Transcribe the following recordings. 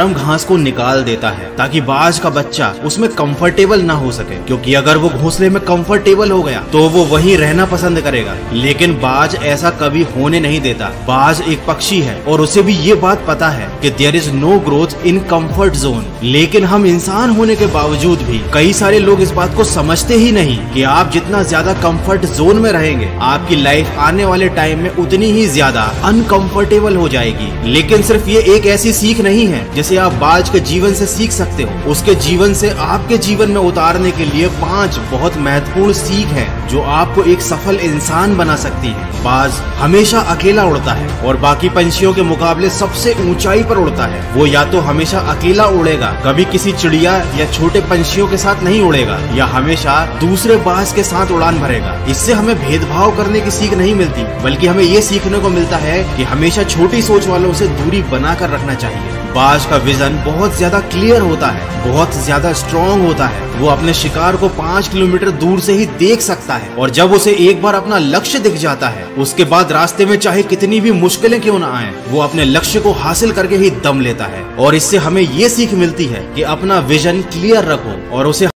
नरम घास को निकाल देता है ताकि बाज का बच्चा उसमें कंफर्टेबल ना हो सके क्योंकि अगर वो घोंसले में कंफर्टेबल हो गया तो वो वहीं रहना पसंद करेगा लेकिन बाज ऐसा कभी होने नहीं देता बाज एक पक्षी है और उसे भी ये बात पता है कि there is no growth in comfort zone लेकिन हम इंसान होने के बावजूद भी कई सारे लोग इस बात को समझते ही नहीं की आप जितना ज्यादा कम्फर्ट जोन में रहेंगे आपकी लाइफ आने वाले टाइम में उतनी ही ज्यादा अनकम्फर्टेबल हो जाएगी लेकिन सिर्फ ये एक ऐसी सीख नहीं है जैसे आप बाज के जीवन से सीख सकते हो उसके जीवन से आपके जीवन में उतारने के लिए पांच बहुत महत्वपूर्ण सीख है जो आपको एक सफल इंसान बना सकती है बाज हमेशा अकेला उड़ता है और बाकी पंछियों के मुकाबले सबसे ऊंचाई पर उड़ता है वो या तो हमेशा अकेला उड़ेगा कभी किसी चिड़िया या छोटे पंछियों के साथ नहीं उड़ेगा या हमेशा दूसरे बाज के साथ उड़ान भरेगा इससे हमें भेदभाव करने की सीख नहीं मिलती बल्कि हमें ये सीखने को मिलता है कि हमेशा छोटी सोच वालों से दूरी बनाकर रखना चाहिए बाज का विजन बहुत ज्यादा क्लियर होता है बहुत ज्यादा स्ट्रॉन्ग होता है वो अपने शिकार को पाँच किलोमीटर दूर से ही देख सकता है और जब उसे एक बार अपना लक्ष्य दिख जाता है उसके बाद रास्ते में चाहे कितनी भी मुश्किलें क्यों ना आए वो अपने लक्ष्य को हासिल करके ही दम लेता है और इससे हमें ये सीख मिलती है की अपना विजन क्लियर रखो और उसे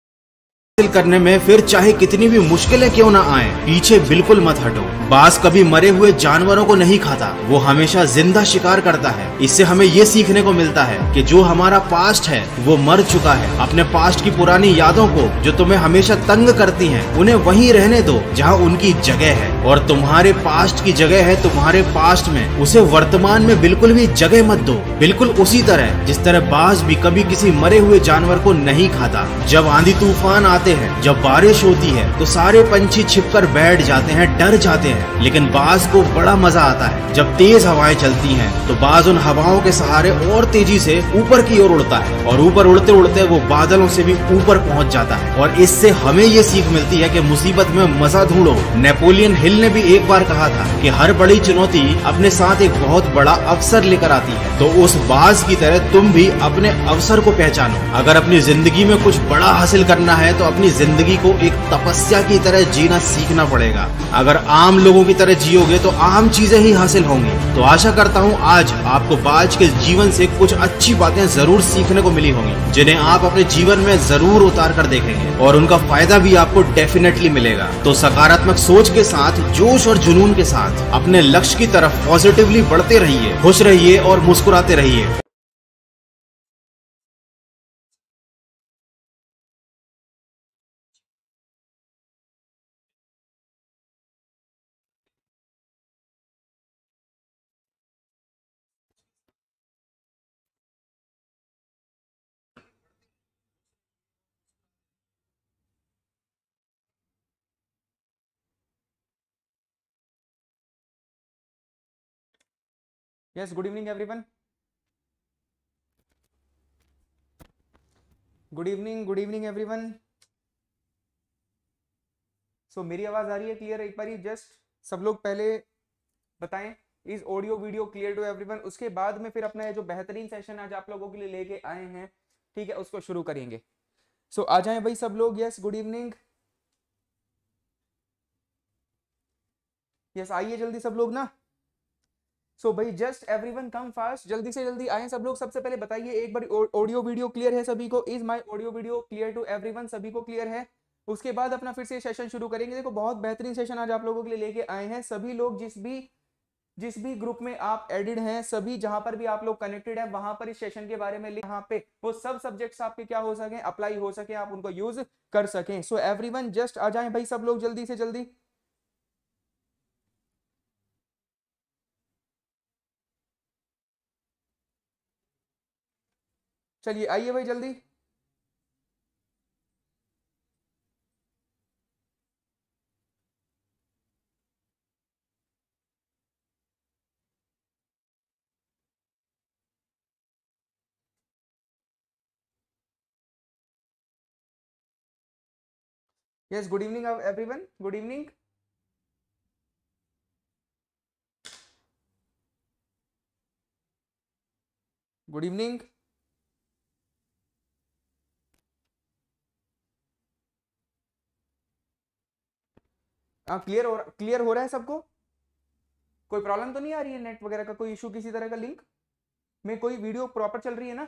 करने में फिर चाहे कितनी भी मुश्किलें क्यों ना आए पीछे बिल्कुल मत हटो बास कभी मरे हुए जानवरों को नहीं खाता वो हमेशा जिंदा शिकार करता है इससे हमें ये सीखने को मिलता है कि जो हमारा पास्ट है वो मर चुका है अपने पास्ट की पुरानी यादों को जो तुम्हें हमेशा तंग करती हैं उन्हें वहीं रहने दो जहाँ उनकी जगह है और तुम्हारे पास्ट की जगह है तुम्हारे पास्ट में उसे वर्तमान में बिल्कुल भी जगह मत दो बिल्कुल उसी तरह जिस तरह बास भी कभी किसी मरे हुए जानवर को नहीं खाता जब आंधी तूफान आते जाते हैं जब बारिश होती है तो सारे पंछी छिप बैठ जाते हैं डर जाते हैं लेकिन बाज को बड़ा मजा आता है जब तेज हवाएं चलती है तो बाज उन हवाओं के सहारे और तेजी से ऊपर की ओर उड़ता है और ऊपर उड़ते उड़ते वो बादलों से भी ऊपर पहुंच जाता है और इससे हमें ये सीख मिलती है कि मुसीबत में मजा ढूंढो नेपोलियन हिल ने भी एक बार कहा था कि हर बड़ी चुनौती अपने साथ एक बहुत बड़ा अवसर लेकर आती है तो उस बाज की तरह तुम भी अपने अवसर को पहचानो अगर अपनी जिंदगी में कुछ बड़ा हासिल करना है तो अपनी जिंदगी को एक तपस्या की तरह जीना सीखना पड़ेगा अगर आम लोगों की तरह जियोगे तो आम चीजें ही हासिल होंगी तो आशा करता हूँ आज आपको बाज के जीवन से कुछ अच्छी बातें जरूर सीखने को मिली होंगी जिन्हें आप अपने जीवन में जरूर उतार कर देखेंगे और उनका फायदा भी आपको डेफिनेटली मिलेगा तो सकारात्मक सोच के साथ जोश और जुनून के साथ अपने लक्ष्य की तरफ पॉजिटिवली बढ़ते रहिए खुश रहिए और मुस्कुराते रहिए good evening everyone good evening good evening everyone so मेरी आवाज आ रही है क्लियर एक बार जस्ट सब लोग पहले बताएं इस audio video clear to everyone उसके बाद में फिर अपना जो बेहतरीन सेशन आज आप लोगों के लिए लेके आए हैं ठीक है उसको शुरू करेंगे सो so, आ जाए भाई सब लोग यस गुड इवनिंग यस आइए जल्दी सब लोग ना सो भाई just everyone come fast जल्दी से जल्दी आए सब लोग सबसे पहले बताइए एक बार ऑडियो वीडियो क्लियर है सभी को is my audio video clear to one सभी को क्लियर है उसके बाद अपना फिर से सेशन शुरू करेंगे देखो बहुत बेहतरीन सेशन आज आप लोगों के लिए लेके आए हैं सभी लोग जिस भी जिस भी ग्रुप में आप एडिड हैं सभी जहां पर भी आप लोग कनेक्टेड हैं वहां पर इस सेशन के बारे में यहाँ पे वो सब सब्जेक्ट्स आपके क्या हो सके अप्लाई हो सके आप उनको यूज कर सकें सो एवरीवन जस्ट आ जाएं भाई सब लोग जल्दी से जल्दी चलिए आइए भाई जल्दी yes good evening everyone good evening good evening हाँ क्लियर हो रहा क्लियर हो रहा है सबको कोई प्रॉब्लम तो नहीं आ रही है नेट वगैरह का कोई इशू किसी तरह का लिंक में कोई वीडियो प्रॉपर चल रही है ना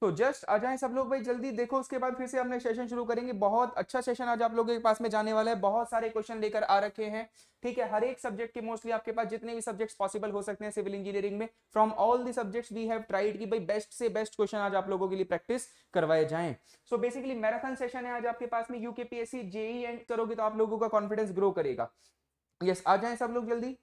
तो जस्ट आ जाए सब लोग भाई जल्दी देखो उसके बाद फिर से हमने सेशन शुरू करेंगे बहुत अच्छा सेशन आज आप लोगों के पास में जाने वाला है बहुत सारे क्वेश्चन लेकर आ रखे हैं ठीक है हर एक सब्जेक्ट के मोस्टली आपके पास जितने भी सब्जेक्ट्स पॉसिबल हो सकते हैं सिविल इंजीनियरिंग में from all the subjects we have tried की भाई बेस्ट से बेस्ट क्वेश्चन आज आप लोगों के लिए प्रैक्टिस करवाए जाए सो बेसिकली मैराथन सेशन है आज आपके पास में यूके सी जेई एंड करोगे तो आप लोगों का कॉन्फिडेंस ग्रो करेगा यस yes, आ जाए सब लोग जल्दी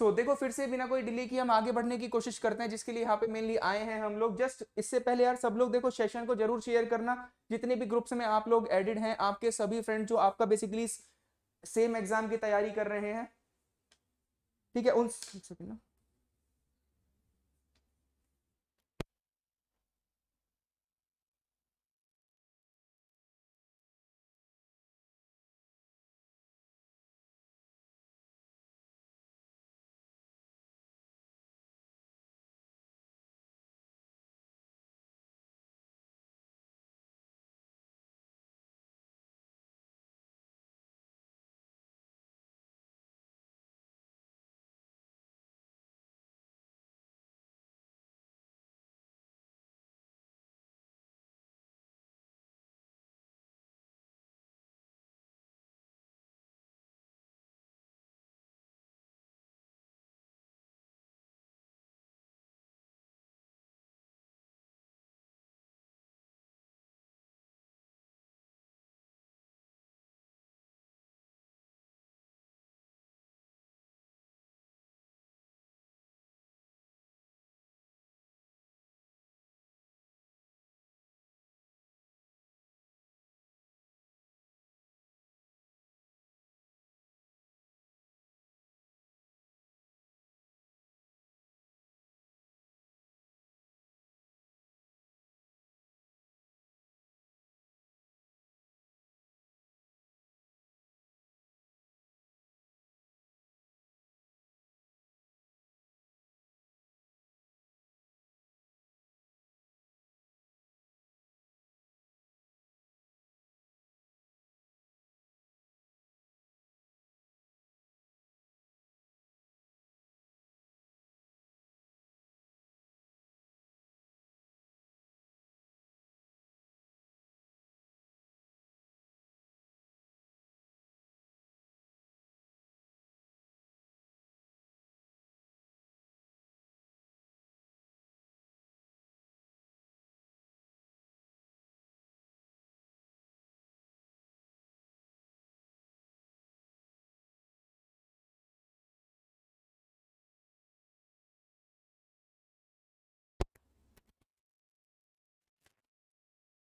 सो so, देखो फिर से बिना कोई डिले की हम आगे बढ़ने की कोशिश करते हैं जिसके लिए यहाँ पे मेनली आए हैं हम लोग जस्ट इससे पहले यार सब लोग देखो सेशन को जरूर शेयर करना जितने भी ग्रुप्स में आप लोग एडिड हैं आपके सभी फ्रेंड जो आपका बेसिकली सेम एग्जाम की तैयारी कर रहे हैं ठीक है उन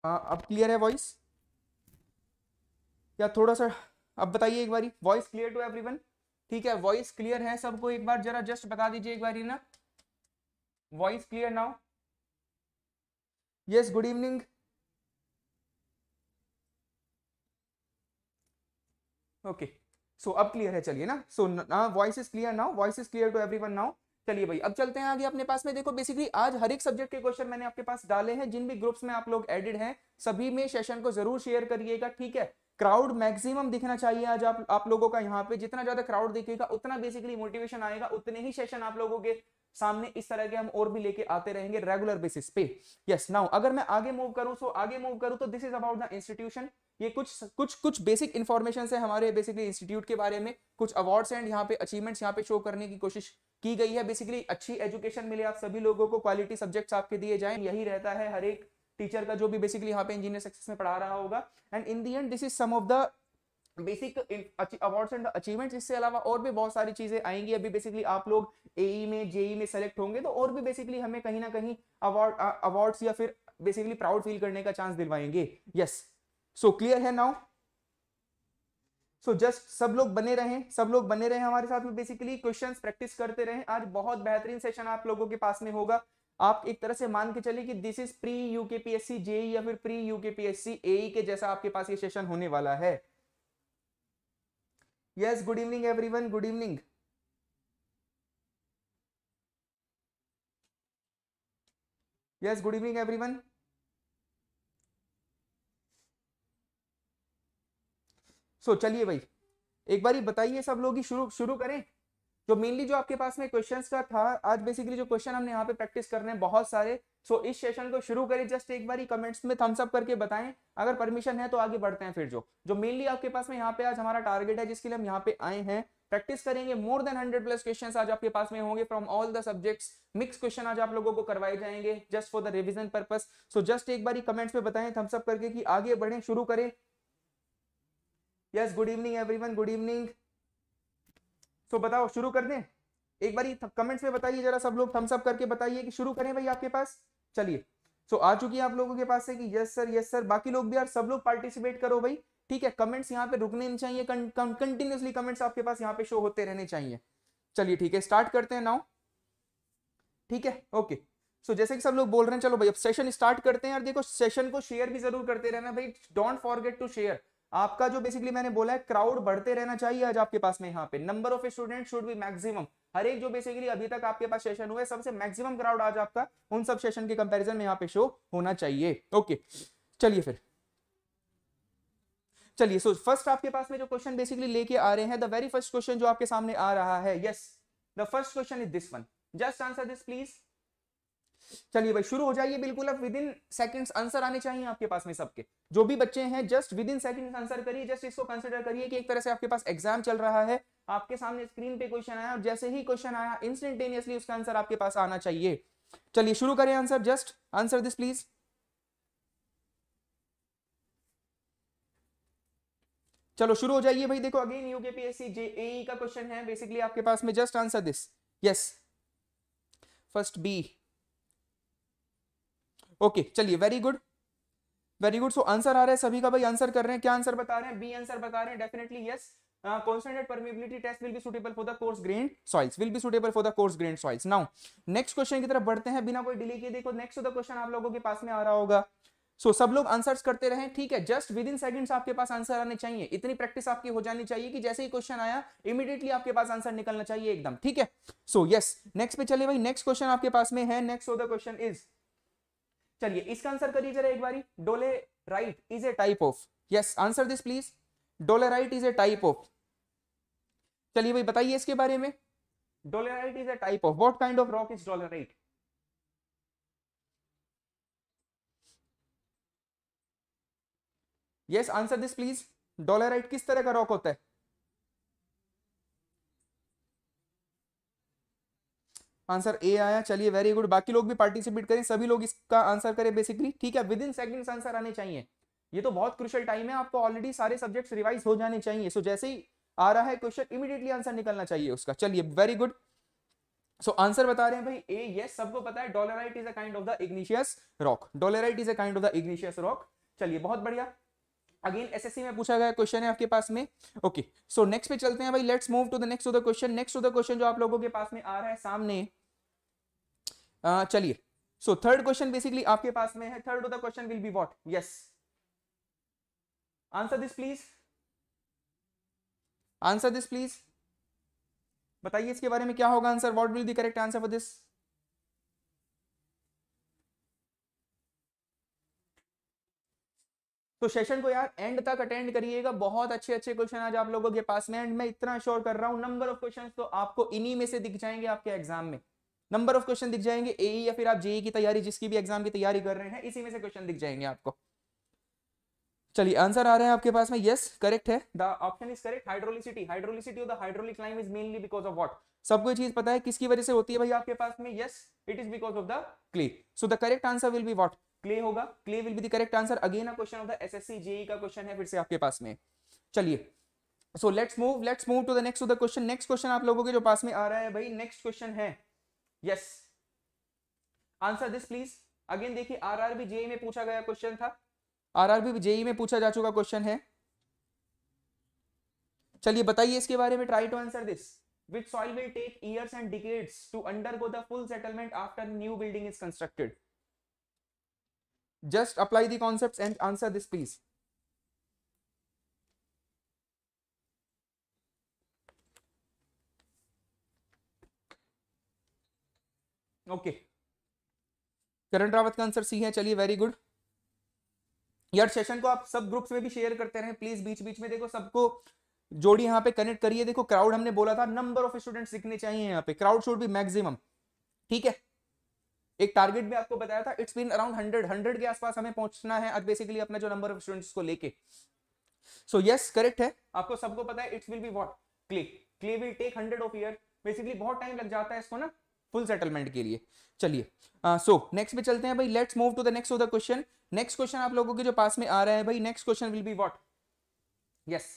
हाँ अब क्लियर है वॉइस क्या थोड़ा सा अब बताइए एक बारी वॉइस क्लियर टू एवरीवन ठीक है वॉइस क्लियर है सबको एक बार जरा जस्ट बता दीजिए एक बारी ना voice clear now yes good evening okay so अब क्लियर है चलिए ना सो ना voice is clear now voice is clear to everyone now चलिए भाई अब चलते हैं आगे अपने पास में देखो बेसिकली आज हर एक सब्जेक्ट के क्वेश्चन मैंने आपके पास डाले हैं जिन भी ग्रुप्स में आप लोग एडिड हैं सभी में सेशन को जरूर शेयर करिएगा ठीक है क्राउड मैक्सिमम दिखना चाहिए आज आप आप लोगों का यहाँ पे जितना ज्यादा क्राउड दिखेगा उतना बेसिकली मोटिवेशन आएगा उतने ही सेशन आप लोगों के सामने इस तरह के हम और भी लेके आते रहेंगे रेगुलर बेसिस पे यस नाउ अगर मैं आगे मूव करूँ सो आगे मूव करूँ तो this is about the institution ये कुछ कुछ कुछ बेसिक इन्फॉर्मेशन है हमारे बेसिकली इंस्टीट्यूट के बारे में कुछ अवार्ड्स एंड यहाँ पे अचीवमेंट्स यहाँ पे शो करने की कोशिश की गई है बेसिकली अच्छी एजुकेशन मिले आप सभी लोगों को क्वालिटी सब्जेक्ट्स आपके दिए जाएं यही रहता है हर एक टीचर का जो भी बेसिकली यहाँ पे इंजीनियर सक्सेस में पढ़ा रहा होगा and in the end this is some of the basic awards and achievements इससे अलावा और भी बहुत सारी चीजें आएंगी अभी बेसिकली आप लोग एई e में जेई e में सेलेक्ट होंगे तो और भी बेसिकली हमें कहीं ना कहीं अवार्ड अवार्ड्स या फिर बेसिकली प्राउड फील करने का चांस दिलवाएंगे यस सो क्लियर है नाउ सो जस्ट सब लोग बने रहें सब लोग बने रहें हमारे साथ में बेसिकली क्वेश्चंस प्रैक्टिस करते रहें आज बहुत बेहतरीन सेशन आप लोगों के पास में होगा आप एक तरह से मान के चले कि this is pre UKPSC JE या फिर प्री यूकेपीएससी एई के जैसा आपके पास ये सेशन होने वाला है yes good evening everyone good evening yes good evening everyone so चलिए भाई एक बार ही बताइए सब लोग ही शुरू शुरू करें जो मेनली जो आपके पास में क्वेश्चंस का था आज बेसिकली जो क्वेश्चन हमने यहाँ पे प्रैक्टिस कर रहे हैं बहुत सारे सो इस सेशन को शुरू करें जस्ट एक बार ही कमेंट्स में थम्सअप करके बताएं अगर परमिशन है तो आगे बढ़ते हैं फिर जो जो मेनली आपके पास में यहाँ पे आज हमारा टारगेट है जिसके लिए हम यहाँ पे आए हैं प्रैक्टिस करेंगे more than hundred plus question आज आपके पास में होंगे from all the subjects mix question आज आप लोगों को करवाए जाएंगे just for the revision purpose so just एक बार कमेंट्स में बताएं थम्सअप करके कि आगे बढ़े शुरू करें yes good evening everyone good evening so बताओ शुरू कर दें एक बार कमेंट्स में बताइए जरा सब लोग थम्स अप करके बताइए कि शुरू करें भाई आपके पास चलिए सो आ चुकी है आप लोगों के पास से कि यस सर यस सर बाकी लोग भी यार सब लोग पार्टिसिपेट करो भाई ठीक है कमेंट्स यहाँ पे रुकने नहीं चाहिए कंटिन्यूसली कमेंट्स आपके पास यहाँ पे शो होते रहने चाहिए चलिए ठीक है स्टार्ट करते हैं नाउ ठीक है ओके सो so, जैसे कि सब लोग बोल रहे हैं चलो भाई अब सेशन स्टार्ट करते हैं यार देखो सेशन को शेयर भी जरूर करते रहना भाई डोंट फॉरगेट टू शेयर आपका जो बेसिकली मैंने बोला है क्राउड बढ़ते रहना चाहिए आज आपके पास में यहाँ पे number of student should be maximum हर एक जो बेसिकली अभी तक आपके पास सेशन हुए सबसे मैक्सिमम क्राउड आज आपका उन सब सेशन के कंपैरिजन में यहाँ पे शो होना चाहिए ओके चलिए फिर चलिए सो फर्स्ट आपके पास में जो क्वेश्चन बेसिकली लेके आ रहे हैं द वेरी फर्स्ट क्वेश्चन जो आपके सामने आ रहा है yes the first question is this one just answer this please चलिए भाई शुरू हो जाइए बिल्कुल अब विद इन सेकेंड्स आंसर आने चाहिए आपके पास में सबके जो भी बच्चे हैं just within seconds answer करिए जस्ट इसको कंसिडर करिए कि एक तरह से आपके पास एग्जाम चल रहा है आपके सामने स्क्रीन पे क्वेश्चन आया और जैसे ही क्वेश्चन आया इंस्टेंटेनियसली उसका आंसर आपके पास आना चाहिए चलिए शुरू करें answer just answer this please चलो शुरू हो जाइए भाई देखो अगेन यूकेपीएससी जेई का क्वेश्चन है बेसिकली आपके पास में just answer this yes first B okay चलिए very good very good so answer आ रहा है सभी का भाई आंसर कर रहे हैं क्या आंसर बता रहे हैं बी आंसर बता रहे हैं definitely yes concentrate permeability test will be suitable for the coarse grain soils will be suitable for the coarse grain soils now next question की तरफ बढ़ते हैं बिना कोई डिले किए देखो नेक्स्ट तो क्वेश्चन आप लोगों के पास में आ रहा होगा सो so, सब लोग आंसर्स करते रहे ठीक है जस्ट विद इन सेकंड्स आपके पास आंसर आने चाहिए इतनी प्रैक्टिस आपकी हो जानी चाहिए कि जैसे ही क्वेश्चन आया इमीडिएटली आपके पास आंसर निकलना चाहिए एकदम ठीक है सो यस नेक्स्ट पे चले भाई नेक्स्ट क्वेश्चन आपके पास में है next of the question is चलिए इसका आंसर करिए जरा एक बारी dolerite is a type of yes answer this please dolerite is a type of चलिए भाई बताइए इसके बारे में dolerite is a type of what kind of rock is dolerite yes answer this please dolerite किस तरह का rock होता है आंसर ए आया चलिए वेरी गुड बाकी लोग भी पार्टिसिपेट करें सभी लोग इसका आंसर करें बेसिकली ठीक है विद इन सेकंड्स आंसर आने चाहिए ये तो बहुत क्रुशल टाइम है आपको ऑलरेडी सारे सब्जेक्ट्स रिवाइज हो जाने चाहिए सो जैसे ही आ रहा है क्वेश्चन इमीडिएटली आंसर निकलना चाहिए उसका चलिए वेरी गुड सो आंसर बता रहे हैं भाई ए यस सबको पता है dolerite is a kind of the igneous rock dolerite is a kind of the igneous rock चलिए बहुत बढ़िया अगेन एसएससी में पूछा गया क्वेश्चन है आपके पास में ओके सो नेक्स्ट पे चलते हैं भाई let's move to the next to the question next to the question जो आप लोगों के पास में आ रहा है सामने चलिए सो थर्ड क्वेश्चन बेसिकली आपके पास में है third to the question will be what yes answer this please answer this please बताइए इसके बारे में क्या होगा answer what will the correct answer for this तो सेशन को यार एंड तक अटेंड करिएगा बहुत अच्छे अच्छे क्वेश्चन आज आप लोगों के पास में एंड मैं इतना श्योर कर रहा हूँ नंबर ऑफ क्वेश्चन तो आपको इन्हीं में से दिख जाएंगे आपके एग्जाम में नंबर ऑफ क्वेश्चन दिख जाएंगे ए e या फिर आप जेई e की तैयारी जिसकी भी एग्जाम की तैयारी कर रहे हैं इसी में से क्वेश्चन दिख जाएंगे आपको चलिए आंसर आ रहे हैं आपके पास में यस करेक्ट है the option is correct hydraulicity hydraulicity of the hydraulic lime is mainly because of what सबको चीज पता है किसकी वजह से होती है भाई आपके पास में yes it is because of the clay so the correct answer will be what clay होगा clay will be the correct answer again a question of the SSC JE का क्वेश्चन है फिर से आपके पास में चलिए so let's move let's move to the next the question next question आप लोगों के जो पास में आ रहा है भाई नेक्स्ट क्वेश्चन है yes answer this please again देखिए आरआरबी जेई e में पूछा गया क्वेश्चन था आरआरबी जेई e में पूछा जा चुका क्वेश्चन है चलिए बताइए इसके बारे में try to answer this which soil will take years and decades to undergo the full settlement after new building is constructed Just apply the concepts and answer this piece. Okay Karan Rawat का answer C है चलिए very good यार session को आप सब groups में भी share करते रहे प्लीज बीच बीच में देखो सबको जोड़ी यहां पे कनेक्ट करिए देखो क्राउड हमने बोला था नंबर ऑफ स्टूडेंट सीखने चाहिए यहां पे क्राउड शुड भी मैक्सिमम ठीक है एक टारगेट भी आपको बताया था it's been around hundred hundred के आसपास हमें पहुंचना है बेसिकली अपना जो नंबर ऑफ स्टूडेंट्स को लेके सो यस करेक्ट है आपको सबको पता है it's will be what clay clay will take hundred of year basically बहुत टाइम लग जाता है इसको ना फुल सेटलमेंट के लिए चलिए सो नेक्स्ट पे चलते हैं भाई let's move to the next of the question next question आप लोगों के जो पास में आ रहा है भाई next question will be what yes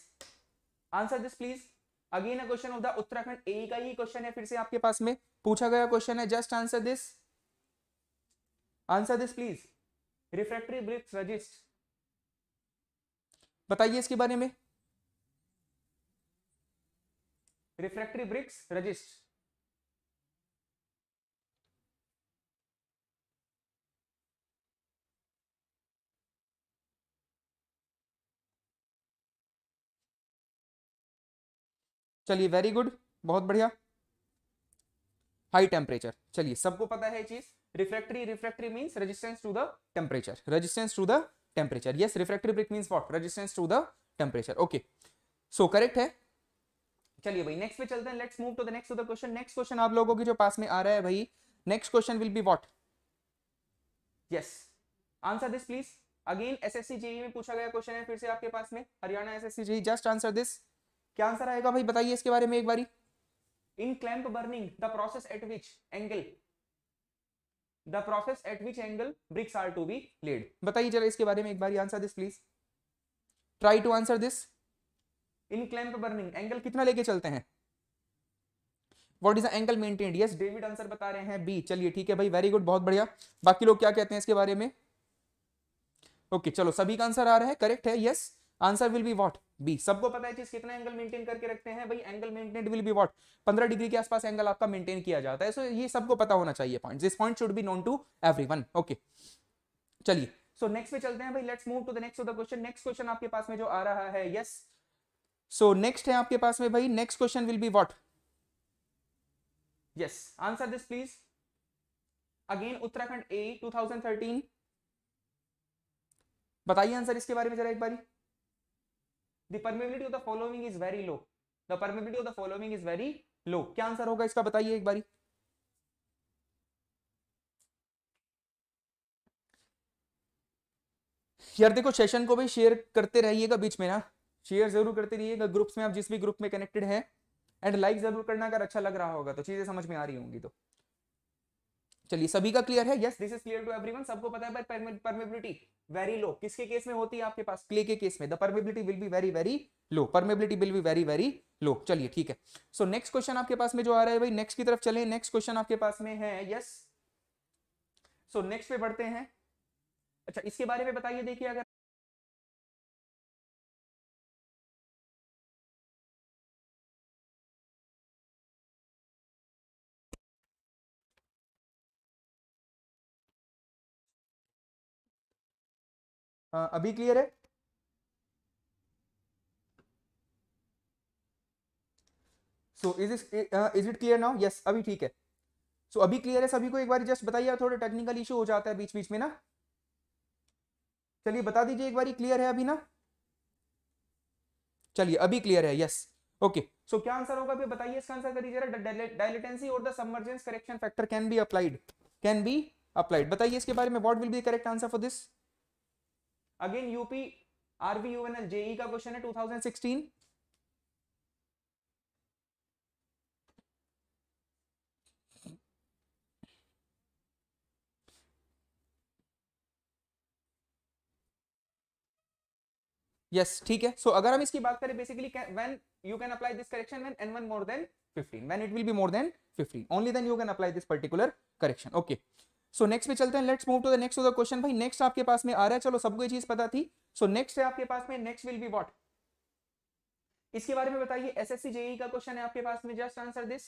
answer this please again a question of the Uttarakhand AE का ही क्वेश्चन है फिर से आपके पास में पूछा गया क्वेश्चन है just answer this answer this please refractory bricks resist बताइए इसके बारे में रिफ्रैक्टरी ब्रिक्स रजिस्ट चलिए वेरी गुड बहुत बढ़िया हाई टेम्परेचर चलिए सबको पता है ये चीज़ refractory refractory means resistance to the temperature resistance to the temperature yes refractory brick means what resistance to the temperature okay so correct है चलिए भाई नेक्स्ट पे चलते हैं let's move to the next to the question next question आप लोगों के जो पास में आ रहा है भाई next question will be what yes answer this please again SSC JE में पूछा गया क्वेश्चन है फिर से आपके पास में Haryana SSC JE just answer this क्या आंसर आएगा भाई बताइए इसके बारे में एक बारी in clamp burning the process at which angle the process at which angle bricks are to be laid बताइए जरा इसके बारे में एक बार answer this please try to answer this in clamp burning angle कितना लेके चलते हैं what is angle maintained yes David answer बता रहे हैं बी चलिए ठीक है भाई वेरी गुड बहुत बढ़िया बाकी लोग क्या कहते हैं इसके बारे में ओके okay, चलो सभी का आंसर आ रहा है करेक्ट है yes yes. Answer will be what B सबको पता है चीज कितना एंगल मेंटेन करके रखते हैं भाई angle maintain will be what पंद्रह डिग्री के आसपास एंगल आपका मेंटेन किया जाता है सो so, ये सबको पता होना चाहिए point this point should be known to every okay चलिए सो नेक्स्ट पे चलते हैं भाई let's move to the next of the question next question आपके पास में जो आ रहा है यस सो नेक्स्ट है आपके पास में भाई next question will be what yes answer this please again Uttarakhand AE 2013 बताइए आंसर इसके बारे में जरा एक बारी The permeability of the following is very low. The permeability of the following is very low. क्या आंसर होगा इसका बताइए एक बारी यार देखो सेशन को भी शेयर करते रहिएगा बीच में ना शेयर जरूर करते रहिएगा ग्रुप्स में आप जिस भी ग्रुप में कनेक्टेड हैं एंड लाइक जरूर करना अगर अच्छा लग रहा होगा तो चीजें समझ में आ रही होंगी तो चलिए सभी का क्लियर है yes this is clear to everyone सबको पता है बट परमेबिलिटी वेरी लो किसके केस में होती है आपके पास क्ले के केस में the permeability will be very very low permeability will be very very low चलिए ठीक है सो नेक्स्ट क्वेश्चन आपके पास में जो आ रहा है भाई नेक्स्ट की तरफ चले नेक्स्ट क्वेश्चन आपके पास में है यस सो नेक्स्ट पे बढ़ते हैं अच्छा इसके बारे में बताइए देखिए अगर हाँ, अभी क्लियर है so is is it clear now yes अभी ठीक है सो so, अभी क्लियर है सभी को एक बार जस्ट बताइए थोड़ा टेक्निकल इश्यू हो जाता है बीच बीच में ना चलिए बता दीजिए एक बार क्लियर है अभी ना चलिए अभी क्लियर है यस ओके सो क्या आंसर होगा अभी बताइए इसका आंसर करिए जरा डायलिटेंसी और the submergence correction factor can be applied can be applied बताइए इसके बारे में what will be correct answer for this again UP RV UNL JE का क्वेश्चन है 2016 यस ठीक है सो अगर हम इसकी बात करें basically when you can apply this correction when N one more than 15 when it will be more than 15 only then you can apply this particular correction okay so so, next पे चलते हैं let's move to the next of the question भाई next आपके पास में आ रहा है चलो सबको ये चीज पता थी सो so, नेक्स्ट है आपके पास में नेक्स्ट विल बी व्हाट इसके बारे में बताइए एसएससी जेई e का क्वेश्चन है आपके पास में just answer this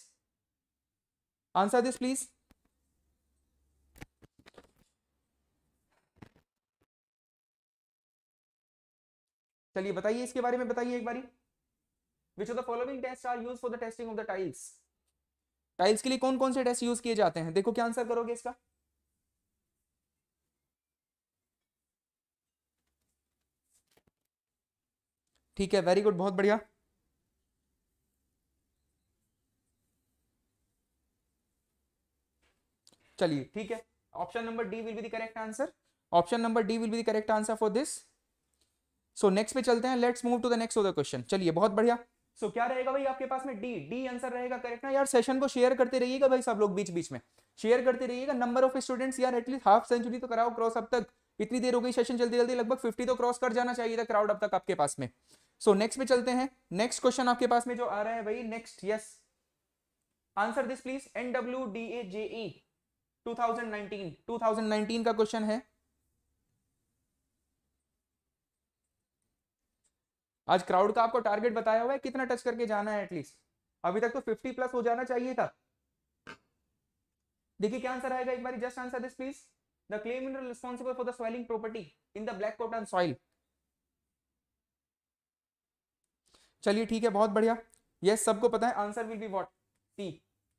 answer this please चलिए बताइए इसके बारे में बताइए एक बारी which of the following test are use for the testing of the tiles tiles के लिए कौन कौन से टेस्ट यूज किए जाते हैं देखो क्या आंसर करोगे इसका ठीक है वेरी गुड बहुत बढ़िया चलिए ठीक है option number D will be the correct answer option number D will be the correct answer for this so next पे चलते हैं let's move to the next of the question चलिए बहुत बढ़िया सो so, क्या रहेगा भाई आपके पास में डी डी आंसर रहेगा करेक्ट ना यार सेशन को शेयर करते रहिएगा भाई सब लोग बीच बीच में शेयर करते रहिएगा नंबर ऑफ स्टूडेंट्स यार एटलीस्ट हाफ सेंचुरी तो कराओ क्रॉस अब तक इतनी देर हो गई सेशन जल्दी जल्दी लगभग फिफ्टी तो क्रॉस कर जाना चाहिए था क्राउड अब तक आपके पास में सो नेक्स्ट में चलते हैं नेक्स्ट क्वेश्चन आपके पास में जो आ रहा है भाई next yes answer this please NW D A J E two का क्वेश्चन है आज क्राउड का आपको टारगेट बताया हुआ है कितना टच करके जाना है एटलीस्ट अभी तक तो 50 प्लस हो जाना चाहिए था देखिए क्या आंसर आएगा एक बार just answer this please the claim in responsible for the swelling property in the black cotton soil चलिए ठीक है बहुत बढ़िया यस सबको पता है answer will be what C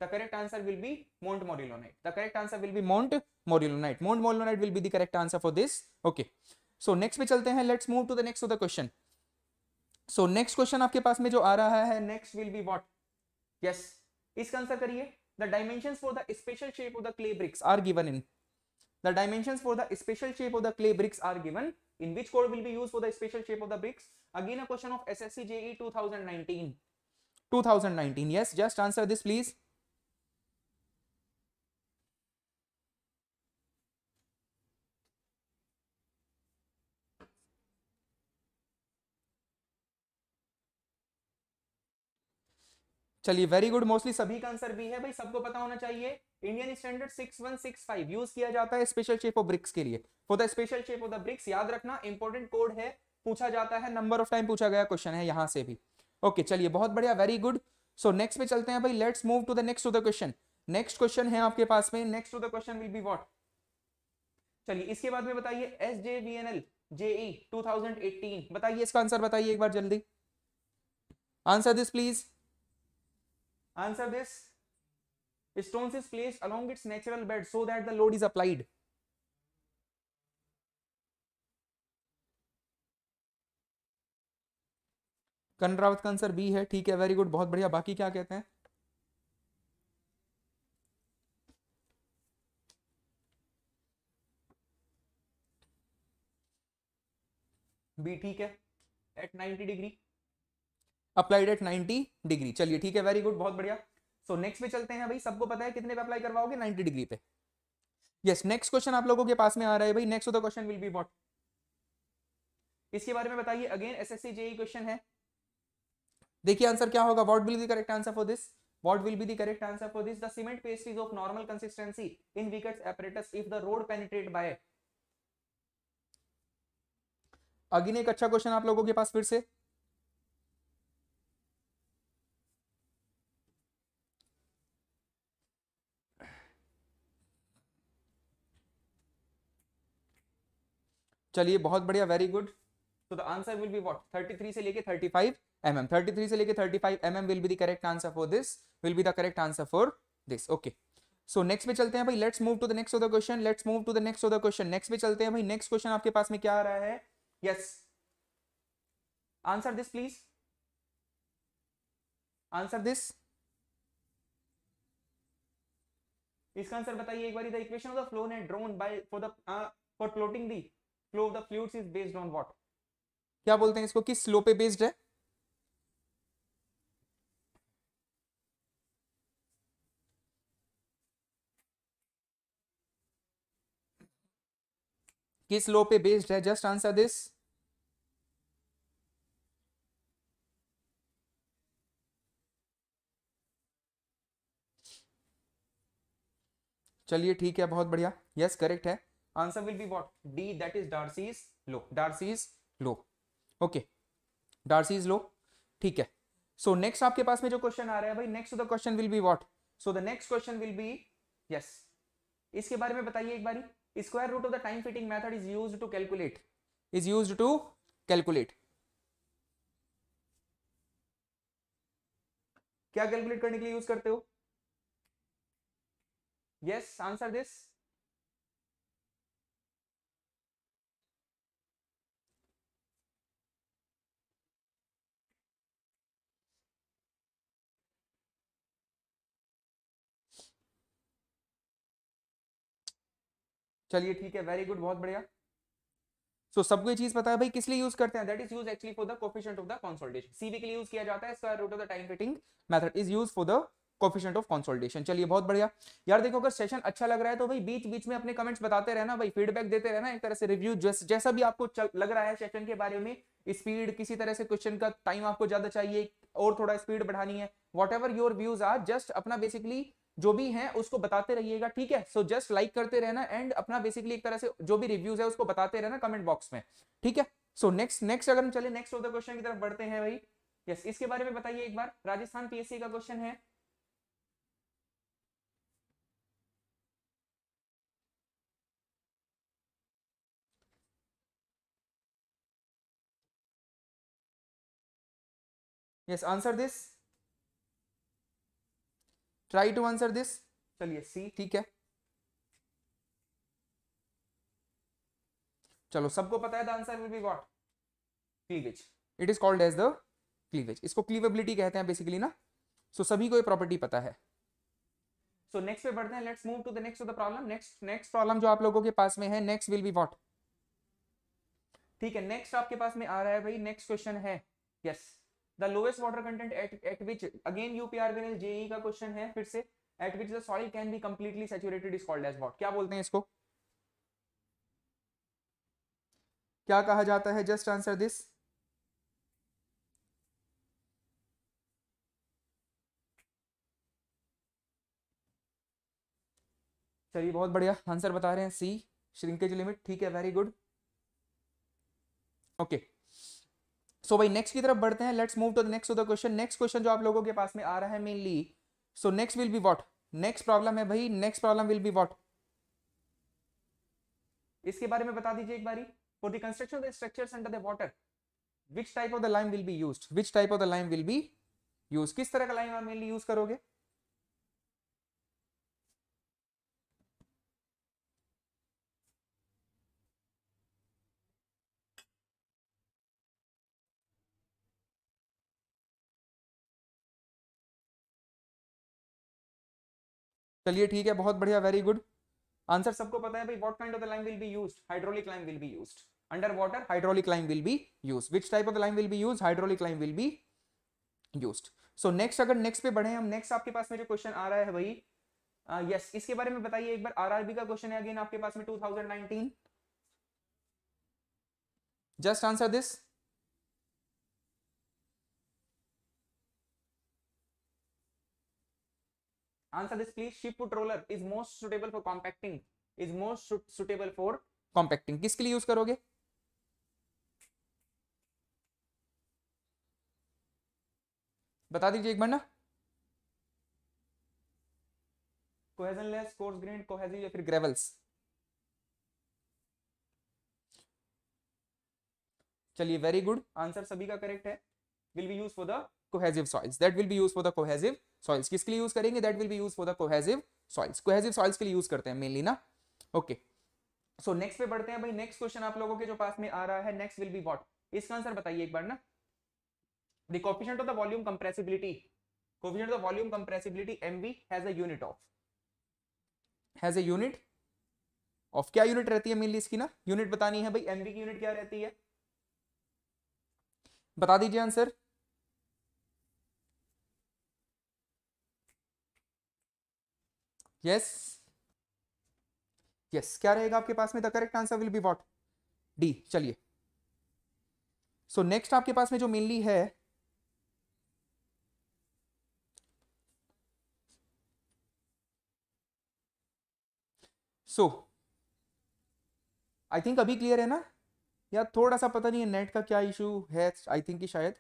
the correct answer will be montmorillonite the correct answer will be montmorillonite montmorillonite will be the correct answer for this okay so next पे चलते हैं let's move to the next of the question so next question आपके पास में जो आ रहा है next will be what yes इसका आंसर करिए the dimensions for the special shape of the clay bricks are given in the dimensions for the special shape of the clay bricks are given in which code will be used for the special shape of the bricks again a question of ssc je 2019 2019 yes just answer this please चलिए very good mostly सभी का answer भी है भाई सबको पता होना चाहिए इंडियन स्टैंडर्ड 6165 यूज किया जाता है स्पेशल शेप ऑफ ब्रिक्स के लिए for the special shape of the bricks याद रखना इंपॉर्टेंट कोड है पूछा जाता है नंबर ऑफ टाइम पूछा गया क्वेश्चन है यहां से भी ओके okay, चलिए बहुत बढ़िया वेरी गुड सो नेक्स्ट पे चलते हैं भाई let's move to the next to the question next question है आपके पास में next to the question will be what चलिए इसके बाद में बताइए S J V N L JE two बताइए इसका आंसर बताइए एक बार जल्दी answer this please answer this stones is placed along its natural bed so that the load is applied कनरावत रावत का आंसर बी है ठीक है वेरी गुड बहुत बढ़िया बाकी क्या कहते हैं बी ठीक है at 90 degree applied at 90 degree चलिए ठीक है वेरी गुड बहुत बढ़िया सो नेक्स्ट पे चलते हैं भाई सबको पता है कितने पे अप्लाई करवाओगे 90 डिग्री पे यस नेक्स्ट क्वेश्चन आप लोगों के पास में आ रहा है भाई next the question will be what इसके बारे में बताइए अगेन एसएससी जेई क्वेश्चन है देखिए आंसर क्या होगा what will be correct answer for this what will be the correct answer for this the cement paste is of normal consistency in wickets apparatus if the road penetrate by again एक अच्छा question आप लोगों के पास फिर से चलिए बहुत बढ़िया वेरी गुड तो the answer will be what 33 से लेके 35 mm 33 से लेके 35 mm will be the correct answer for this will be the correct answer for this okay so next पे चलते हैं भाई let's move to the next of the question let's move to the next of the question next पे चलते हैं भाई next question आपके पास में क्या आ रहा है yes answer this please answer this इसका आंसर बताइए एक बार the equation of the flow net drawn by for the for floating the flow of the fluids is based on what क्या बोलते हैं इसको किस स्लो पे बेस्ड है किस लो पे बेस्ड है जस्ट आंसर दिस चलिए ठीक है बहुत बढ़िया यस yes, करेक्ट है answer will be what D that is Darcy's law Darcy's law okay Darcy's law ठीक है सो so, नेक्स्ट आपके पास में जो क्वेश्चन आ रहा है भाई next the question will be what so the next question will be yes इसके बारे में बताइए एक बारी square root of the time fitting method is use to calculate is use to calculate क्या कैलकुलेट करने के लिए यूज करते हो यस आंसर दिस चलिए ठीक है वेरी गुड बहुत बढ़िया सो so, सबको ये चीज पता है भाई किस लिए यूज करते हैं that is use actually for the coefficient of the consolidation CV के लिए यूज किया जाता है square root of the time fitting method is use for the coefficient of consolidation चलिए बहुत बढ़िया यार देखो अगर सेशन अच्छा लग रहा है तो भाई बीच बीच में अपने कमेंट्स बताते रहना भाई फीडबैक देते रहना एक तरह से रिव्यू जैसा भी आपको चल, लग रहा है सेशन के बारे में स्पीड किसी तरह से क्वेश्चन का टाइम आपको ज्यादा चाहिए और थोड़ा स्पीड बढ़ानी है whatever your views are just अपना बेसिकली जो भी है उसको बताते रहिएगा ठीक है सो जस्ट लाइक करते रहना एंड अपना बेसिकली एक तरह से जो भी रिव्यूज है उसको बताते रहना कमेंट बॉक्स में ठीक है सो नेक्स्ट नेक्स्ट अगर हम चले नेक्स्ट ऑफ द क्वेश्चन की तरफ बढ़ते हैं भाई यस yes, इसके बारे में बताइए एक बार राजस्थान पीएससी का क्वेश्चन है yes answer this try to answer this चलिए सी ठीक है चलो सबको पता है the answer will be what cleavage it is called as the cleavage इसको क्लीवेबिलिटी कहते हैं बेसिकली ना सो so, सभी को ये प्रॉपर्टी पता है सो नेक्स्ट पे बढ़ते हैं let's move to the next of the problem next next problem जो आप लोगों के पास में है नेक्स्ट विल बी व्हाट ठीक है नेक्स्ट आपके पास में आ रहा है भाई नेक्स्ट क्वेश्चन है yes yes. The lowest water content at at which again UPR Ganesh JE का क्वेश्चन है फिर से at which the soil can be completely saturated is called as what क्या बोलते हैं इसको क्या कहा जाता है जस्ट आंसर दिस चलिए बहुत बढ़िया आंसर बता रहे हैं सी श्रिंकेज लिमिट ठीक है very good okay okay. So भाई नेक्स्ट की तरफ बढ़ते हैं let's move to the next the question next question जो आप लोगों के पास में आ रहा है mainly so next will be what next problem है भाई next problem will be what इसके बारे में बता दीजिए एक बारी for the construction of the structures under the water which type of the lime will be use which type of the lime will be use किस तरह का लाइम आप मेनली यूज करोगे चलिए ठीक है बहुत बढ़िया वेरी गुड आंसर सबको पता है भाई what kind of the lime will be used hydraulic lime will be used under water hydraulic lime will be used which type of the lime will be use hydraulic lime will be use so next अगर next पे बढ़े हम next आपके पास में जो question आ रहा है भाई यस uh, yes, इसके बारे में बताइए एक बार आरआरबी का क्वेश्चन है अगेन आपके पास में 2019 just answer this answer this please sheep foot roller is most suitable for compacting is most suitable for compacting किसके लिए यूज करोगे बता दीजिए एक बार ना cohesionless coarse grain cohesive या फिर ग्रेवल्स चलिए वेरी गुड आंसर सभी का करेक्ट है will be use for the cohesive soils that will be use for the cohesive soils किसके लिए यूज करेंगे that will be use for the cohesive soils cohesive soils के लिए use करते हैं मेनली ना ओके सो नेक्स्ट पे बढ़ते हैं भाई नेक्स्ट क्वेश्चन आप लोगों के जो पास में आ रहा है नेक्स्ट विल बी व्हाट इसका आंसर बताइए एक बार ना the coefficient of the volume compressibility coefficient of the volume compressibility mv has a unit of has a unit of क्या यूनिट रहती है मेनली इसकी ना यूनिट बतानी है भाई mv की यूनिट क्या रहती है बता दीजिए आंसर यस यस क्या रहेगा आपके पास में the correct answer will be what D चलिए सो नेक्स्ट आपके पास में जो मेनली है सो आई थिंक अभी क्लियर है ना या थोड़ा सा पता नहीं है नेट का क्या इशू है आई थिंक कि शायद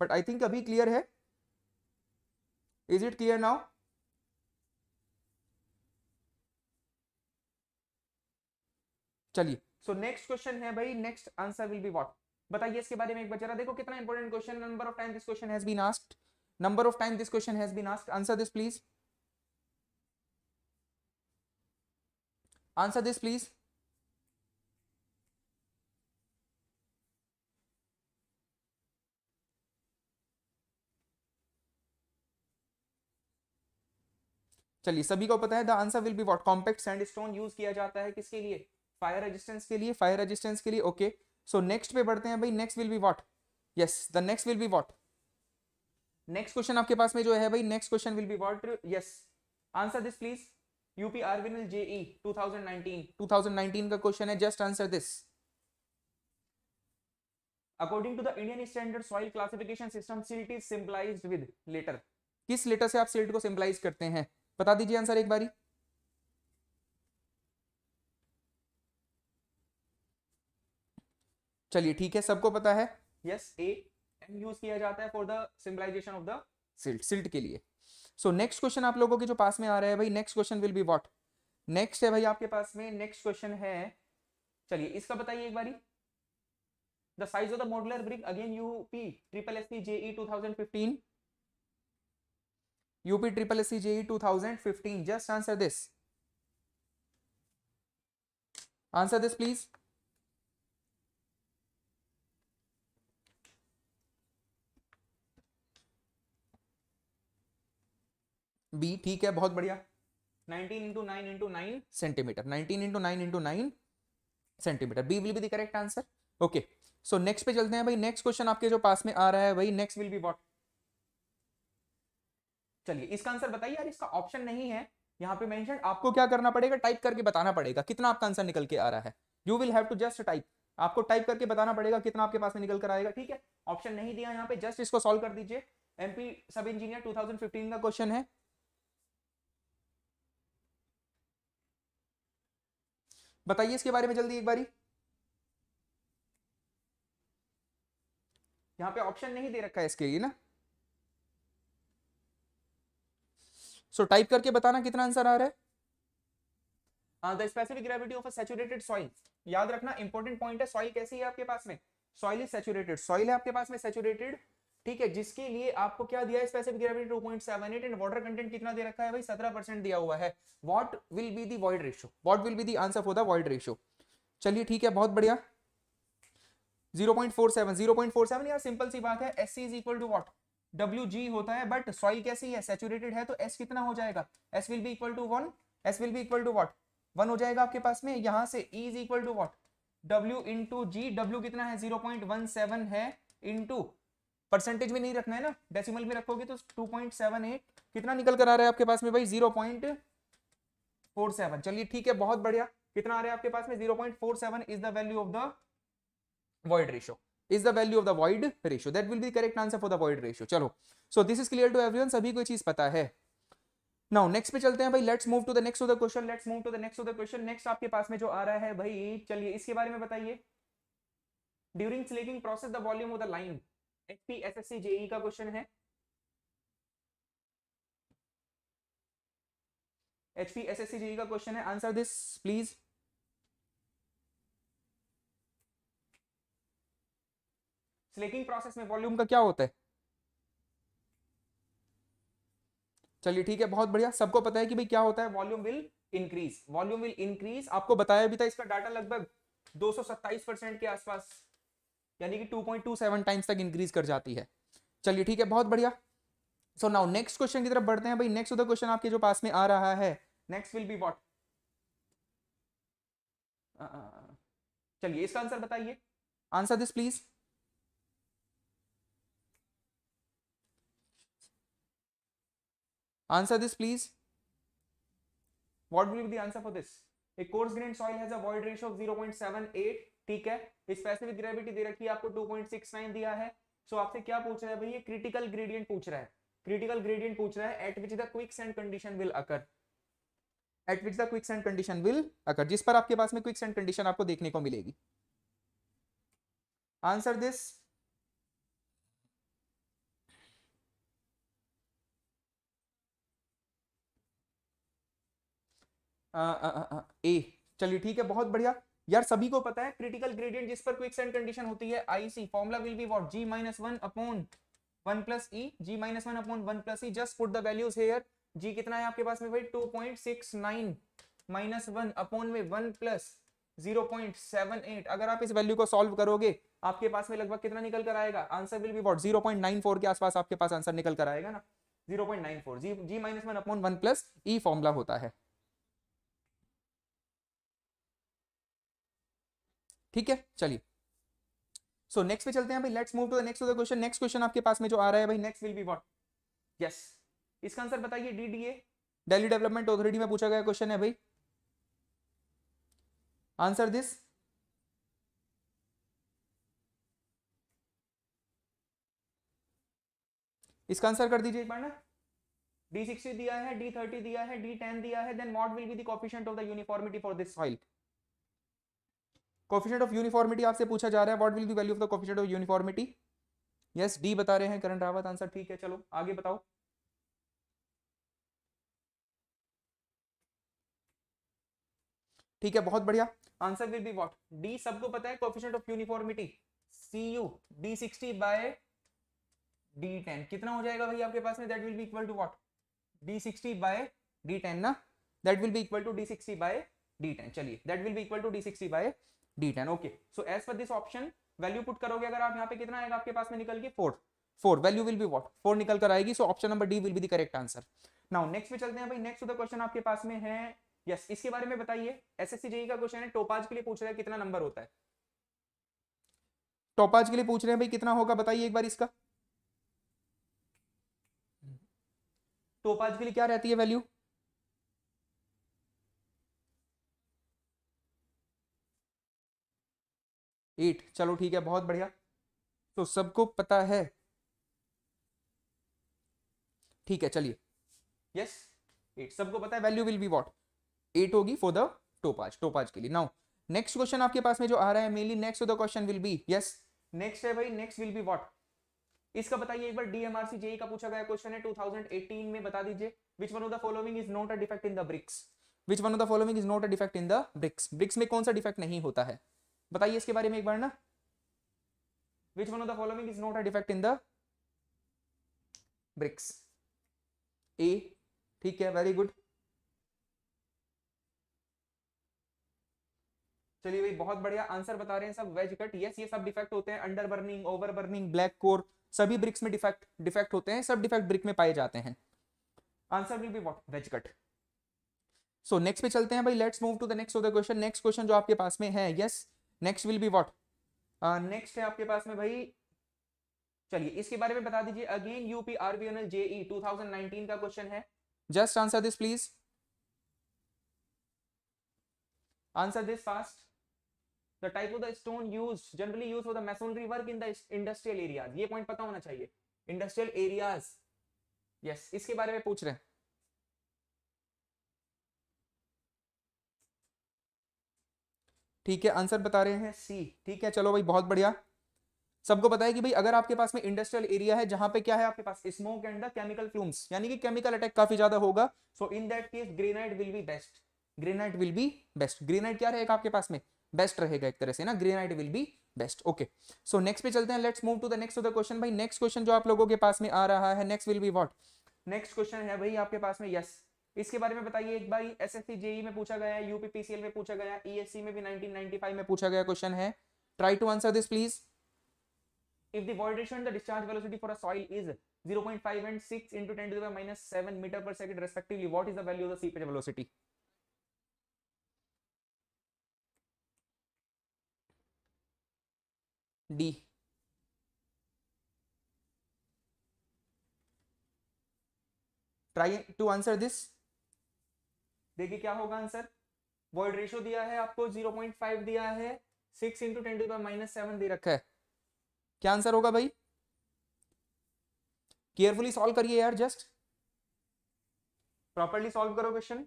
बट आई थिंक अभी क्लियर है इज इट क्लियर नाउ चलिए सो नेक्स्ट क्वेश्चन है भाई next answer will be what बताइए इसके बारे में एक बार देखो कितना important question number of time this question has been asked number of time this question has been asked answer this please answer this please चलिए सभी को पता है the answer will be what compact sandstone use किया जाता है किसके लिए फायर रेजिस्टेंस के लिए फायर रेजिस्टेंस के लिए ओके सो नेक्स्ट पे बढ़ते हैं भाई next will be what yes the next will be what next question आपके पास में जो है भाई next question will be what yes answer this please UP RVNL JE 2019 2019 का क्वेश्चन है just answer this according to the Indian standard soil classification system silt is symbolized with letter किस letter से आप सिल्ट को सिंपलाइज करते हैं बता दीजिए आंसर एक बारी चलिए ठीक है सबको पता है यस ए एम यूज किया जाता है for the symbolization of the silt silt के लिए सो नेक्स्ट क्वेश्चन आप लोगों के जो पास में आ रहा है भाई next question will be what next है भाई आपके पास में नेक्स्ट क्वेश्चन है चलिए इसका बताइए एक बारी the size of the modular brick again UP triple SC JE 2015 UP triple SC JE 2015 just answer this answer this please B ठीक है बहुत बढ़िया 19 into nine into nine centimetre 19 into nine into nine centimetre B will be the correct answer okay so next पे चलते हैं भाई next question आपके जो पास में आ रहा है भाई नेक्स्ट विल बी वॉट चलिए इसका आंसर बताइए यार इसका ऑप्शन नहीं है यहाँ पे मेंशन आपको क्या करना पड़ेगा टाइप करके बताना पड़ेगा कितना आपका आंसर निकल के आ रहा है you will have to just type आपको टाइप करके बताना पड़ेगा कितना आपके पास में निकल कर आएगा ठीक है ऑप्शन नहीं दिया यहाँ पे जस्ट इसको सॉल्व कर दीजिए एमपी सब इंजीनियर 2015 का क्वेश्चन है बताइए इसके बारे में जल्दी एक बारी यहां पे ऑप्शन नहीं दे रखा है इसके लिए ना सो so, टाइप करके बताना कितना आंसर आ रहा है the specific gravity of a saturated soil याद रखना इंपॉर्टेंट पॉइंट है सॉइल कैसी है आपके पास में सॉइल इज सैचुरेटेड सॉइल है आपके पास में सैचुरेटेड ठीक है जिसके लिए आपको क्या दिया है specific gravity 2.78 and water content कितना दे रखा है भाई 17% दिया हुआ है what will be the void ratio what will be the answer for the void ratio चलिए ठीक है बहुत बढ़िया 0.47 0.47 यार सिंपल सी बात है S C is equal to what W होता है बट सॉइल कैसी है सेचुरेटेड है तो एस कितना हो जाएगा S will be equal to one S will be equal to what one हो जाएगा आपके पास में यहां से E is equal to what W into G W कितना है जीरो पॉइंट है इंटू परसेंटेज में नहीं रखना है ना डेसिमल में रखोगे तो 2.78 कितना निकल कर आ रहा है आपके पास में भाई 0.47 चलिए ठीक है बहुत बढ़िया कितना आ रहा है आपके पास में 0.47 is the value of the void ratio is the value of the void ratio that will be correct answer for the void ratio चलो so this is clear to everyone सभी को चीज पता है नाउ नेक्स्ट पे चलते हैं भाई let's move to the next of the question let's move to the next of the question next आपके पास में जो आ रहा है भाई चलिए इसके बारे में बताइए during slaking process the volume of the lime HP SSC JE का क्वेश्चन है एचपी एसएससी जेई का क्वेश्चन है answer this please slaking process में वॉल्यूम का क्या होता है चलिए ठीक है बहुत बढ़िया सबको पता है कि भाई क्या होता है volume will increase volume will increase आपको बताया भी था इसका डाटा लगभग दो सौ सत्ताईस परसेंट के आसपास यानी कि 2.27 टाइम्स तक इंक्रीज कर जाती है चलिए ठीक है बहुत बढ़िया सो नाउ नेक्स्ट क्वेश्चन की तरफ बढ़ते हैं भाई नेक्स्ट उधर क्वेश्चन आपके जो पास में आ रहा है नेक्स्ट विल बी वॉट चलिए इसका आंसर बताइए answer this please answer this please what will be the answer for this a coarse grain soil has a void ratio of 0.78 ठीक है स्पेसिफिक ग्रेविटी दे रखी है आपको 2.69 दिया है सो आपसे क्या पूछ रहा है भाई ये क्रिटिकल ग्रेडियंट पूछ रहा है क्रिटिकल ग्रेडियंट पूछ रहा है at which the quicksand condition will occur at which the quicksand condition will occur जिस पर आपके पास में क्विक एंड कंडीशन आपको देखने को मिलेगी आंसर दिस ए चलिए ठीक है बहुत बढ़िया यार सभी को पता है क्रिटिकल ग्रेडियंट जिस पर क्विक एंड कंडीशन होती है IC formula will be what G minus one upon one plus E G minus one upon one plus E just put the values here G कितना है आपके पास में भाई two point six nine minus one upon में one plus zero point seven eight अगर आप इस वैल्यू को सॉल्व करोगे आपके पास में लगभग कितना निकल कर आएगा answer will be what zero point nine four के आसपास आपके पास आंसर निकल कर आएगा ना zero point nine four G G minus one upon one plus E formula होता है ठीक है चलिए सो नेक्स्ट पे चलते हैं भाई let's move to the next to the question next question आपके पास में जो आ रहा है भाई next will be what yes इसका आंसर बताइए डीडीए दिल्ली डेवलपमेंट अथॉरिटी में पूछा गया क्वेश्चन है भाई आंसर दिस इसका आंसर कर दीजिए एक बार ना डी सिक्सटी दिया है डी थर्टी दिया है डी टेन दिया है then what will be the coefficient of the uniformity for this soil coefficient of uniformity आपसे पूछा जा रहा है what will the value of the coefficient of uniformity yes D बता रहे हैं करण रावत आंसर ठीक है चलो आगे बताओ ठीक है बहुत बढ़िया answer will be what D सबको पता है coefficient of uniformity C U D sixty by D ten कितना हो जाएगा भाई आपके पास में that will be equal to what D sixty by D ten ना that will be equal to D sixty by D ten चलिए that will be equal to D sixty by D ten okay so as per this option value put करोगे अगर आप यहाँ पे कितना आएगा आपके पास में निकल के four four value will be what four निकल कर आएगी so option number D will be the correct answer now next पे चलते हैं भाई नेक्स्ट तो क्वेश्चन आपके पास में है यस yes, इसके बारे में बताइए एसएससी जेई e का क्वेश्चन है टोपाज के लिए पूछ रहा है कितना नंबर होता है टोपाज के लिए पूछ रहे हैं भाई कितना होगा बताइए एक बार इसका टोपाज के लिए क्या रहती है वैल्यू एट चलो ठीक है बहुत बढ़िया तो सबको पता है ठीक है चलिए यस एट सबको पता है value will be what eight होगी फॉर द टोपाज टोपाज के लिए नाउ नेक्स्ट क्वेश्चन आपके पास में जो आ रहा है mainly next the question will be yes next है भाई नेक्स्ट विल बी वॉट इसका बताइए एक बार डीएमआरसी जेई e का पूछा गया क्वेश्चन है 2018 में बता दीजिए which one of the following is not a defect in the bricks which one of the following is not a defect in the bricks bricks में कौन सा डिफेक्ट नहीं होता है बताइए इसके बारे में एक बार ना which one of the following is not a defect in the bricks A ठीक है वेरी गुड चलिए भाई बहुत बढ़िया आंसर बता रहे हैं सब वेज कट यस ये सब डिफेक्ट होते हैं under burning over burning black core सभी ब्रिक्स में डिफेक्ट डिफेक्ट होते हैं सब डिफेक्ट ब्रिक में पाए जाते हैं answer will be wedge cut so next पे चलते हैं भाई let's move to the next of the question next question जो आपके पास में है yes yes, next will be what next है आपके पास में भाई चलिए इसके बारे में बता दीजिए अगेन यूपी आरबीएनएल जेई 2019 का क्वेश्चन है just answer this please answer this fast the type of the stone use generally use for the masonry work in the industrial areas ये पॉइंट पता होना चाहिए इंडस्ट्रियल एरियाज यस इसके बारे में पूछ रहे हैं ठीक है आंसर बता रहे हैं सी ठीक है चलो भाई बहुत बढ़िया सबको पता है कि भाई अगर आपके पास में इंडस्ट्रियल एरिया है जहां पे क्या है आपके पास smoke and the chemical fumes यानी कि केमिकल अटैक काफी ज्यादा होगा so in that case granite will be best granite will be best granite क्या रहेगा आपके पास में बेस्ट रहेगा एक तरह से ना granite will be best okay so next पे चलते हैं let's move to the next question भाई नेक्स्ट क्वेश्चन जो आप लोगों के पास में आ रहा है next will be what next question है भाई आपके पास में यस इसके बारे में बताइए एक बार एस एस e में पूछा गया है यूपीपीसीएल में पूछा गया ईएससी e में भी 1995 में पूछा गया क्वेश्चन है try to answer this please if dehydration discharge velocity for soil is 0.5 and 6 into ten to minus seven metre per second respectively what is the value of the seepage velocity D try to answer this देखिए क्या होगा answer world ratio दिया है आपको 0.5 दिया है 6 into ten to minus seven दे रखा है क्या आंसर होगा भाई केयरफुली सॉल्व करिए यार जस्ट प्रॉपरली सॉल्व करो question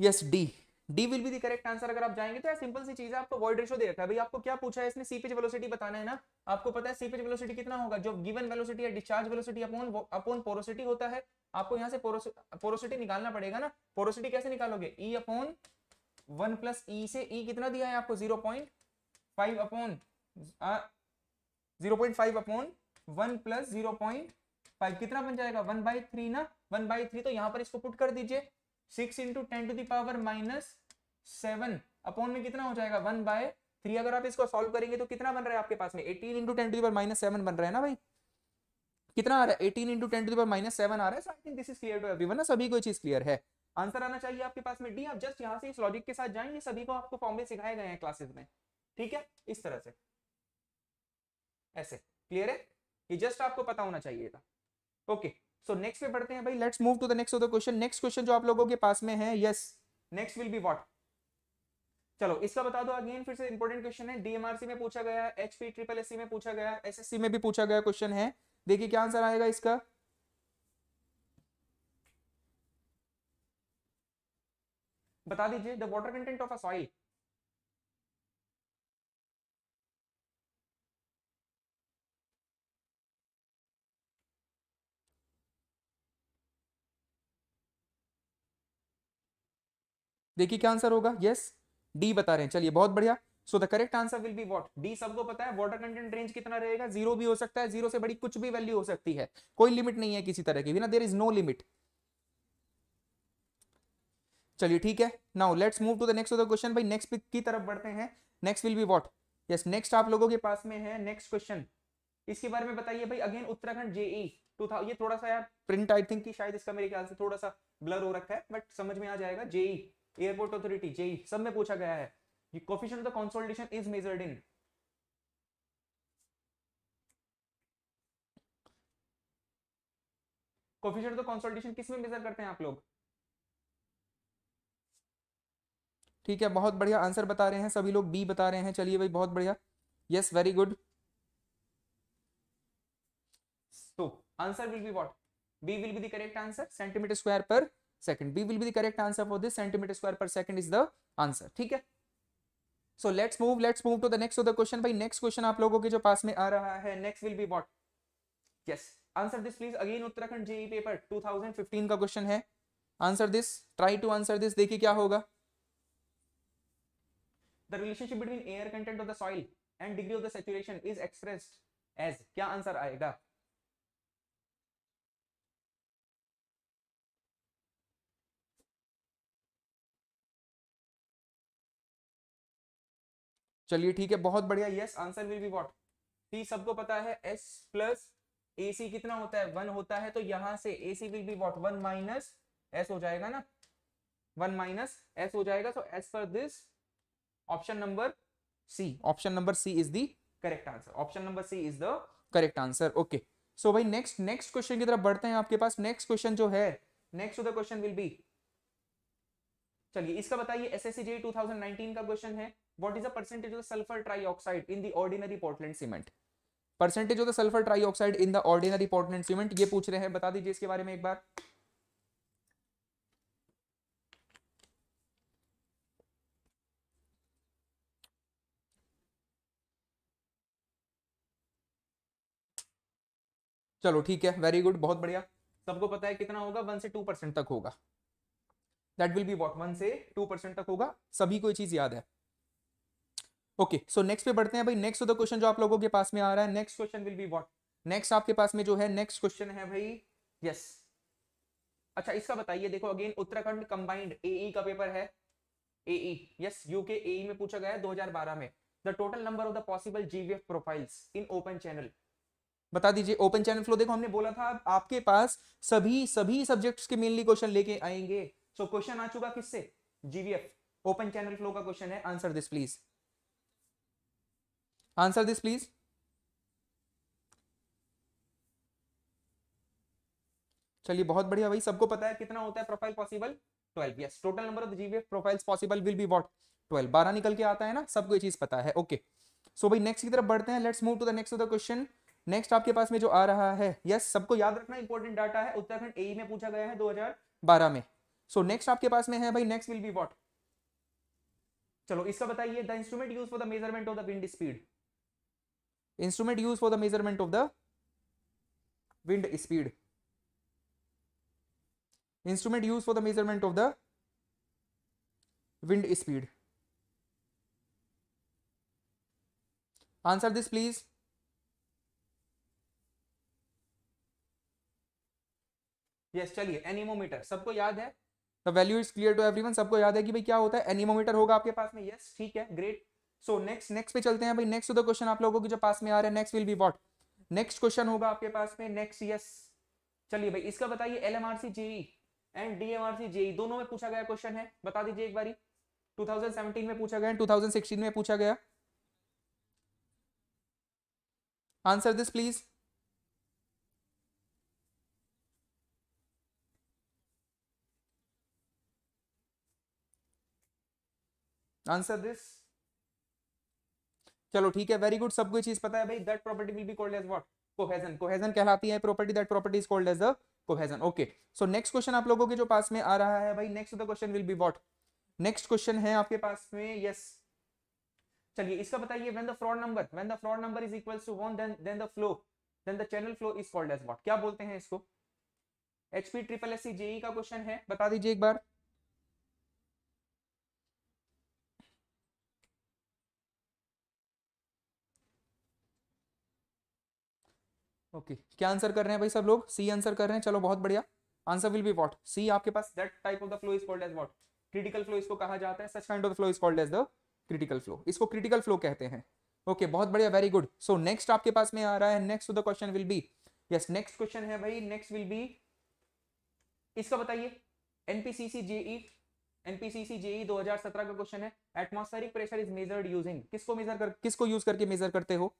yes D D will be the correct answer अगर आप जाएंगे तो यार सिंपल सी चीज है आपको वॉइड रेशो दे रखा है भाई आपको क्या पूछा है इसने सीपेज वेलोसिटी बताना है ना आपको पता है सीपेज वेलोसिटी कितना होगा जो गिवन वेलोसिटी या discharge velocity upon upon porosity होता है आपको यहां से पोरोसिटी निकालना पड़ेगा ना पोरोसिटी कैसे निकालोगे E upon one plus E से ई e कितना दिया है आपको zero point five upon zero point five upon one plus zero point five कितना बन जाएगा वन बाई थ्री ना वन बाई थ्री तो यहां पर इसको पुट कर दीजिए six into ten to the power minus seven upon में कितना हो जाएगा वन बाय थ्री अगर आप इसको सॉल्व करेंगे तो कितना बन रहा है आपके पास में eighteen into ten to the power minus seven बन रहा है ना भाई कितना आ रहा है eighteen into ten to the power minus seven आ रहा है I think this is clear to everyone ना सभी को चीज क्लियर है आंसर आना चाहिए आपके पास में डी आप जस्ट यहाँ से इस लॉजिक के साथ जाएंगे सभी को आपको फॉर्मुले सिखाए गए हैं क्लासेस में ठीक है इस तरह से ऐसे क्लियर है ये जस्ट आपको पता होना चाहिए था ओके okay. सो नेक्स्ट पे पढ़ते हैं भाई let's move to the next of the question next question जो आप लोगों के पास में है yes next will be what चलो इसका बता दो अगेन फिर से इंपॉर्टेंट क्वेश्चन है डीएमआरसी में पूछा गया एच पी ट्रिपल एससी में पूछा गया एसएससी में भी पूछा गया क्वेश्चन है देखिए क्या आंसर आएगा इसका बता दीजिए the water content of a soil देखिए क्या आंसर होगा यस डी बता रहे हैं चलिए बहुत बढ़िया so the correct answer will be what D सबको पता है वाटर कंटेंट रेंज कितना रहेगा जीरो भी हो सकता है जीरो से बड़ी कुछ भी वैल्यू हो सकती है कोई लिमिट नहीं है किसी तरह की देर इज नो लिमिट चलिए ठीक है now let's move to the next question भाई नेक्स्ट की तरफ बढ़ते हैं next will be what yes next आप लोगों के पास में है नेक्स्ट क्वेश्चन इसके बारे में बताइए भाई अगेन उत्तराखंड जेई टू था ये थोड़ा सा यार प्रिंट आई थिंक कि शायद इसका मेरे ख्याल से थोड़ा सा ब्लर हो रखा है बट समझ में आ जाएगा जेई एयरपोर्ट अथॉरिटी जेई सब में पूछा गया है ये of the consolidation is measured in coefficient of the किस में मेजर करते हैं आप लोग ठीक है बहुत बढ़िया आंसर बता रहे हैं सभी लोग बी बता रहे हैं चलिए भाई बहुत बढ़िया yes very good so answer will be what B will be the correct answer centimetre square per second. B will be the correct answer for this. Centimeter square per second is the answer. ठीक है. So let's move. Let's move to the next other question. भाई next question आप लोगों के जो पास में आ रहा है next will be what? Yes. Answer this please. Again Uttarakhand JE paper 2015 का क्वेश्चन है. Answer this. Try to answer this. देखिए क्या होगा. The relationship between air content of the soil and degree of the saturation is expressed as क्या answer आएगा? चलिए ठीक है बहुत बढ़िया yes answer will be what C सबको पता है एस प्लस ए सी कितना होता है वन होता है तो यहां से A C will be what one minus S हो जाएगा ना वन माइनस एस हो जाएगा सो एस पर this option number C option number C is the correct answer option number C is the correct answer okay so भाई next next question की तरफ बढ़ते हैं आपके पास नेक्स्ट क्वेश्चन जो है next the question will be चलिए इसका बताइए एस एस एसएससी जेई 2019 का क्वेश्चन है what is the percentage of sulphur trioxide in the ordinary Portland cement percentage of the sulphur trioxide in the ordinary Portland cement ये पूछ रहे हैं बता दीजिए इसके बारे में एक बार चलो ठीक है वेरी गुड बहुत बढ़िया सबको पता है कितना होगा वन से टू परसेंट तक होगा that will be what one से टू परसेंट तक होगा सभी को ये चीज याद है ओके सो नेक्स्ट पे बढ़ते हैं भाई नेक्स्ट द क्वेश्चन जो आप लोगों के पास में आ रहा है next question will be what next आपके पास में जो है नेक्स्ट क्वेश्चन है भाई यस yes. अच्छा इसका बताइए देखो again Uttarakhand combined A e का पेपर है एई यस यूके ए में पूछा गया है 2012 में the total number of the possible GVF profiles in open channel बता दीजिए ओपन चैनल फ्लो देखो हमने बोला था आपके पास सभी सभी सब्जेक्ट्स के मेनली क्वेश्चन लेके आएंगे सो so, क्वेश्चन आ चुका किससे जीवीएफ ओपन चैनल फ्लो का क्वेश्चन है answer this please answer this please चलिए बहुत बढ़िया भाई सबको पता है कितना होता है profile possible twelve yes total number of GVF profiles possible will be what twelve बारह निकल के आता है ना सबको ये चीज पता है ओके सो भाई नेक्स्ट की तरफ बढ़ते हैं let's move to the next of the question next आपके पास में जो आ रहा है यस yes, सबको याद रखना इंपॉर्टेंट डाटा है उत्तराखंड ए e में पूछा गया है 2012 में सो नेक्स्ट आपके पास में है भाई नेक्स्ट विल बी वॉट चलो इसका बताइए the instrument use for the measurement of the wind speed instrument use for the measurement of the wind speed instrument use for the measurement of the wind speed answer this please yes चलिए anemometer सबको याद है the value is clear to everyone सबको याद है कि भाई क्या होता है एनिमोमीटर होगा आपके पास में यस ठीक है ग्रेट सो नेक्स्ट नेक्स्ट पे चलते हैं भाई नेक्स्ट द क्वेश्चन आप लोगों के जो पास में आ रहा है next will be what next question होगा आपके पास में नेक्स्ट यस चलिए भाई इसका बताइए L M R C JE and D M R C JE दोनों में पूछा गया क्वेश्चन है बता दीजिए एक बारी 2017 में पूछा गया 2016 में पूछा गया answer this please answer this चलो ठीक है वेरी गुड सब कोई चीज पता है भाई that property will be called as what cohesion cohesion कहलाती है property that property is called as a cohesion okay so next question आप लोगों के जो पास में आ रहा है भाई next the question will be what next question है आपके पास में यस yes. चलिए इसका बताइए when the Froude number when the Froude number is equals to 1 then then the flow then the channel flow is called as what क्या बोलते हैं इसको एचपी ट्रिपल एससी जेई का क्वेश्चन है बता दीजिए एक बार ओके क्या आंसर कर रहे हैं भाई सब लोग सी आंसर कर रहे हैं चलो बहुत बढ़िया answer will be what C आपके पास that type of the flow is called as what critical flow इसको कहा जाता है such kind of flow is called as the critical flow इसको क्रिटिकल फ्लो कहते हैं ओके okay, बहुत बढ़िया वेरी गुड सो नेक्स्ट आपके पास में आ रहा है next the question will be yes next question है भाई नेक्स्ट विल बी इसका बताइए एनपीसीसी जेई एनपीसीसी जेई 2017 का क्वेश्चन है atmospheric pressure is measured using किसको मेजर कर किसको यूज करके मेजर करते हो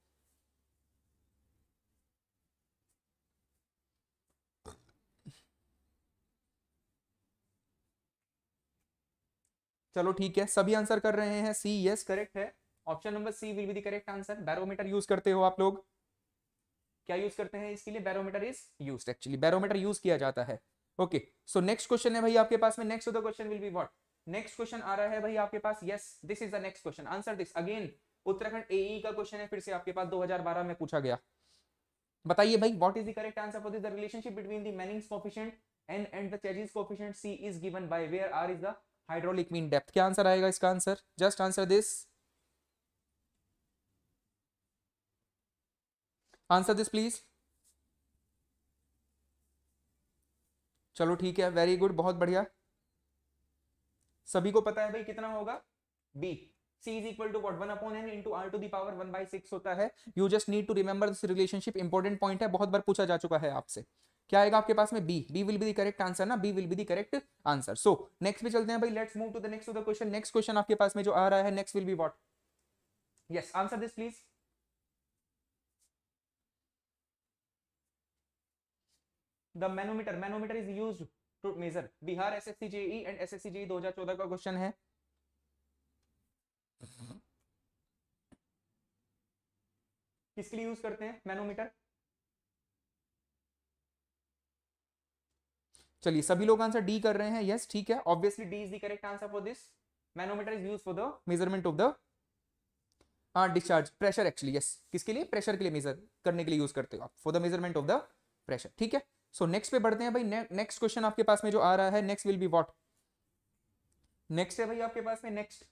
चलो ठीक है सभी आंसर कर रहे हैं सी यस करेक्ट है option number C will be the correct answer barometer use करते हो आप लोग क्या यूज करते हैं इसके लिए barometer is use actually barometer use किया जाता है ओके सो नेक्स्ट क्वेश्चन है भाई आपके पास में next the question will be what next question आ रहा है भाई आपके पास yes this is the next question answer this again Uttarakhand AE e का क्वेश्चन है फिर से आपके पास 2012 में पूछा गया बताइए भाई what is the correct answer for this the relationship between the Manning's coefficient and and the Chezy's coefficient C is given by where R is the hydraulic mean depth क्या आंसर आएगा इसका answer just answer this answer this please चलो ठीक है very good बहुत बढ़िया सभी को पता है भाई कितना होगा B C is equal to one upon N n into r to the power 1 होता है you just need to remember this relationship important point है बहुत बार पूछा जा चुका है आपसे क्या आएगा आपके पास में B B will be the correct answer ना B will be the correct answer so next भी चलते हैं भाई let's move to the next to the question next question आपके पास में जो आ रहा है next will be what yes answer this please the manometer manometer is used to measure Bihar SSC JE and SSC JE 2014 का क्वेश्चन है किसके लिए यूज करते हैं मैनोमीटर चलिए सभी लोग आंसर डी कर रहे हैं यस ठीक है obviously D is the correct answer for this manometer is use for the measurement of the discharge pressure actually yes किसके लिए प्रेशर के लिए मेजर करने के लिए यूज करते हो आप for the measurement of the pressure ठीक है सो so, नेक्स्ट पे बढ़ते हैं भाई नेक्स्ट क्वेश्चन आपके पास में जो आ रहा है next will be what next है भाई आपके पास में नेक्स्ट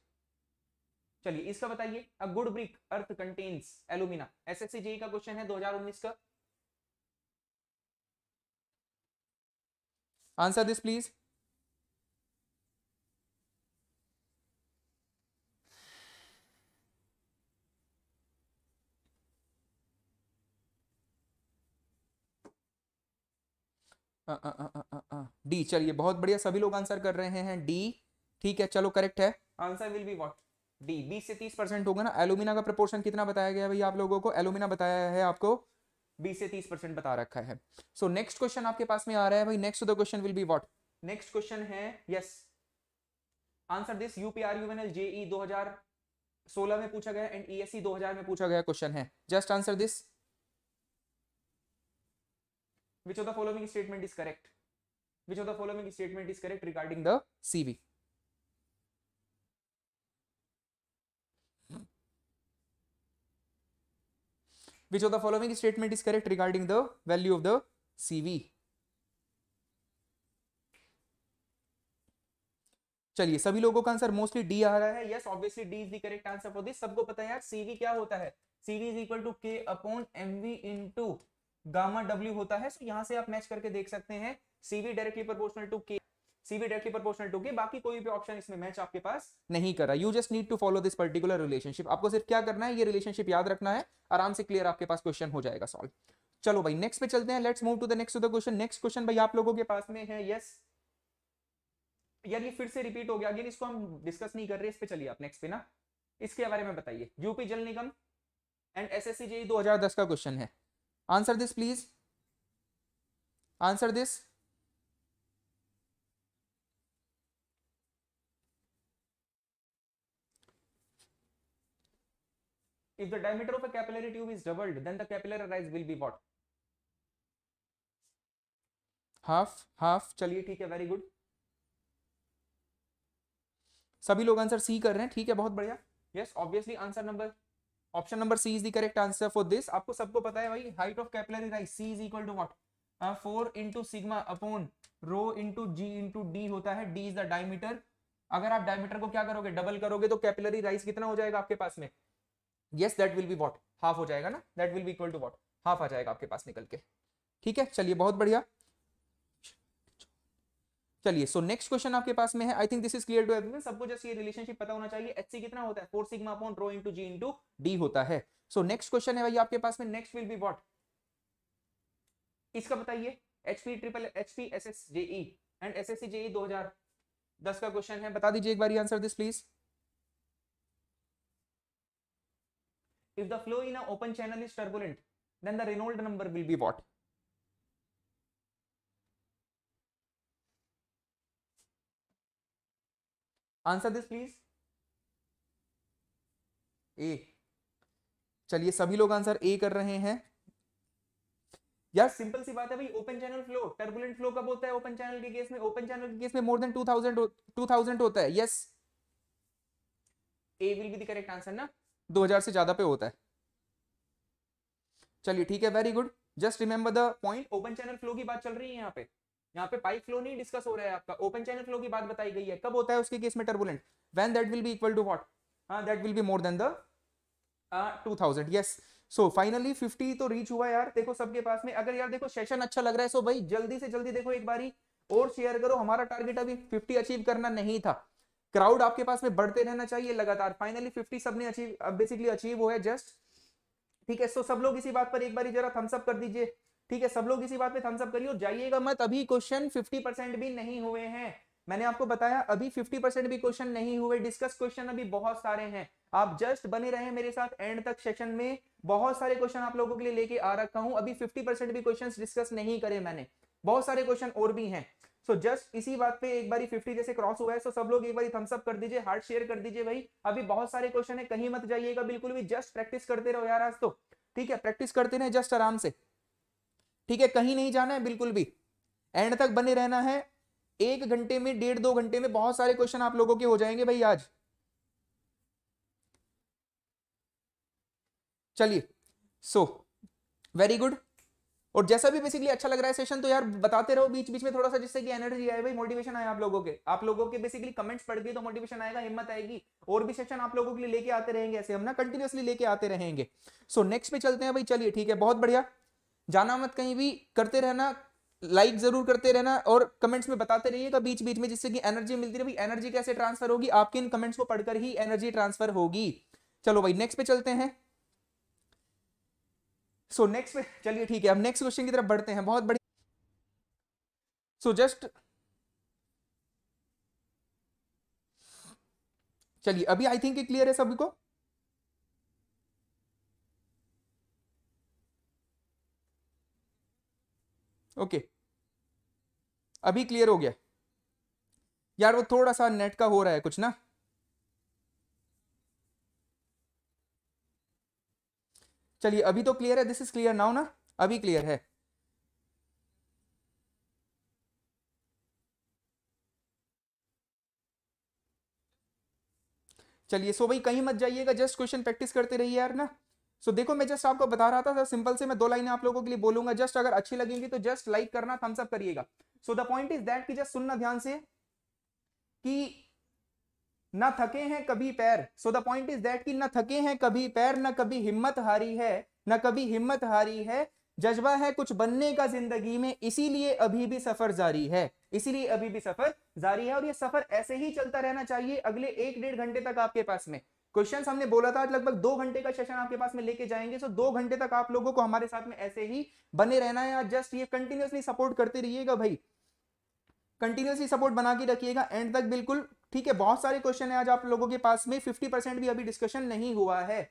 चलिए इसका बताइए a good brick earth contains alumina SSC JE का क्वेश्चन है 2019 का आंसर दिस प्लीज डी चलिए बहुत बढ़िया सभी लोग आंसर कर रहे हैं डी ठीक है चलो करेक्ट है answer will be what D बीस से तीस परसेंट होगा ना एलुमिना का प्रपोर्शन कितना बताया गया भाई आप लोगों को एलुमिना बताया है आपको बीस से तीस परसेंट बता रखा है सो नेक्स्ट क्वेश्चन आपके पास में आ रहा है भाई next the question will be what next question है yes answer this UPR UNL JE 2016 में पूछा गया एंड ईएससी 2000 में पूछा गया क्वेश्चन है just answer this which of the following statement is correct which of the following statement is correct regarding the cv Which of the following statement is correct regarding the value of the CV? चलिए सभी लोगों का answer mostly D आ रहा है yes obviously D is the correct answer for this सबको पता है यार सीवी क्या होता है CV is equal to K upon MV into gamma W होता है सो so यहां से आप मैच करके देख सकते हैं सीवी डायरेक्टली प्रोपोर्शनल टू के सी भी डायरेक्टली प्रोपोर्शनल टू के बाकी कोई भी ऑप्शन इसमें मैच आपके पास नहीं कर रहा you just need to follow this particular relationship आपको सिर्फ क्या करना है ये रिलेशनशिप याद रखना है आराम से क्लियर आपके पास क्वेश्चन हो जाएगा सॉल्व चलो भाई नेक्स्ट पे चलते हैं let's move to the next to the question next question भाई आप लोगों के पास में है यस यार ये फिर से रिपीट हो गया अगेन इसको हम डिस्कस नहीं कर रहे इस पे चलिए आप नेक्स्ट पे ना इसके बारे में बताइए यूपी जल निगम एंड एसएससी जेई 2010 का क्वेश्चन है answer this please answer this if the diameter of a capillary tube is doubled then the capillary rise will be what half half चलिए ठीक है वेरी गुड सभी लोग आंसर सी कर रहे हैं ठीक है बहुत बढ़िया yes obviously answer number option number C is the correct answer for this आपको सबको पता है भाई height of capillary rise C is equal to what four into sigma upon rho into G into D होता है D is the diameter अगर आप diameter को क्या करोगे डबल करोगे तो कैपिलरी राइज कितना हो जाएगा आपके पास में yes that will be what half हो जाएगा ना that will be equal to what half आ जाएगा आपके पास निकल के ठीक है चलिए बहुत बढ़िया चलिए सो नेक्स्ट क्वेश्चन आपके पास में है I think this is clear to everyone सबको जस्ट ये रिलेशनशिप पता होना चाहिए एचसी कितना होता है 4 sigma upon rho into G into D होता है सो नेक्स्ट क्वेश्चन है भाई आपके पास में नेक्स्ट विल बी व्हाट इसका बताइए HP triple HP SS JE and SSC JE 2010 का क्वेश्चन है बता दीजिए एक बार answer this please if the flow in a open channel is turbulent, then the Reynolds number will be what? Answer this please A चलिए सभी लोग answer A कर रहे हैं यार सिंपल सी बात है भाई open channel flow turbulent flow कब होता है ओपन चैनल के केस में ओपन चैनल के केस में मोर देन 2000 2000 होता है yes A will be the correct answer ना 2000 से ज़्यादा पे होता है चलिए ठीक है very good just remember the point open channel flow की बात चल रही है यहाँ पे यहाँ पे पाइप फ्लो नहीं डिस्कस हो रहा है आपका ओपन चैनल फ्लो की बात बताई गई है कब होता है उसके केस में turbulent when that will be equal to what हाँ that will be more than the two thousand yes so finally fifty तो रीच हुआ यार देखो सबके पास में अगर यार देखो सेशन अच्छा लग रहा है सो भाई जल्दी से जल्दी देखो एक बारी और शेयर करो हमारा टारगेट अभी फिफ्टी अचीव करना नहीं था क्राउड आपके पास में बढ़ते रहना चाहिए लगातार फाइनली फिफ्टी सबने अचीव बेसिकली अचीव हुआ है जस्ट ठीक है सो सब लोग इसी बात पर एक बार जरा थम्सअप कर दीजिए ठीक है सब लोग इसी बात पे थम्सअप करिए और जाइएगा मत अभी क्वेश्चन 50 परसेंट भी नहीं हुए हैं मैंने आपको बताया अभी 50 परसेंट भी क्वेश्चन नहीं हुए डिस्कस क्वेश्चन अभी बहुत सारे हैं आप जस्ट बने रहे मेरे साथ एंड तक सेशन में बहुत सारे क्वेश्चन आप लोगों के लिए लेके आ रखा हूं अभी 50 परसेंट भी क्वेश्चंस डिस्कस नहीं करे मैंने बहुत सारे क्वेश्चन और भी हैं सो so जस्ट इसी बात पे एक बारी 50 जैसे क्रॉस हुआ है सो so सब लोग एक बारी थम्सअप कर दीजिए हार्ट शेयर कर दीजिए भाई अभी बहुत सारे क्वेश्चन है कहीं मत जाइएगा बिल्कुल भी जस्ट प्रैक्टिस करते रहो यार आज तो ठीक है प्रैक्टिस करते रहे जस्ट आराम से ठीक है कहीं नहीं जाना है बिल्कुल भी एंड तक बने रहना है एक घंटे में डेढ़ दो घंटे में बहुत सारे क्वेश्चन आप लोगों के हो जाएंगे भाई आज चलिए सो वेरी गुड और जैसा भी बेसिकली अच्छा लग रहा है सेशन तो यार बताते रहो बीच बीच में थोड़ा सा जिससे कि एनर्जी आए भाई मोटिवेशन आए आप लोगों के आप लोगों के बेसिकली कमेंट्स पढ़ गए तो मोटिवेशन आएगा हिम्मत आएगी और भी सेशन आप लोगों के लिए लेके आते रहेंगे ऐसे हम ना कंटिन्यूसली लेके आते रहेंगे सो नेक्स्ट पे चलते हैं भाई चलिए ठीक है बहुत बढ़िया जाना मत कहीं भी करते रहना लाइक like जरूर करते रहना और कमेंट्स में बताते रहिएगा बीच बीच में जिससे कि एनर्जी मिलती रही एनर्जी कैसे ट्रांसफर होगी आपके इन कमेंट्स को पढ़कर ही एनर्जी ट्रांसफर होगी चलो भाई नेक्स्ट पे चलते हैं सो नेक्स्ट चलिए ठीक है अब नेक्स्ट क्वेश्चन की तरफ बढ़ते हैं बहुत बड़ी सो जस्ट चलिए अभी आई थिंक क्लियर है सभी को ओके okay. अभी क्लियर हो गया यार वो थोड़ा सा नेट का हो रहा है कुछ ना चलिए अभी तो क्लियर है दिस इज क्लियर नाउ ना अभी क्लियर है चलिए सो भाई कहीं मत जाइएगा जस्ट क्वेश्चन प्रैक्टिस करते रहिए यार ना सो देखो मैं जस्ट आपको बता रहा था सर सिंपल से मैं दो लाइनें आप लोगों के लिए बोलूंगा जस्ट अगर अच्छी लगेंगी तो जस्ट लाइक करना थम्सअप करिएगा so the point is that कि जस्ट सुनना ध्यान से कि न थके हैं कभी पैर so the point is that कि न थके हैं कभी पैर न कभी हिम्मत हारी है न कभी हिम्मत हारी है जज्बा है कुछ बनने का जिंदगी में इसीलिए अभी भी सफर जारी है इसीलिए अभी भी सफर जारी है और ये सफर ऐसे ही चलता रहना चाहिए अगले एक डेढ़ घंटे तक आपके पास में क्वेश्चन हमने बोला था लगभग दो घंटे का सेशन आपके पास में लेके जाएंगे सो दो घंटे तक आप लोगों को हमारे साथ में ऐसे ही बने रहना है जस्ट ये कंटिन्यूसली सपोर्ट करते रहिएगा भाई कंटिन्यूसली सपोर्ट बना के रखिएगा एंड तक बिल्कुल ठीक है बहुत सारे क्वेश्चन है आज आप लोगों के पास में फिफ्टी परसेंट भी अभी डिस्कशन नहीं हुआ है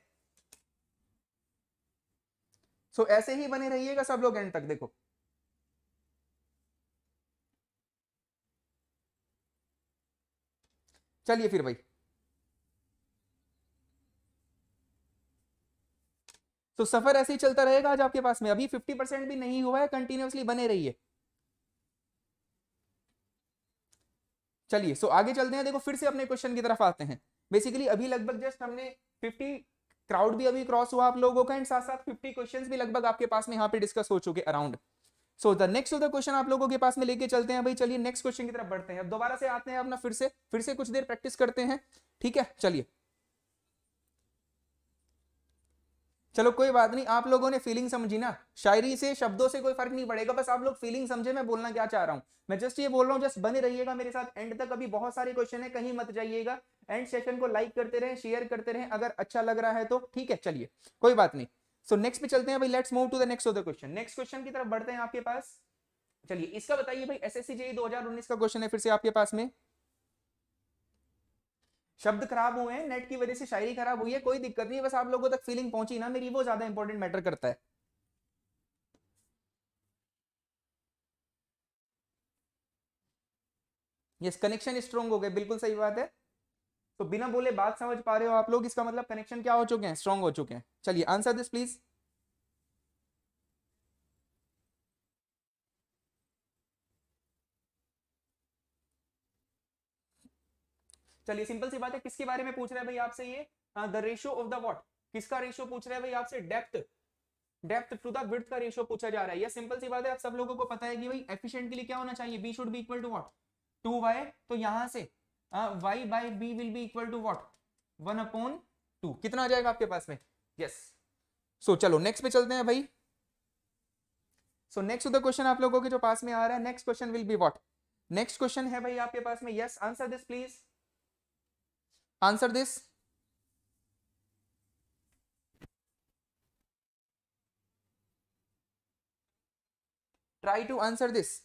सो so, ऐसे ही बने रहिएगा सब लोग एंड तक देखो चलिए फिर भाई तो सफर ऐसे ही चलता रहेगा आज आपके पास में अभी फिफ्टी परसेंट भी नहीं हुआ है कंटिन्यूसली बने रहिए चलिए सो आगे चलते हैं देखो फिर से अपने क्वेश्चन की तरफ आते हैं बेसिकली अभी लगभग जस्ट हमने 50 क्राउड भी अभी क्रॉस हुआ आप लोगों का एंड साथ साथ 50 क्वेश्चंस भी लगभग आपके पास में यहाँ पे डिस्कस हो चुके around so the next the question आप लोगों के पास में लेके चलते हैं भाई चलिए नेक्स्ट क्वेश्चन की तरफ बढ़ते हैं अब दोबारा से आते हैं अपना फिर से फिर से कुछ देर प्रैक्टिस करते हैं ठीक है चलिए चलो कोई बात नहीं आप लोगों ने फीलिंग समझी ना शायरी से शब्दों से कोई फर्क नहीं पड़ेगा बस आप लोग फीलिंग समझे मैं बोलना क्या चाह रहा हूँ मैं जस्ट ये बोल रहा हूँ जस्ट बने रहिएगा मेरे साथ एंड तक अभी बहुत सारे क्वेश्चन है कहीं मत जाइएगा एंड सेशन को लाइक करते रहे शेयर करते रहे अगर अच्छा लग रहा है तो ठीक है चलिए कोई बात नहीं सो नेक्स्ट पे चलते हैं let's move to the next of the question next question की तरफ बढ़ते हैं आपके पास चलिए इसका बताइए भाई एसएससी जेई 2019 का क्वेश्चन है फिर से आपके पास में शब्द खराब हुए हैं नेट की वजह से शायरी खराब हुई है कोई दिक्कत नहीं बस आप लोगों तक फीलिंग पहुंची ना मेरी वो ज्यादा इंपॉर्टेंट मैटर करता है यस कनेक्शन स्ट्रॉन्ग हो गए बिल्कुल सही बात है तो बिना बोले बात समझ पा रहे हो आप लोग इसका मतलब कनेक्शन क्या हो चुके हैं स्ट्रॉन्ग हो चुके हैं चलिए आंसर दिस प्लीज चलिए सिंपल सी बात है किसके बारे में पूछ रहे हैं भाई आपसे ये the ratio of the what किसका रेशियो पूछ रहे है भाई आपसे depth depth to the width का रेशियो पूछा जा रहा है यह सिंपल सी बात है आप सब लोगों को पता है कि भाई एफिशियंट के लिए क्या होना चाहिए B should be equal to what two 2y तो यहां से Y by B will be equal to what one upon two कितना आ जाएगा आपके पास में यस yes. सो so, चलो नेक्स्ट पे चलते हैं भाई सो नेक्स्ट द क्वेश्चन आप लोगों के जो पास में आ रहा है next question will be what next question है भाई आपके पास में yes answer this please Answer this. Try to answer this.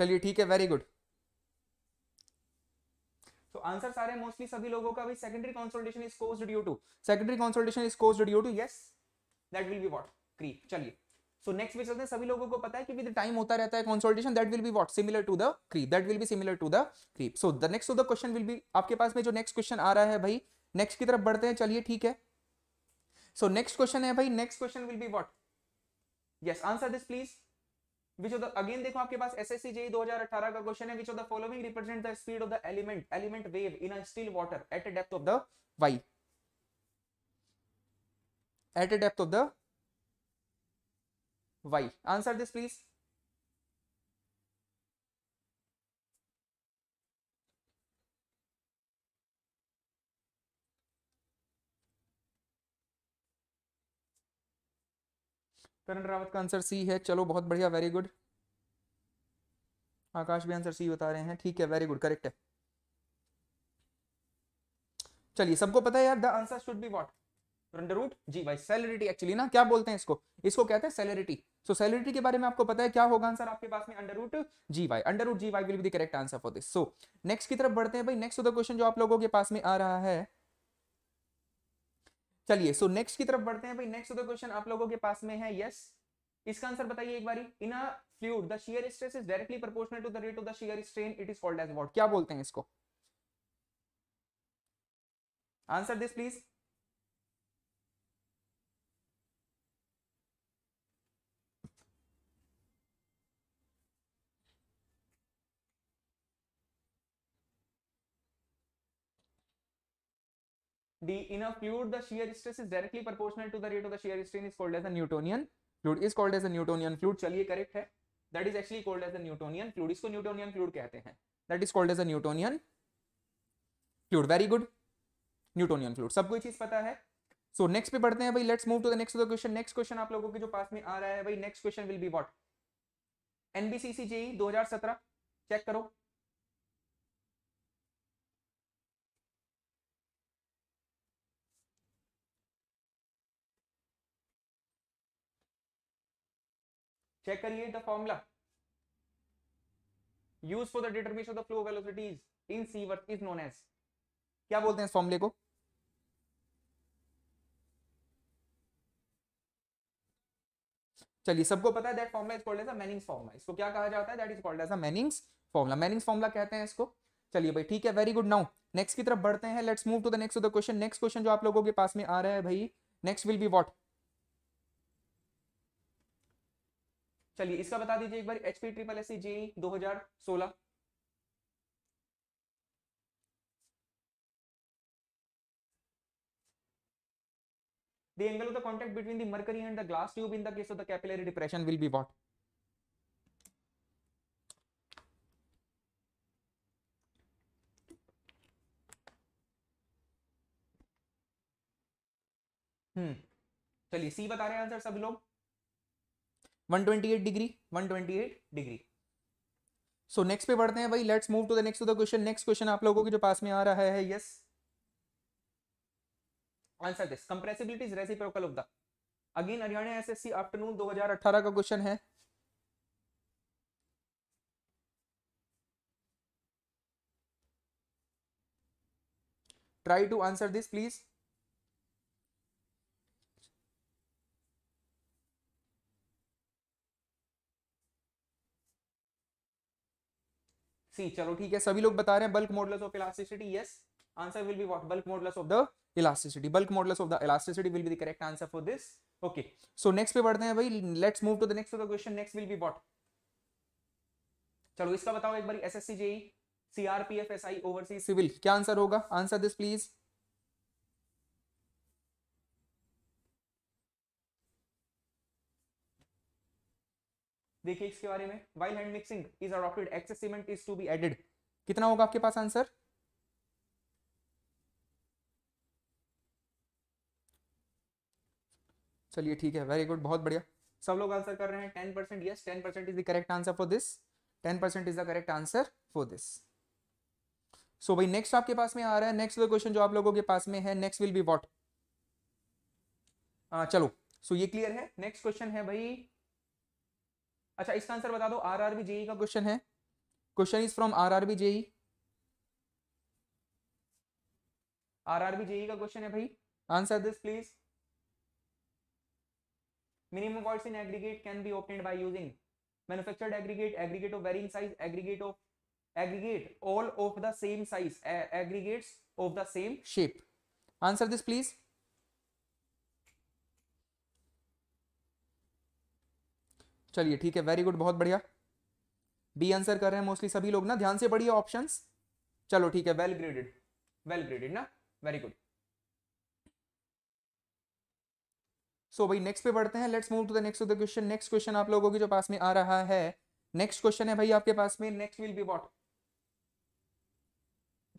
चलिए ठीक है वेरी गुड तो आंसर सारे मोस्टली सभी लोगों का भी secondary consolidation is cause due to secondary consolidation is cause due to yes that will be what creep चलिए सो नेक्स्ट भी चलते हैं सभी लोगों को पता है कि विद टाइम होता रहता है consolidation that will be what similar to the creep that will be similar to the creep so the next the question will be आपके पास में जो नेक्स्ट क्वेश्चन आ रहा है भाई नेक्स्ट की तरफ बढ़ते हैं चलिए ठीक है सो नेक्स्ट क्वेश्चन है भाई next question will be what yes answer this please which of the again देखो आपके पास एस एस सी दो हजार अठारह का क्वेश्चन है which of the following represent the speed of the element element wave in still water at a depth of the Y at a depth of the Y answer this please Karan Rawat का answer C है चलो बहुत बढ़िया very good आकाश भी answer C बता रहे हैं ठीक है वेरी गुड करेक्ट है चलिए सबको पता है यार the answer should be what root G भाई सैलरिटी एक्चुअली ना क्या बोलते हैं इसको इसको कहते हैं सैलरिटी सो सैलरिटी के बारे में आपको पता है क्या होगा आंसर आपके पास में under root G Y under root G Y will be the correct answer for this so next की तरफ बढ़ते हैं भाई नेक्स्ट तो क्वेश्चन जो आप लोगों के पास में आ रहा है चलिए सो नेक्स्ट की तरफ बढ़ते हैं भाई नेक्स्ट क्वेश्चन तो आप लोगों के पास में है यस इसका आंसर बताइए एक बारी in a fluid the shear stress is directly proportional to the rate of the shear strain it is called as what क्या बोलते हैं इसको answer this please the In a fluid, the shear stress is directly proportional to the rate of the shear strain is called as a Newtonian fluid. Is called as a Newtonian fluid. chaliye correct hai That is actually called as a Newtonian fluid. isko Newtonian fluid kehte hain That is called as a Newtonian fluid. Very good. Newtonian fluid. सबको चीज cheez pata hai so, next pe next hain bhai let's move to the next to the question next question aap logo ke jo pass mein aa raha hai bhai next question will be what nbcc je 2017 check karo check करिए the formula use for the determination of the flow velocities in sewer is known as क्या बोलते हैं इस फॉर्मूले को चलिए सबको पता है that formula is called as a Manning's formula इसको क्या कहा जाता है that is called as a Manning's formula Manning's formula कहते हैं इसको चलिए भाई ठीक है वेरी गुड नाउ नेक्स्ट की तरफ बढ़ते हैं let's move to the next of the question next question जो आप लोगों के पास में आ रहा है भाई नेक्स्ट विल बी व्हाट चलिए इसका बता दीजिए एक बार H P triple S G दो हजार सोलह The angle of the contact between the mercury and the glass tube in the case of the capillary depression will be what? Hmm. चलिए सी बता रहे हैं आंसर सभी लोग 128 डिग्री 128 डिग्री सो नेक्स्ट पे बढ़ते हैं भाई let's move to the next to the question next question आप लोगों के जो पास में आ रहा है yes answer this compressibility is reciprocal of the again Haryana SSC afternoon 2018 का क्वेश्चन है try to answer this please C चलो ठीक है सभी लोग बता रहे हैं bulk modulus of elasticity yes answer will be what bulk modulus of the elasticity bulk modulus of the elasticity will be the correct answer for this okay so next पे बढ़ते हैं भाई let's move to the next the question next will be what चलो इसका बताओ एक बार SSC JE CRPF SI overseas civil क्या आंसर होगा आंसर दिस प्लीज देखिए इसके बारे में while hand mixing is adopted excess cement is to be added कितना होगा आपके पास आंसर चलिए ठीक है वेरी गुड बहुत बढ़िया सब लोग आंसर कर रहे हैं ten percent yes ten percent is the correct answer for this ten percent is the correct answer for this so भाई नेक्स्ट आपके पास में आ रहा है नेक्स्ट क्वेश्चन जो आप लोगों के पास में है नेक्स्ट विल बी वॉट चलो सो so ये क्लियर है नेक्स्ट क्वेश्चन है भाई अच्छा इसका आंसर बता दो आर आरबी जेई का क्वेश्चन है question is from R RB JE R RB JE का क्वेश्चन है भाई answer this please minimum voids in aggregate can be open by using manufactured aggregate aggregate of varying size aggregate of aggregate all of the same size aggregate of the same shape answer this please चलिए ठीक है very good बहुत बढ़िया B answer कर रहे हैं mostly सभी लोग ना ध्यान से पढ़िए ऑप्शंस चलो ठीक है वेल ग्रेडेड वेल ग्रेडेड ना वेरी गुड सो भाई नेक्स्ट पे बढ़ते हैं let's move to the next of the question next question आप लोगों की जो पास में आ रहा है नेक्स्ट क्वेश्चन है भाई आपके पास में नेक्स्ट विल बी वॉट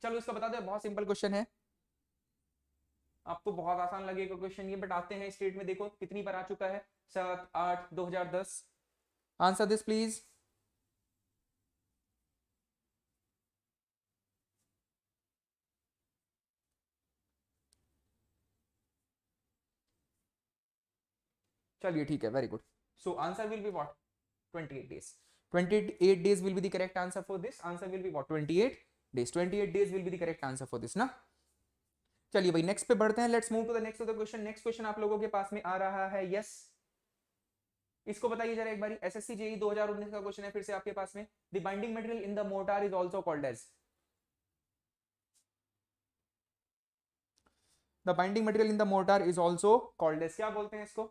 चलो इसका बता दो बहुत सिंपल क्वेश्चन है आपको बहुत आसान लगेगा क्वेश्चन ये बट आते हैं स्टेट में देखो कितनी बार आ चुका है सात आठ दो हजार दस answer this please चलिए ठीक है very good so answer will be what 28 days 28 days will be the correct answer for this answer will be what 28 days 28 days will be the correct answer for this ना चलिए भाई next पे बढ़ते हैं let's move to the next question next question आप लोगों के पास में आ रहा है यस yes. इसको बताइए जरा एक बार एस एस सी e दो हजार उन्नीस का क्वेश्चन है फिर से आपके पास में the binding material in the mortar is also called as the binding material in the mortar is also called as क्या बोलते हैं इसको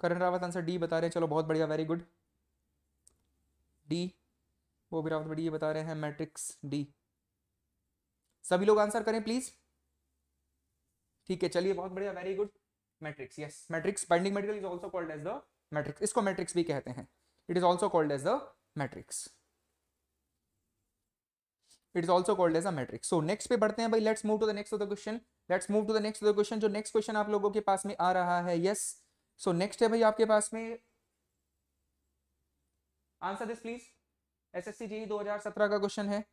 करण रावत आंसर डी बता रहे हैं चलो बहुत बढ़िया वेरी गुड डी वो भी रावत बढ़िया बता रहे हैं मैट्रिक्स डी सभी लोग आंसर करें प्लीज़ ठीक है चलिए बहुत बढ़िया very good matrix yes matrix binding material is also called as the matrix इसको मैट्रिक्स भी कहते हैं it is also called as the matrix it is also called as a matrix so next पे बढ़ते हैं भाई let's move to the next of the question let's move to the next of the question जो next question आप लोगों के पास में आ रहा है यस सो नेक्स्ट है भाई आपके पास में answer this please SSC JE 2017 का क्वेश्चन है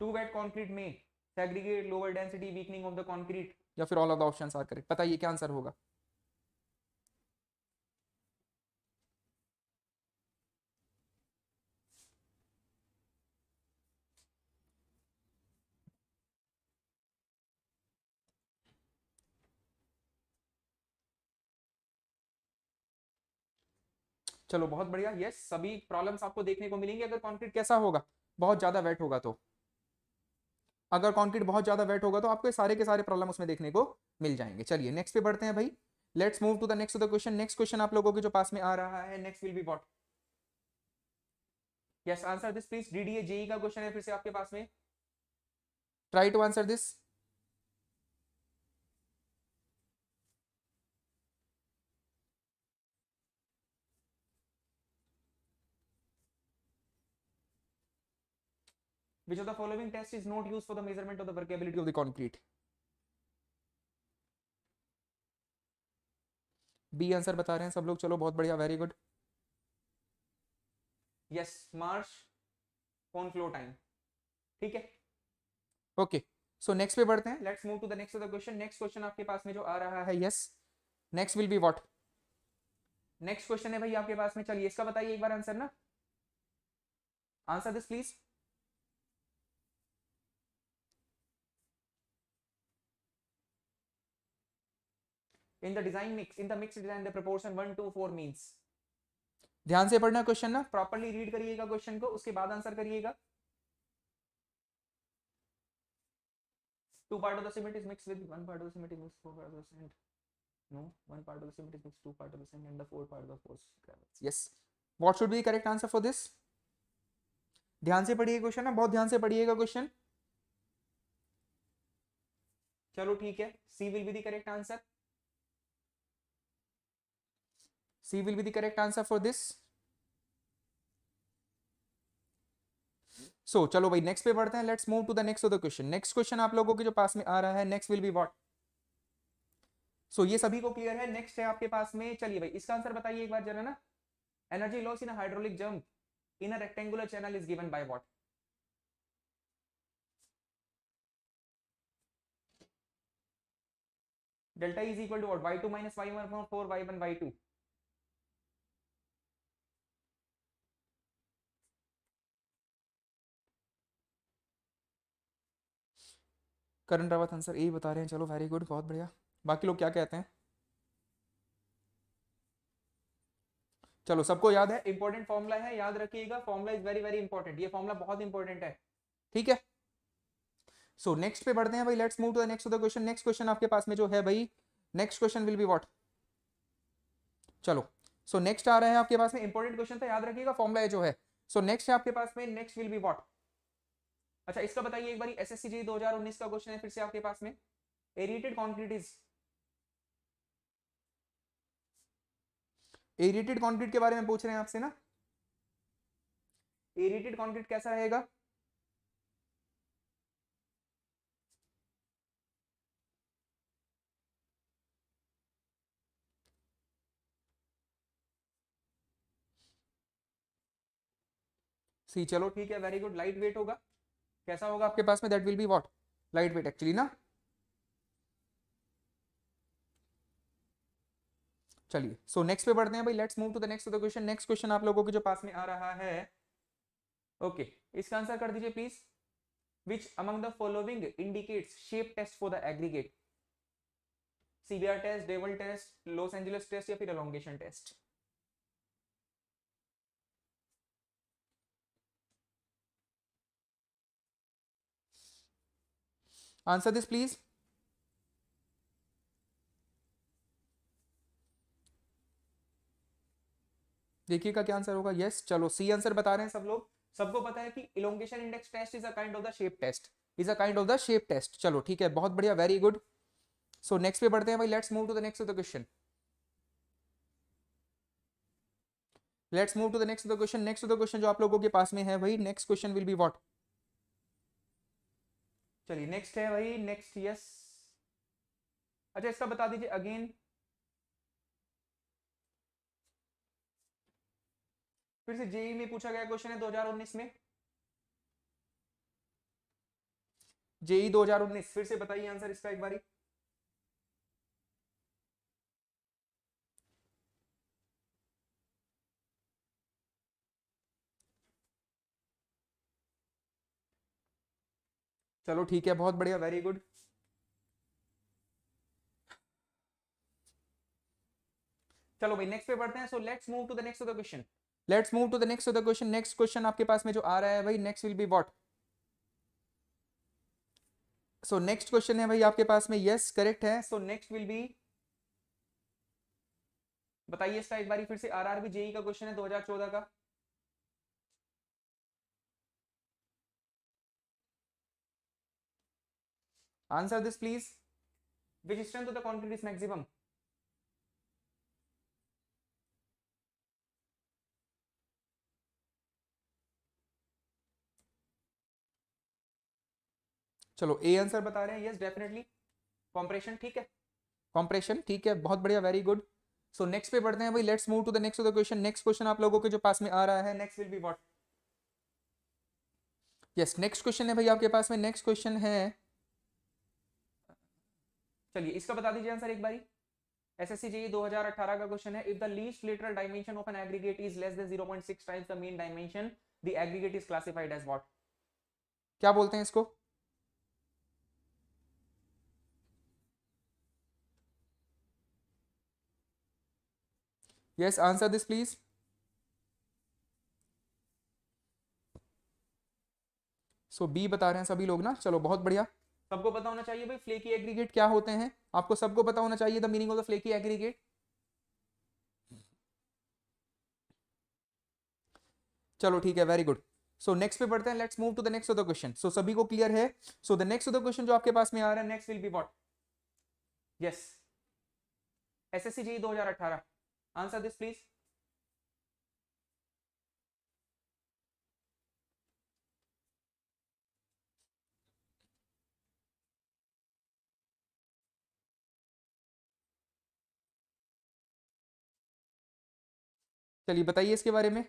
टू वेट कॉन्क्रीट में segregate lower density weakening of the concrete या फिर all of the option are correct बताइए क्या आंसर होगा चलो बहुत बढ़िया यस सभी प्रॉब्लम्स आपको देखने को मिलेंगे अगर कॉन्क्रीट कैसा होगा बहुत ज्यादा वेट होगा तो अगर कॉन्क्रीट बहुत ज़्यादा वेट होगा तो आपको सारे के सारे प्रॉब्लम उसमें देखने को मिल जाएंगे चलिए नेक्स्ट पे बढ़ते हैं भाई let's move to the next question next question आप लोगों के जो पास में आ रहा है next will be what yes answer this please DDA JE का क्वेश्चन है फिर से आपके पास में try to answer this Which of the following test is not used for the measurement of the workability of the concrete? B answer बता रहे हैं सब लोग चलो बहुत बढ़िया very good yes marsh cone flow time ठीक है ओके सो नेक्स्ट पे बढ़ते हैं let's move to the next question next question आपके पास में जो आ रहा है yes next will be what next question है भाई आपके पास में चलिए इसका बताइए एक बार आंसर ना answer this please in the design mix in the mixed design the proportion 1 to 4 means ध्यान से पढ़ना क्वेश्चन ना प्रॉपरली रीड करिएगा क्वेश्चन को उसके बाद आंसर करिएगा two part of the cement is mixed with one part of the cement is mixed four part of the cement no one part of the cement is mixed two part of the cement and the four part of the force gravels yes what should be correct answer for this ध्यान से पढ़िए question ना बहुत ध्यान से पढ़िएगा question चलो ठीक है C will be the correct answer C will be the correct answer for this. so, चलो भाई नेक्स्ट पे बढ़ते हैं let's move to the next of the question next question आप लोगों के जो पास में आ रहा है next will be what so ये सभी को क्लियर है नेक्स्ट है आपके पास में चलिए भाई इसका आंसर बताइए एक बार जरा ना energy loss in hydraulic jump in rectangular channel is given by what delta is equal to what Y two minus Y one four Y one Y two Karan Rawat answer A बता रहे हैं चलो वेरी गुड बहुत बढ़िया बाकी लोग क्या कहते हैं चलो सबको याद है इंपॉर्टेंट फॉर्मुला है याद रखिएगा formula is very very important ये फॉर्मुला बहुत इंपॉर्टेंट है ठीक है सो so, नेक्स्ट पे बढ़ते हैं भाई let's move to the next of the question next question आपके पास में जो है भाई next question will be what चलो सो so, नेक्स्ट आ रहे हैं आपके पास में इंपॉर्टेंट क्वेश्चन था याद रखिएगा फॉर्मुला जो है सो so, नेक्स्ट है आपके पास में नेक्स्ट विल बी व्हाट अच्छा इसका बताइए एक बार एस एस सी जी दो हजार उन्नीस का क्वेश्चन है फिर से आपके पास में aerated concrete is aerated concrete के बारे में पूछ रहे हैं आपसे ना एरिएटेड कॉन्क्रीट कैसा रहेगा सी चलो ठीक है वेरी गुड लाइट वेट होगा कैसा होगा आपके पास में that will be what light weight actually ना चलिए सो नेक्स्ट पे बढ़ते हैं भाई let's move to the next question next question आप लोगों के जो पास में आ रहा है ओके okay, इसका आंसर कर दीजिए please which among the following indicates shape test for the aggregate CBR test Deval test Los Angeles test या फिर elongation test Answer this please. देखिएगा क्या आंसर होगा यस yes, चलो सी आंसर बता रहे हैं सब लोग सबको पता है कि elongation index test is a kind of the shape test is a kind of the shape test चलो ठीक है बहुत बढ़िया वेरी गुड सो नेक्स्ट पे बढ़ते हैं भाई let's move to the next question let's move to the next question next question जो आप लोगों के पास में है वही next question will be what चलिए नेक्स्ट है भाई नेक्स्ट यस अच्छा इसका बता दीजिए अगेन फिर से जेई e में पूछा गया क्वेश्चन है 2019 में e जेई 2019 फिर से बताइए आंसर इसका एक बारी चलो ठीक है बहुत बढ़िया वेरी गुड चलो भाई नेक्स्ट पे बढ़ते हैं so let's move to the next of the question let's move to the next of the question next question आपके पास में जो आ रहा है भाई next will be what so next question है भाई आपके पास में यस yes, करेक्ट है सो नेक्स्ट विल बी बताइए इसका एक बार फिर से आरआरबी जेई e का क्वेश्चन है 2014 का Answer this please. Which strength of the concrete is maximum? चलो ए आंसर बता रहे हैं यस डेफिनेटली कॉम्प्रेशन ठीक है कॉम्प्रेशन ठीक है बहुत बढ़िया वेरी गुड सो नेक्स्ट पे बढ़ते हैं भाई let's move to the next of the question next question आप लोगों के जो पास में आ रहा है next will be what yes next question है भाई आपके पास में नेक्स्ट क्वेश्चन है चलिए इसका बता दीजिए आंसर एक बारी एसएससी हजार 2018 का क्वेश्चन है if the least lateral dimension of an aggregate is less than 0.6 times the mean dimension the aggregate is classified as what क्या बोलते हैं इसको yes answer this please so B बता रहे हैं सभी लोग ना चलो बहुत बढ़िया सबको पता होना चाहिए भाई फ्लेकी एग्रीगेट क्या होते हैं आपको सबको पता होना चाहिए the meaning of the flaky aggregate चलो ठीक है वेरी गुड सो नेक्स्ट पे बढ़ते हैं let's move to the next of the question so सभी को क्लियर है so the next of the question जो आपके पास में आ रहा है next will be what yes SSC JE 2018 answer this please चलिए बताइए इसके बारे में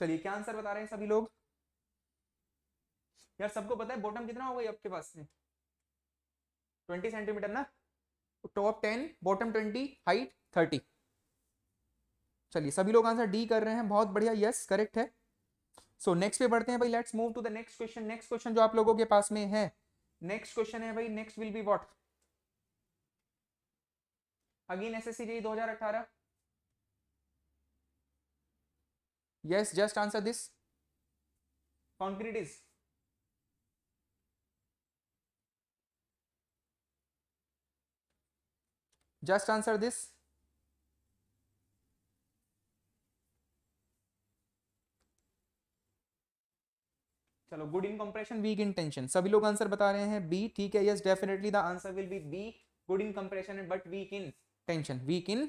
चलिए क्या आंसर बता रहे हैं सभी लोग यार सबको पता है बॉटम कितना होगा आपके पास में ट्वेंटी सेंटीमीटर ना top ten bottom twenty height thirty चलिए सभी लोग आंसर डी कर रहे हैं बहुत बढ़िया यस करेक्ट है सो नेक्स्ट पे बढ़ते हैं भाई let's move to the next question next question जो आप लोगों के पास में है नेक्स्ट क्वेश्चन है भाई next will be what again SSC JE 2018 yes just answer this concrete is just answer this चलो good in compression weak in tension सभी लोग आंसर बता रहे हैं बी ठीक है yes definitely the answer will be B good in compression and but weak in tension weak in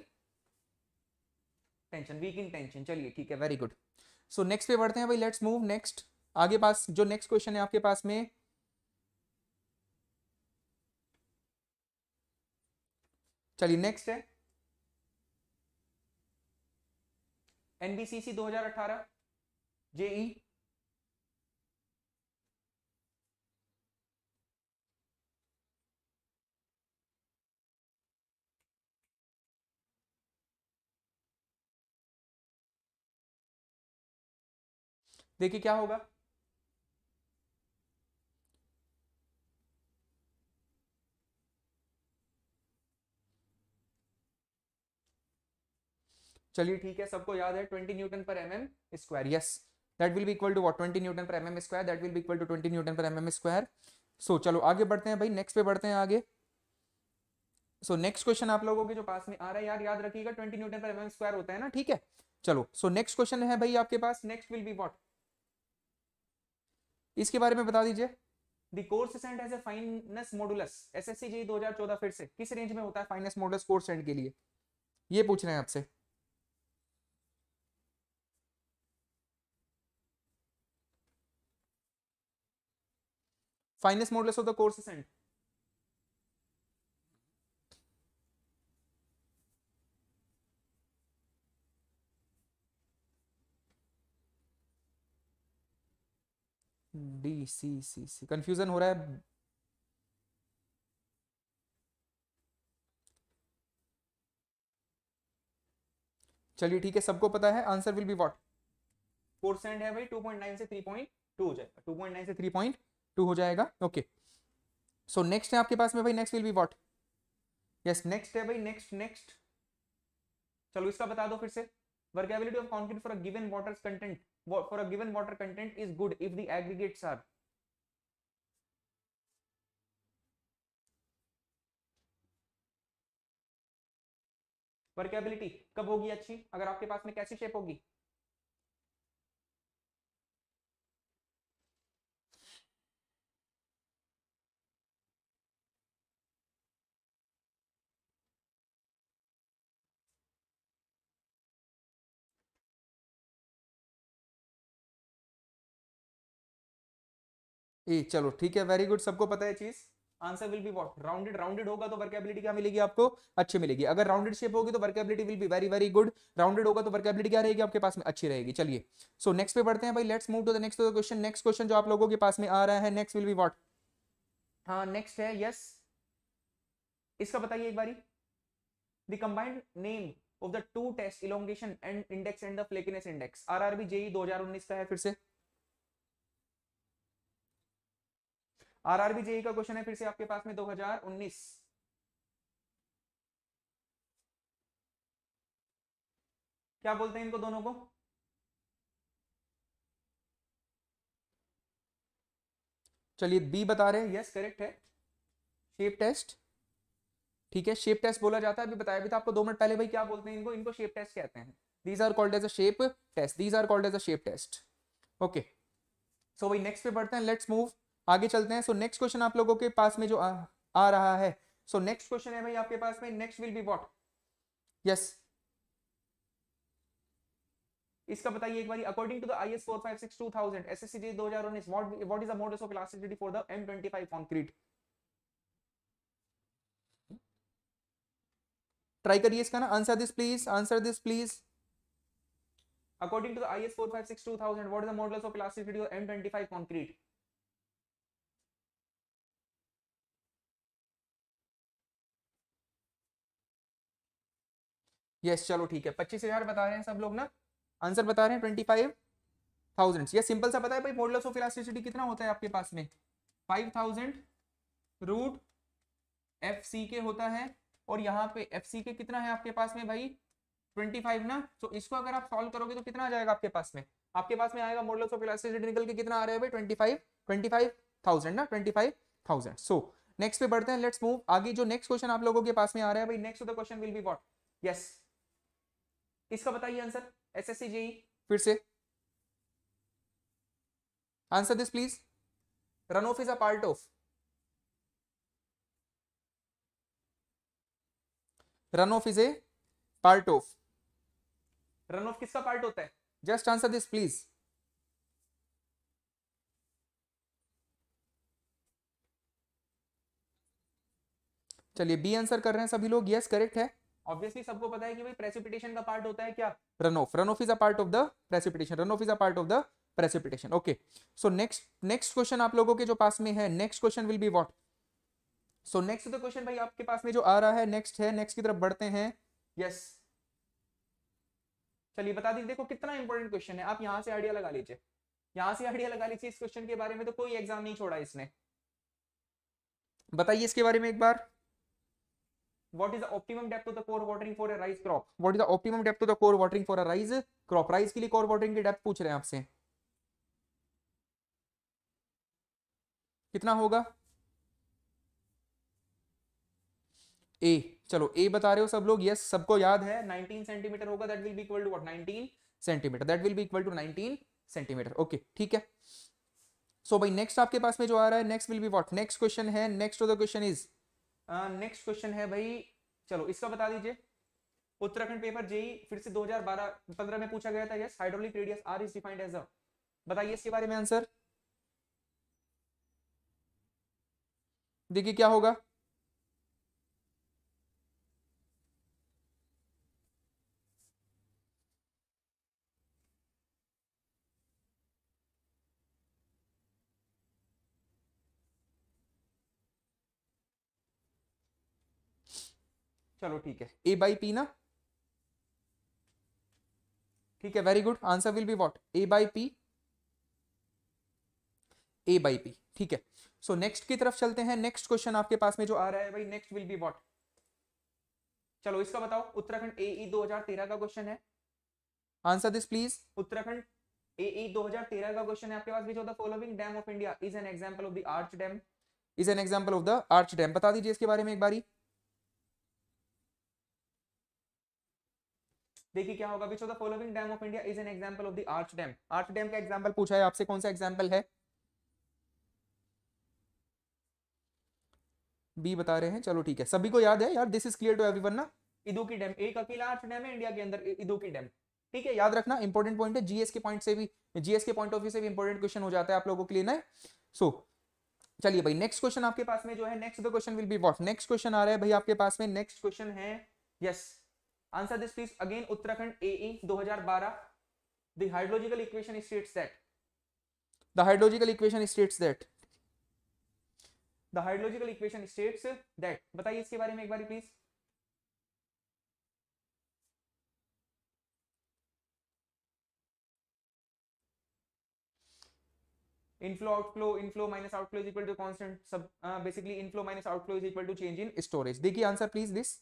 tension weak in tension चलिए ठीक है वेरी गुड सो नेक्स्ट पे बढ़ते हैं भाई लेट्स मूव नेक्स्ट आगे पास जो नेक्स्ट क्वेश्चन है आपके पास में चलिए नेक्स्ट है एनबीसीसी 2018 जेई देखिए क्या होगा चलिए ठीक है सबको याद है twenty newton per M M square yes that will be equal to what twenty newton per M M square that will be equal to twenty newton per M M square so चलो आगे बढ़ते हैं भाई next पे बढ़ते हैं आगे सो next question आप लोगों के जो पास में आ रहा है यार याद रखिएगा twenty newton per M M square होता है ना ठीक है चलो सो नेक्स्ट क्वेश्चन है भाई आपके पास नेक्स्ट विल बी वॉट इसके बारे में बता दीजिए the coarse sand as a S modulus C G दो हजार चौदह फिर से किस रेंज में होता है फाइनेंस मॉडुलस एंड के लिए ये पूछ रहे हैं आपसे fineness modulus of the coarse sand D C C C confusion हो रहा है चलिए ठीक है सबको पता है answer will be what percent है भाई 2.9 से 3.2 हो जाएगा 2.9 से 3.2 हो जाएगा ओके सो नेक्स्ट है आपके पास में भाई next will be what yes next है भाई नेक्स्ट नेक्स्ट चलो इसका बता दो फिर से workability of concrete for a given water content for a given water content is good if the aggregates are workability कब होगी अच्छी अगर आपके पास में कैसी शेप होगी ए चलो ठीक है वेरी गुड सबको पता है चीज answer will be what rounded rounded होगा तो वर्केबिलिटी क्या मिलेगी आपको अच्छी मिलेगी अगर राउंडेड शेप होगी तो workability will be very very good rounded होगा तो वर्केबिलिटी क्या रहेगी आपके पास में अच्छी रहेगी चलिए सो नेक्स्ट पे बढ़ते हैं भाई let's move to the next question next question जो आप लोगों के पास में आ रहा है नेक्स्ट विल बी वॉट हाँ नेक्स्ट है यस yes. इसका बताइए एक बारी the combined name of the two test elongation and index and the flakiness index RRB JE 2019 का है फिर से आरआरबी जेई e का क्वेश्चन है फिर से आपके पास में 2019 क्या बोलते हैं इनको दोनों को चलिए बी बता रहे हैं यस करेक्ट है शेप टेस्ट ठीक है शेप टेस्ट बोला जाता है अभी बताया भी था आपको दो मिनट पहले भाई क्या बोलते हैं इनको इनको शेप टेस्ट कहते हैं these are called as a shape test these are called as a shape test okay so भाई नेक्स्ट पे बढ़ते हैं लेट्स मूव आगे चलते हैं सो नेक्स्ट क्वेश्चन आप लोगों के पास में जो आ, आ रहा है सो नेक्स्ट क्वेश्चन है भाई आपके पास में next will be what yes इसका बताइए एक बार according to the I S four five six two thousand S 456 2000 SSC 2019 what what is the modulus of elasticity for the M twenty five concrete try करिए इसका ना answer this please answer this please according to the I S four five six two thousand what is the is of elasticity of M twenty five concrete yes चलो ठीक है पच्चीस हजार बता रहे हैं सब लोग ना आंसर बता रहे हैं ट्वेंटी फाइव थाउजेंड यह सिंपल सा पता है भाई मॉडलस ऑफ इलास्टिसिटी कितना होता है आपके पास में five thousand root F C K होता है और यहाँ पे एफ सी के कितना है आपके पास में भाई ट्वेंटी फाइव ना तो इसको अगर आप सॉल्व करोगे तो कितना आ जाएगा आपके पास में आपके पास में आएगा मॉडल्स ऑफ इलास्टिसिटी निकल के कितना आ रहा है भाई twenty five twenty five thousand ना twenty five thousand so next पे बढ़ते हैं लेट्स मूव आगे जो नेक्स्ट क्वेश्चन आप लोगों के पास में आ रहा है भाई next the question will be what yes किसका बताइए आंसर एस एस जेई फिर से answer this please runoff is a part of runoff is a part of runoff किसका पार्ट होता है जस्ट आंसर दिस प्लीज चलिए B answer कर रहे हैं सभी लोग यस करेक्ट है ऑब्वियसली सबको पता है कि भाई प्रेसिपिटेशन का पार्ट होता है क्या runoff runoff is a part of the precipitation runoff is a part of the precipitation okay so next next question आप लोगों के जो पास में है next question will be what so next the question भाई आपके पास में जो आ रहा है नेक्स्ट है नेक्स्ट की तरफ बढ़ते हैं यस yes. चलिए बता दीजिए देखो कितना इंपॉर्टेंट क्वेश्चन है आप यहां से आइडिया लगा लीजिए यहां से आइडिया लगा लीजिए इस क्वेश्चन के बारे में तो कोई एग्जाम नहीं छोड़ा इसने बताइए इसके बारे में एक बार what is the optimum depth of the core watering for a rice crop what is the optimum depth of the core watering for a rice crop rice के लिए core watering की depth पूछ रहे हैं आपसे कितना होगा ए चलो ए बता रहे हो सब लोग यस सबको याद है 19 सेंटीमीटर होगा that will be equal to what 19 centimetre that will be equal to 19 centimetre okay ठीक है सो so, भाई नेक्स्ट आपके पास में जो आ रहा है next will be what next question है next of the question is next question है भाई चलो इसका बता दीजिए उत्तराखंड पेपर जेई e फिर से 2012 15 में पूछा गया था yes hydraulic radius R is defined as a बताइए इसके बारे में आंसर देखिए क्या होगा चलो ठीक है ए बाई पी ना ठीक है very good answer will be what A by P A by P ठीक है सो so, नेक्स्ट की तरफ चलते हैं नेक्स्ट क्वेश्चन आपके पास में जो आ रहा है भाई नेक्स्ट विल बी वॉट चलो इसका बताओ उत्तराखंड ए ई 2013 का क्वेश्चन है answer this please Uttarakhand A E तेरह का e क्वेश्चन है आपके पास which of the following dam of India is an example of the arch dam is an example of the arch dam बता दीजिए इसके बारे में एक बारी देखिए क्या होगा which of the following dam of India is an example of the arch dam arch dam का एग्जांपल पूछा है आपसे कौन सा एग्जांपल है बी बता रहे हैं चलो ठीक है सभी को याद है यार this is clear to everyone ना इदुकी डैम एक अकेला आर्च डैम है इंडिया के अंदर इदुकी डैम ठीक है याद रखना इंपॉर्टेंट पॉइंट है जीएस के पॉइंट से भी जीएस के पॉइंट ऑफ व्यू से भी इंपॉर्टेंट क्वेश्चन हो जाता है आप लोगों के लिए ना सो so, चलिए भाई नेक्स्ट क्वेश्चन आपके पास में जो है next the question will be what next question आ रहा है भाई आपके पास में नेक्स्ट क्वेश्चन है yes yes. Answer this please again Uttarakhand A E दो the hydrological equation states that the hydrological equation states that the hydrological equation states that बताइए इसके बारे में एक बार please inflow outflow inflow minus outflow is equal to constant सब basically inflow minus outflow is equal to change in storage देखिए answer please this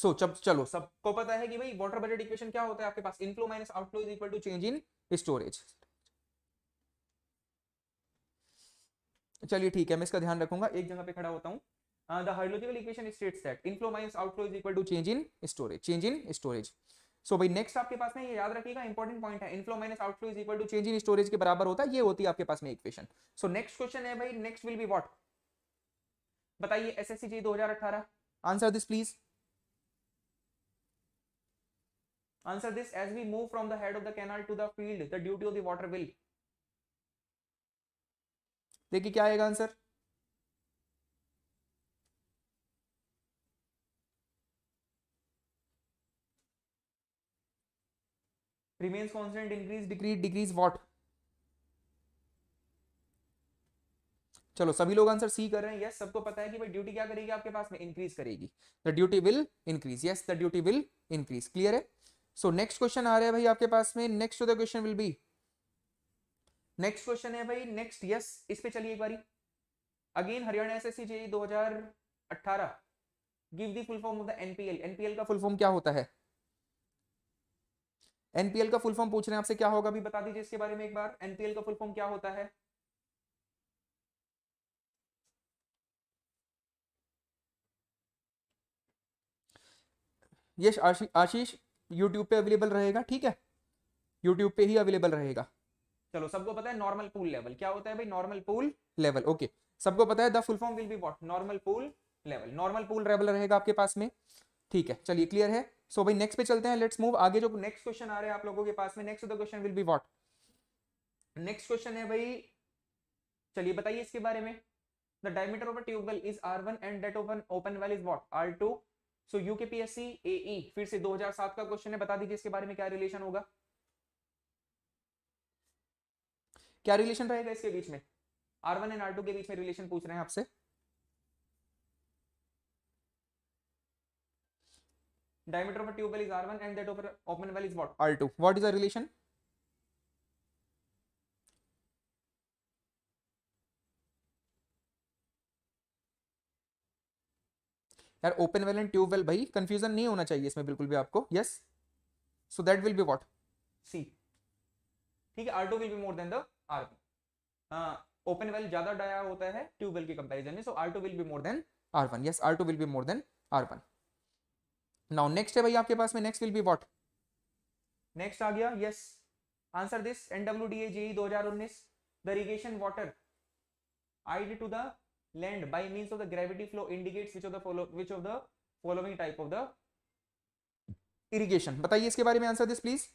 so so, चलो सबको पता है कि भाई वाटर बजट इक्वेशन क्या होता है आपके पास inflow minus outflow is equal to change in storage चलिए ठीक है मैं इसका ध्यान रखूंगा एक जगह पे खड़ा होता हूँ the hydrological equation state that inflow minus outflow is equal to change in storage change in storage so भाई नेक्स्ट आपके पास में ये याद रखिएगा इंपॉर्टेंट पॉइंट है inflow minus outflow is equal to change in storage के बराबर होता है ये होती है आपके पास में इक्वेशन सो नेक्स्ट क्वेश्चन है भाई नेक्स्ट विल बी व्हाट बताइए SSC JE 2018 answer this please Answer this as we move from the head of the canal to the field, the duty of the water will. देखिए क्या आएगा answer remains constant increase decrease decrease what चलो सभी लोग answer C कर रहे हैं yes yes, सबको पता है कि भाई ड्यूटी क्या करेगी आपके पास में इंक्रीज करेगी the duty will increase yes the duty will increase clear है सो नेक्स्ट क्वेश्चन आ रहा है भाई आपके पास में next the question will be next question है भाई नेक्स्ट यस इस पे चलिए एक बारी again Haryana S S C JE दो हजार अट्ठारह give the full form of the NPL NPL का फुल फॉर्म क्या होता है एनपीएल का फुल फॉर्म पूछ रहे हैं आपसे क्या होगा भी बता दीजिए इसके बारे में एक बार एनपीएल का फुल फॉर्म क्या होता है यस आशीष आशीष यूट्यूब पे अवेलेबल रहेगा ठीक है यूट्यूब पे ही अवेलेबल रहेगा चलो सबको पता है नॉर्मल पूल लेवल क्या होता है भाई नॉर्मल पूल लेवल ओके सबको पता है the full form will be what normal pool level normal pool level रहेगा आपके पास में ठीक है चलिए क्लियर है सो so, भाई नेक्स्ट पे चलते हैं लेट्स मूव आगे जो नेक्स्ट क्वेश्चन आ रहे हैं आप लोगों के पास में next the question will be what next question है भाई चलिए बताइए इसके बारे में the diameter of a tube well is R one and that of an open well is what R two so U P S C AE फिर से 2007 का क्वेश्चन है बता दीजिए इसके बारे में क्या रिलेशन होगा क्या रिलेशन रहेगा इसके बीच में R one and R two के बीच में रिलेशन पूछ रहे हैं आपसे diameter of tube well is R one and and that of is R is what r2 what is यार open well and tube well भाई कंफ्यूजन नहीं होना चाहिए इसमें बिल्कुल भी आपको yes so that will be what C ठीक है R two will be more than the R one open well ज्यादा डाया होता है ट्यूब वेल के कंपेरिजन में so R two will be more than R one yes R two will be more than R one now next है भाई आपके पास में next will be what next आ गया yes answer this NW D A JE दो हजार उन्नीस the irrigation water ID to the land by means of the gravity flow indicates which of the follow which of the following type of the irrigation बताइए इसके बारे में answer this please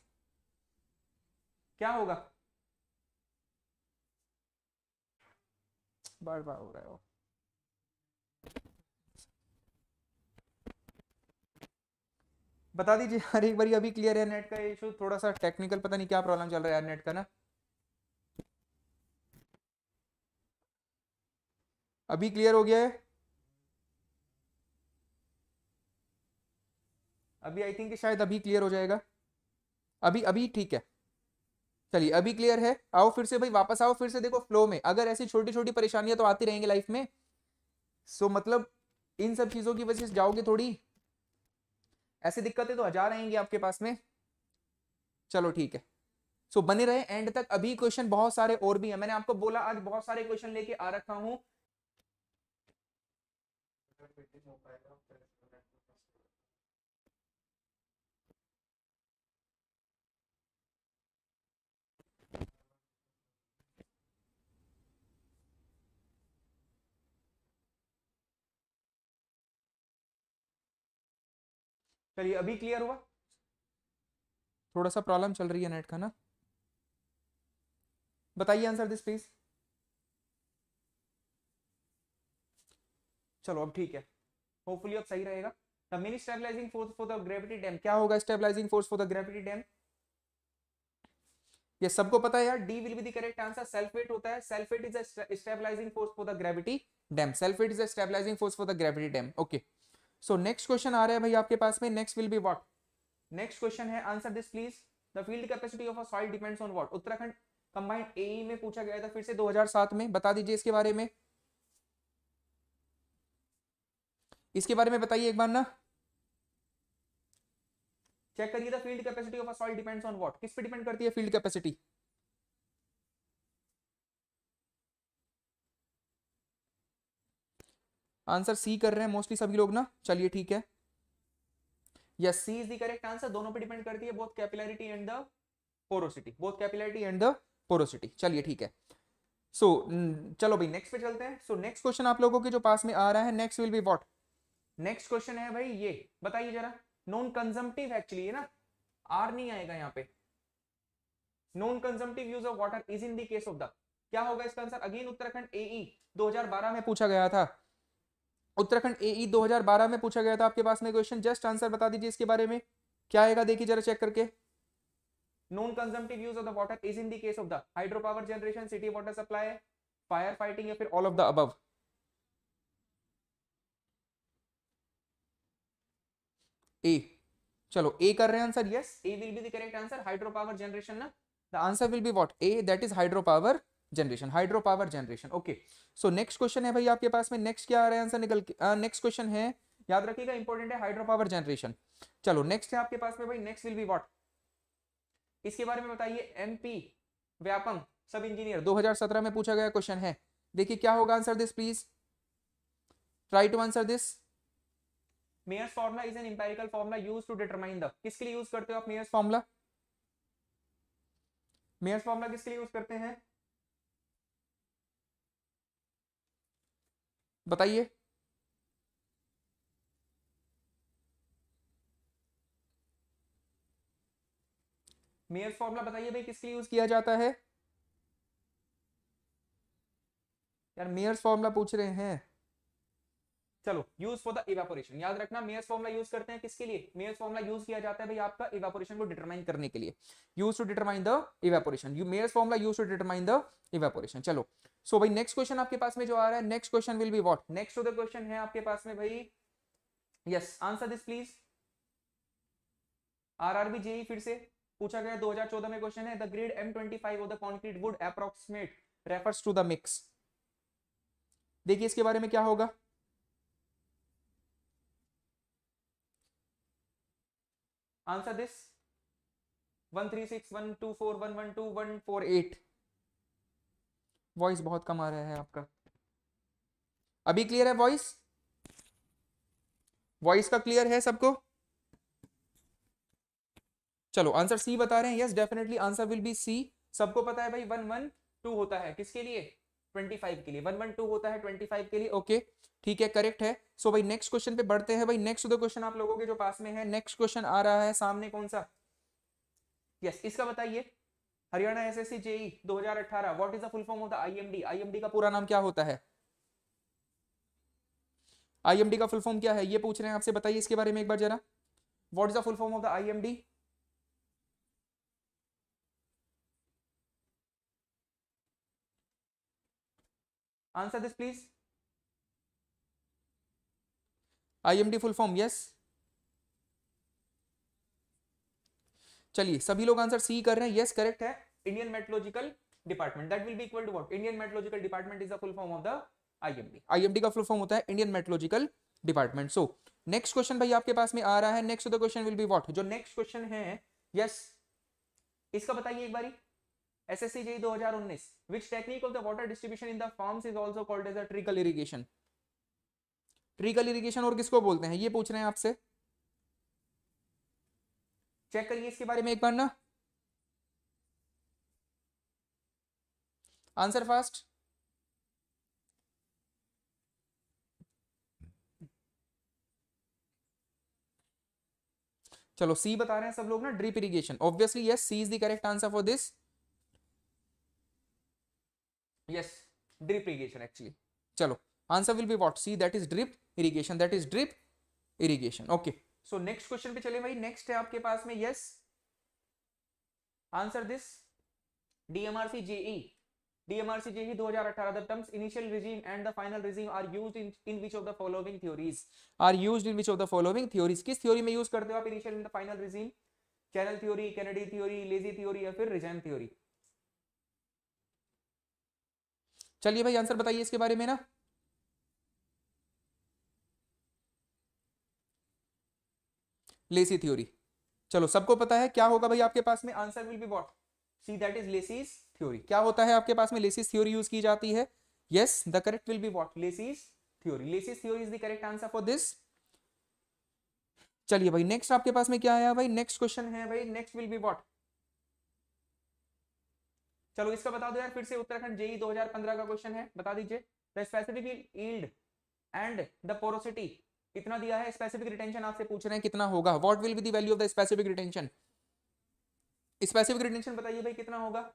क्या होगा बार बार हो रहा है वो बता दीजिए हर एक बारी अभी क्लियर है नेट का इशू थोड़ा सा टेक्निकल पता नहीं क्या प्रॉब्लम चल रहा है यार नेट का ना अभी क्लियर हो गया है अभी आई थिंक शायद अभी क्लियर हो जाएगा अभी अभी ठीक है चलिए अभी क्लियर है आओ फिर से भाई वापस आओ फिर से देखो फ्लो में अगर ऐसी छोटी छोटी परेशानियां तो आती रहेंगी लाइफ में सो मतलब इन सब चीजों की वजह से जाओगे थोड़ी ऐसी दिक्कतें तो हजार आएंगी आपके पास में चलो ठीक है सो बने रहे एंड तक अभी क्वेश्चन बहुत सारे और भी है मैंने आपको बोला आज बहुत सारे क्वेश्चन लेके आ रखा हूँ चलिए अभी क्लियर हुआ थोड़ा सा प्रॉब्लम चल रही है नेट का ना बताइए आंसर दिस प्लीज चलो अब ठीक है होपफुली अब सही रहेगा the mini stabilizing force for the gravity dam क्या होगा stabilizing force for the gravity dam ये सबको पता है यार D will be the correct answer self weight होता है self weight is a stabilizing force for the gravity dam self weight is a stabilizing force for the gravity dam okay so next question आ रहा है भाई आपके पास में next will be what next question है answer this please the field capacity of a soil depends on what Uttarakhand combined A e में पूछा गया था फिर से 2007 में बता दीजिए इसके बारे में इसके बारे में बताइए एक बार ना चेक करिए the field capacity of a soil depends on what किस पे डिपेंड करती है फील्ड कैपेसिटी आंसर सी कर रहे हैं मोस्टली सभी लोग ना चलिए ठीक है yes C is the correct answer दोनों पे डिपेंड करती है both capillarity and the porosity both capillarity and the porosity चलिए ठीक है सो so, चलो भाई नेक्स्ट पे चलते हैं सो नेक्स्ट क्वेश्चन आप लोगों के जो पास में आ रहा है next will be what next question है भाई ये बताइए जरा नॉन कंजम्पटिव एक्चुअली है ना आर नहीं आएगा यहां पे non consumptive use of water is in the case of the क्या होगा इसका answer again Uttarakhand AE 2012 e। में पूछा गया था उत्तराखंड ए 2012 e में पूछा गया था आपके पास में क्वेश्चन जस्ट आंसर बता दीजिए इसके बारे में क्या आएगा देखिए जरा चेक करके non consumptive use of the water is in the case of the hydro power generation city water supply fire fighting या फिर all of the above A चलो ए कर रहे हैं answer yes A will be the correct answer hydro power generation ना the answer will be what A that is hydro power generation hydro power generation okay so next question है भाई आपके पास में नेक्स्ट क्या आ रहा है आंसर निकल नेक्स्ट क्वेश्चन है याद रखिएगा इंपॉर्टेंट है हाइड्रो पावर जनरेशन चलो नेक्स्ट है आपके पास में भाई नेक्स्ट विल बी वॉट इसके बारे में बताइए एमपी व्यापम सब इंजीनियर 2017 में पूछा गया क्वेश्चन है देखिए क्या होगा answer this please try to answer this Meyer's formula is an empirical formula use to determine the किसके लिए यूज करते हो आप मेयर्स फॉर्मूला मेयर्स फॉर्मूला किसके लिए यूज करते हैं बताइए मेयर फॉर्मूला बताइए भाई किसके लिए यूज किया जाता है यार मेयर फॉर्मूला पूछ रहे हैं चलो यूज फॉर द इवेपोरेशन याद रखना मेयर फॉर्मूला यूज करते हैं किसके लिए मेयर फॉर्मूला यूज किया जाता है भाई आपका इवेपोरेशन को डिटरमाइन करने के लिए use to determine the evaporation Meyer formula use to determine the evaporation चलो सो भाई नेक्स्ट क्वेश्चन आपके पास में जो आ रहा है next question will be what next to the question है आपके पास में भाई yes answer this please RRB JE फिर से पूछा गया 2014 में क्वेश्चन है the grade M25 of the concrete would approximate refers to the mix देखिए इसके बारे में क्या होगा आंसर दिस 136 124 112 148 वॉइस बहुत कम आ रहा है आपका अभी क्लियर है वॉइस वॉइस का क्लियर है सबको चलो आंसर सी बता रहे हैं yes definitely answer will be C सबको पता है भाई वन वन टू होता है किसके लिए ट्वेंटी फाइव के लिए वन वन टू होता है ट्वेंटी फाइव के लिए ओके ठीक है करेक्ट है सो so, भाई नेक्स्ट क्वेश्चन पे बढ़ते हैं भाई नेक्स्ट दो क्वेश्चन आप लोगों के जो पास में है नेक्स्ट क्वेश्चन आ रहा है सामने कौन सा यस yes, इसका बताइए Haryana S S C JE दो हजार अठारह what is the full form of the IMD IMD का पूरा नाम क्या होता है आईएमडी का फुल फॉर्म क्या है ये पूछ रहे हैं आपसे बताइए इसके बारे में एक बार जरा what is the full form of the IMD answer this please IMD full form yes चलिए सभी लोग आंसर सी कर रहे हैं यस yes, करेक्ट है Indian meteorological department that will be equal to what? Indian meteorological department is the full form of the IMD IMD का full form होता है Indian meteorological department so next question भाई आपके पास में आ रहा है next the question will be what जो नेक्स्ट क्वेश्चन है यस yes, इसका बताइए एक बारी SSC JE 2019 which technique of the water distribution in the forms is also called as a trickle irrigation trickle irrigation और किसको बोलते हैं ये पूछ रहे हैं आपसे चेक करिए इसके बारे में एक बार ना आंसर फास्ट चलो सी बता रहे हैं सब लोग ना drip irrigation obviously yes C is the correct answer for this yes drip irrigation actually चलो answer will be what C that is drip irrigation that is drip irrigation okay so next question पे चले भाई next है आपके पास में yes answer this DMRC JE DMRC JE 2018 the terms initial regime and the final regime are used in in which of the following theories R used in which of the following theories કિસ theory મે use કરતે હો અપ initial and the final regime channel theory Kennedy theory Lacey theory ઓર ફિર regime theory ચલીએ ભાઈ answer બતાઈએ ઇસકે બારે મે ના લેસી થિયરી ચલો सबको पता है क्या होगा भाई आपके पास में answer will be both C that is Lacey's theory क्या होता है आपके पास में लेसिस थ्योरी यूज की जाती है yes the correct will be what Lacey's theory Lacey's theory is the correct answer for this चलिए भाई नेक्स्ट आपके पास में क्या आया भाई नेक्स्ट क्वेश्चन है भाई नेक्स्ट विल बी वॉट चलो इसका बता दो यार फिर से उत्तराखंड जेई 2015 का क्वेश्चन है बता दीजिए the specific yield and the porosity कितना दिया है स्पेसिफिक रिटेंशन आपसे पूछ रहे हैं कितना होगा what will be the value of the specific retention specific retention बताइए भाई कितना होगा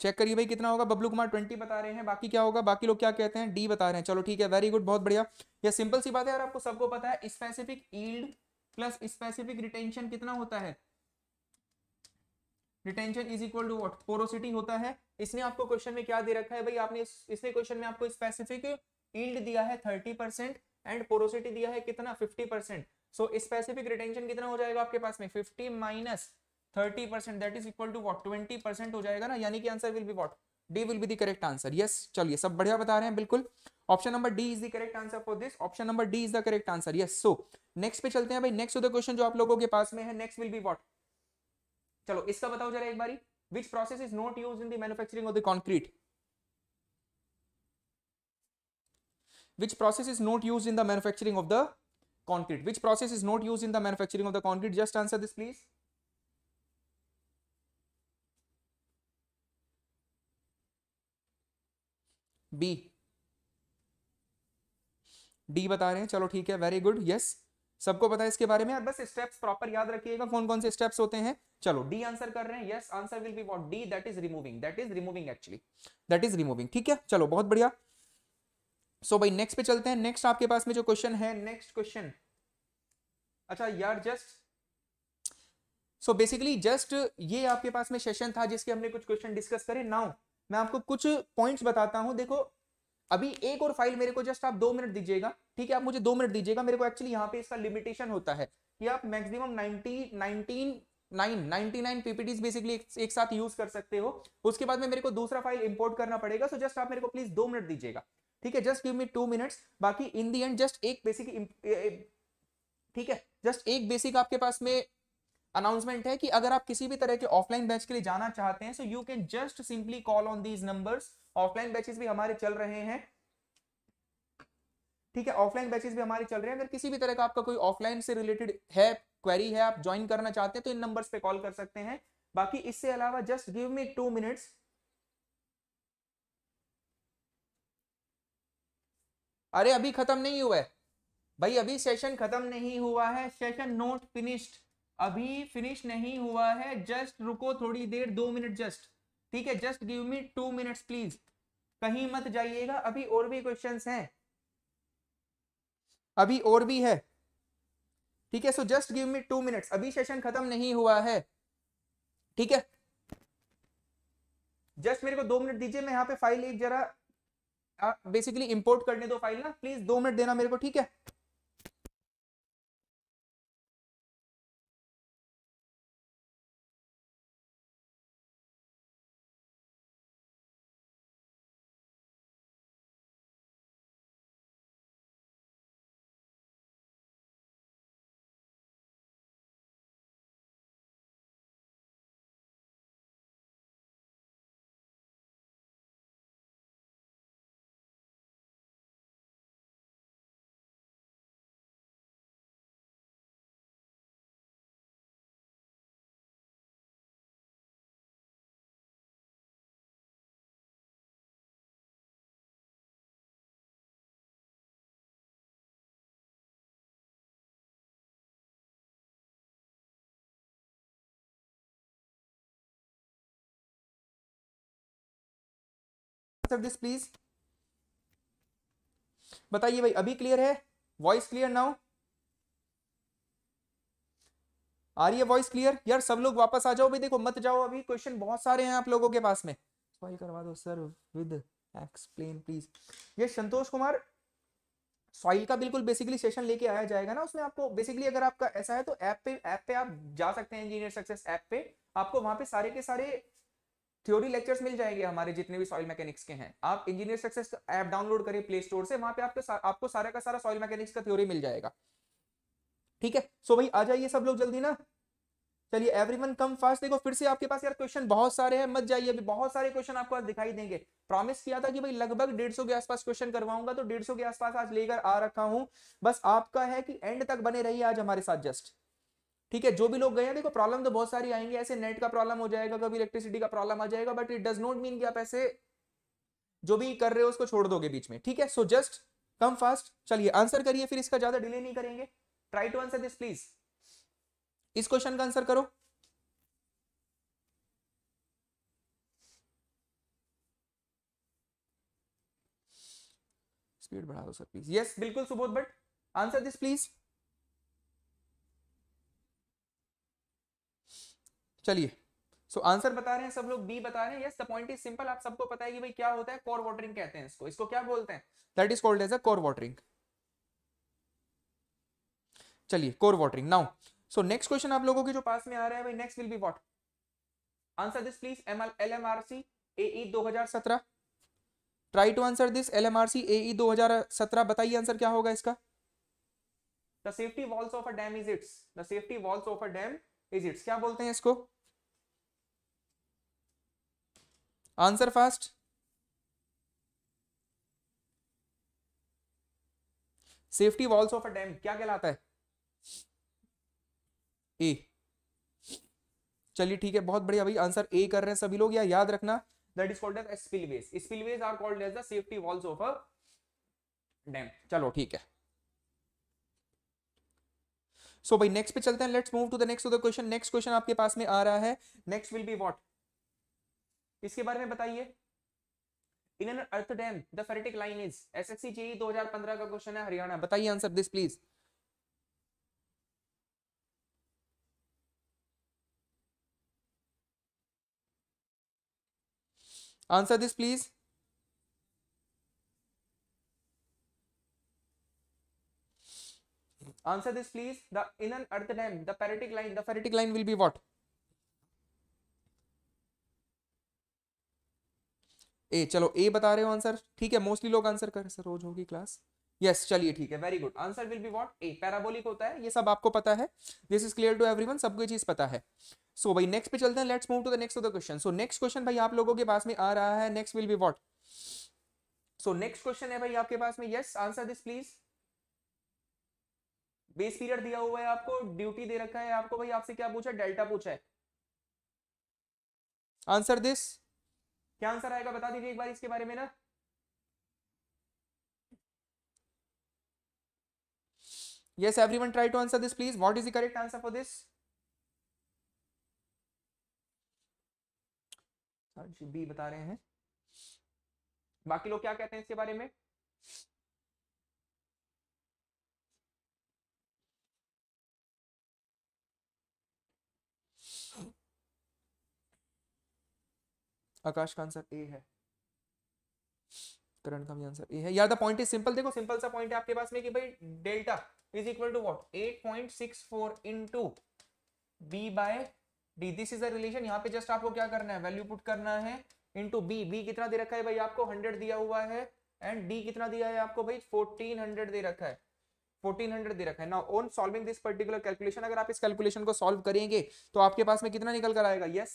चेक करिए भाई कितना होगा बबलू कुमार ट्वेंटी बता रहे हैं बाकी क्या होगा बाकी लोग क्या कहते हैं डी बता रहे हैं चलो ठीक है वेरी गुड बहुत बढ़िया ये सिंपल सी बात है यार आपको सबको पता है specific yield plus specific retention कितना होता है retention is equal to what porosity होता है इसने आपको क्वेश्चन में क्या दे रखा है भाई आपने इसने क्वेश्चन में आपको स्पेसिफिक ईल्ड दिया है 30% एंड पोरोसिटी दिया है कितना 50% सो स्पेसिफिक रिटेंशन कितना हो जाएगा आपके पास में 50 minus thirty percent that is equal to what twenty percent हो जाएगा ना यानी कि answer will be what D will be the correct answer yes चलिए सब बढ़िया बता रहे हैं बिल्कुल option number D is the correct answer for this option number D is the correct answer yes so next पे चलते हैं भाई नेक्स्ट द क्वेश्चन जो आप लोगों के पास में है नेक्स्ट विल बी वॉट चलो इसका बताओ जरा एक बार which process is not use in the manufacturing of the concrete which process is not used in the manufacturing of the concrete which process is not used in the manufacturing of the concrete just answer this please B D बता रहे हैं चलो ठीक है very good yes सबको पता है इसके बारे में बस स्टेप्स प्रॉपर याद रखिएगा कौन कौन से स्टेप्स होते हैं चलो डी आंसर कर रहे हैं yes answer will be what D that is removing that is removing actually that is removing ठीक है चलो बहुत बढ़िया सो so, भाई नेक्स्ट पे चलते हैं नेक्स्ट आपके पास में जो क्वेश्चन है नेक्स्ट क्वेश्चन अच्छा यार जस्ट सो बेसिकली जस्ट ये आपके पास में सेशन था जिसके हमने कुछ क्वेश्चन डिस्कस करे नाउ मैं आपको कुछ पॉइंट्स बताता हूं देखो अभी एक और फाइल मेरे को जस्ट आप दो मिनट दीजिएगा ठीक है आप मुझे दो मिनट दीजिएगा मेरे को एक्चुअली यहाँ पे इसका लिमिटेशन होता है कि आप maximum 90 19 nine ninety nine PPTs basically एक, एक साथ यूज कर सकते हो उसके बाद में मेरे को दूसरा फाइल इंपोर्ट करना पड़ेगा सो so जस्ट आप मेरे को प्लीज दो मिनट दीजिएगा ठीक है just give me two minutes बाकी इन दी एंड जस्ट एक बेसिक ठीक है जस्ट एक बेसिक आपके पास में अनाउंसमेंट है कि अगर आप किसी भी तरह के ऑफलाइन बैच के लिए जाना चाहते हैं so you can just simply call on these numbers offline batches भी हमारे चल रहे हैं ठीक है ऑफलाइन बैचेस भी हमारे चल रहे हैं अगर किसी भी तरह का आपका कोई ऑफलाइन से रिलेटेड है क्वेरी है आप ज्वाइन करना चाहते हैं तो इन नंबर्स पे कॉल कर सकते हैं बाकी इससे अलावा just give me two minutes अरे अभी खत्म नहीं हुआ है भाई अभी सेशन खत्म नहीं हुआ है सेशन नोट फिनिश्ड अभी फिनिश नहीं हुआ है जस्ट रुको थोड़ी देर दो मिनट जस्ट ठीक है just give me two minutes please कहीं मत जाइएगा अभी और भी क्वेश्चंस हैं अभी और भी है ठीक है so just give me two minutes अभी सेशन खत्म नहीं हुआ है ठीक है जस्ट मेरे को दो मिनट दीजिए मैं यहाँ पे फाइल एक जरा बेसिकली इंपोर्ट करने दो फाइल ना प्लीज दो मिनट देना मेरे को ठीक है आंसर दिस प्लीज बताइए भाई अभी क्लियर है वॉइस क्लियर नाउ आ रही है वॉइस क्लियर यार सब लोग वापस आ जाओ भाई देखो मत जाओ अभी क्वेश्चन बहुत सारे हैं आप लोगों के पास में सॉरी करवा दो सर विद एक्सप्लेन प्लीज ये संतोष कुमार सॉइल का बिल्कुल बेसिकली सेशन लेके आया जाएगा ना उसमें आपको बेसिकली अगर आपका ऐसा है तो ऐप पे ऐप पे आप जा सकते हैं इंजीनियर सक्सेस ऐप पे आपको वहां पे सारे के सारे थ्योरी लेक्चर्स मिल जाएंगे हमारे जितने भी सॉइल मैकेनिक्स के हैं आप इंजीनियर सक्सेस ऐप डाउनलोड करें प्ले स्टोर से वहां पे आपको सा, आपको सारा का सारा सॉइल मैकेनिक्स का थ्योरी मिल जाएगा ठीक है सो भाई आ जाइए सब लोग जल्दी ना चलिए एवरीवन कम फास्ट देखो फिर से आपके पास यार क्वेश्चन बहुत सारे हैं मत जाइए अभी बहुत सारे क्वेश्चन आपको आज दिखाई देंगे प्रॉमिस किया था कि भाई लगभग डेढ़ सौ के आसपास क्वेश्चन करवाऊंगा तो डेढ़ सौ के आसपास आज लेकर आ रखा हूं बस आपका है कि एंड तक बने रहिए आज हमारे साथ जस्ट ठीक है जो भी लोग गए हैं देखो प्रॉब्लम तो बहुत सारी आएंगे ऐसे नेट का प्रॉब्लम हो जाएगा कभी इलेक्ट्रिसिटी का प्रॉब्लम आ जाएगा but it does not mean कि आप ऐसे जो भी कर रहे हो उसको छोड़ दोगे बीच में ठीक है सो जस्ट कम फास्ट चलिए आंसर करिए फिर इसका ज्यादा डिले नहीं करेंगे try to answer this please इस क्वेश्चन का आंसर करो स्पीड बढ़ा दो सर प्लीज यस बिल्कुल Subodh but answer this please चलिए सो आंसर बता रहे हैं सब लोग बी बता रहे हैं yes the point is simple आप सबको पता है कि भाई क्या होता है कोर वाटरिंग कहते हैं इसको इसको क्या बोलते हैं that is called as a core watering चलिए core watering now so next question आप लोगों के जो पास में आ रहा है भाई next will be what answer this please M L M R C A दो हजार try to answer this L M R C A दो हजार बताइए आंसर क्या होगा इसका the safety walls of a dam is it's the safety walls of a dam is it's क्या बोलते हैं इसको answer fast safety walls of a dam क्या कहलाता है ए चलिए ठीक है बहुत बढ़िया भाई आंसर ए कर रहे हैं सभी लोग या याद रखना that is called as spillways spillways are called as the safety walls of a dam चलो ठीक है सो so, भाई नेक्स्ट पे चलते हैं let's move to the next to the question next question आपके पास में आ रहा है नेक्स्ट विल बी व्हाट इसके बारे में बताइए in an earth dam the phreatic line is S S C JE दो हजार पंद्रह का क्वेश्चन है हरियाणा बताइए answer this please answer this please answer this please the in an earth dam the phreatic line the phreatic line will be what A चलो A बता रहे हो आंसर ठीक है मोस्टली लोग आंसर कर सर रोज होगी क्लास यस चलिए ठीक है very good answer will be what A parabolic होता है ये सब आपको पता है this is clear to everyone सबको चीज पता है सो so, भाई नेक्स्ट पे चलते हैं let's move to the next of the question so next question भाई आप लोगों के पास में आ रहा है next will be what so next question है भाई आपके पास में yes answer this please base period दिया हुआ है आपको ड्यूटी दे रखा है आपको भाई आपसे क्या पूछा डेल्टा पूछा है आंसर दिस क्या आंसर आएगा बता दीजिए एक बार इसके बारे में ना yes everyone try to answer this please what is the correct answer for this B बता रहे हैं बाकी लोग क्या कहते हैं इसके बारे में आकाश का आंसर ए है करण का भी आंसर ए है यार द पॉइंट इज सिंपल देखो सिंपल सा पॉइंट है आपके पास में कि भाई delta is equal to what 8.64 into b by d this is the relation यहां पे जस्ट आपको क्या करना है वैल्यू पुट करना है इनटू b b कितना दे रखा है भाई आपको 100 दिया हुआ है एंड d कितना दिया है आपको भाई 1400 दे रखा है 1400 दे रखा है ना on solving this particular calculation अगर आप इस कैलकुलेशन को सॉल्व करेंगे तो आपके पास में कितना निकल कर आएगा यस yes?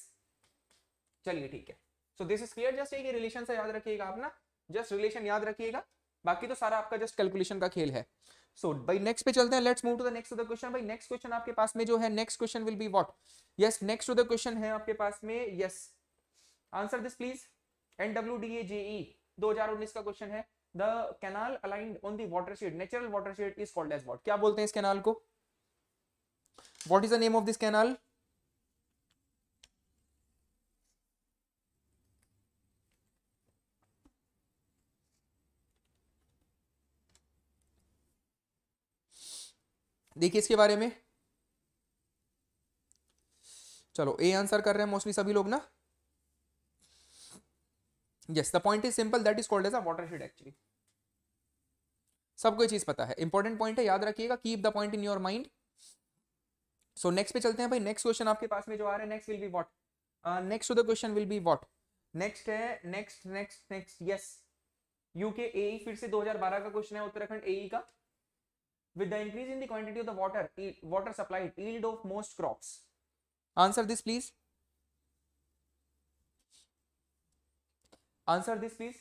चलिए ठीक है so this is clear just एक रिलेशन से याद रखिएगा आप ना जस्ट रिलेशन याद रखिएगा बाकी तो सारा आपका जस्ट कैलकुलेशन का खेल है सो so, भाई नेक्स्ट पे चलते हैं let's move to the next to the question भाई नेक्स्ट क्वेश्चन आपके पास में जो है next question will be what yes next to the question है आपके पास में yes answer this please NWDAGE 2019 का क्वेश्चन है the canal aligned on the watershed natural watershed is called as what क्या बोलते हैं इस कैनाल को what is the name of this canal देखिए इसके बारे में चलो ए आंसर कर रहे हैं मोस्टली सभी लोग ना yes the point is simple that is called as a watershed actually सबको ये चीज पता है इंपॉर्टेंट पॉइंट है याद रखिएगा keep the point in your mind so next पे चलते हैं भाई नेक्स्ट क्वेश्चन आपके पास में जो आ रहा है next will be what next to the question will be what next है next next next yes UK A फिर से 2012 का क्वेश्चन है उत्तराखंड ए e का With the increase in the quantity of the water, water supply yield of most crops. Answer this please. Answer this please.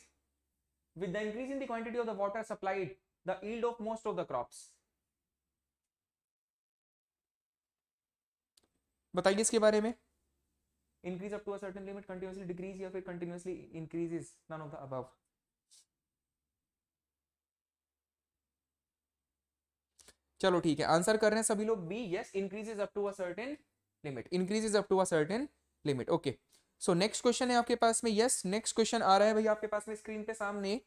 With the increase in the quantity of the water supplied, the yield of most of the crops. bataiye iske bare mein increase up to a certain limit continuously decrease ya fir continuously increases none of the above चलो ठीक है answer कर रहे हैं सभी लोग B yes increases up to a limit increases up to a limit okay so next question है आपके पास में यस नेक्स्ट क्वेश्चन आ रहा है भैया आपके पास में स्क्रीन पे सामने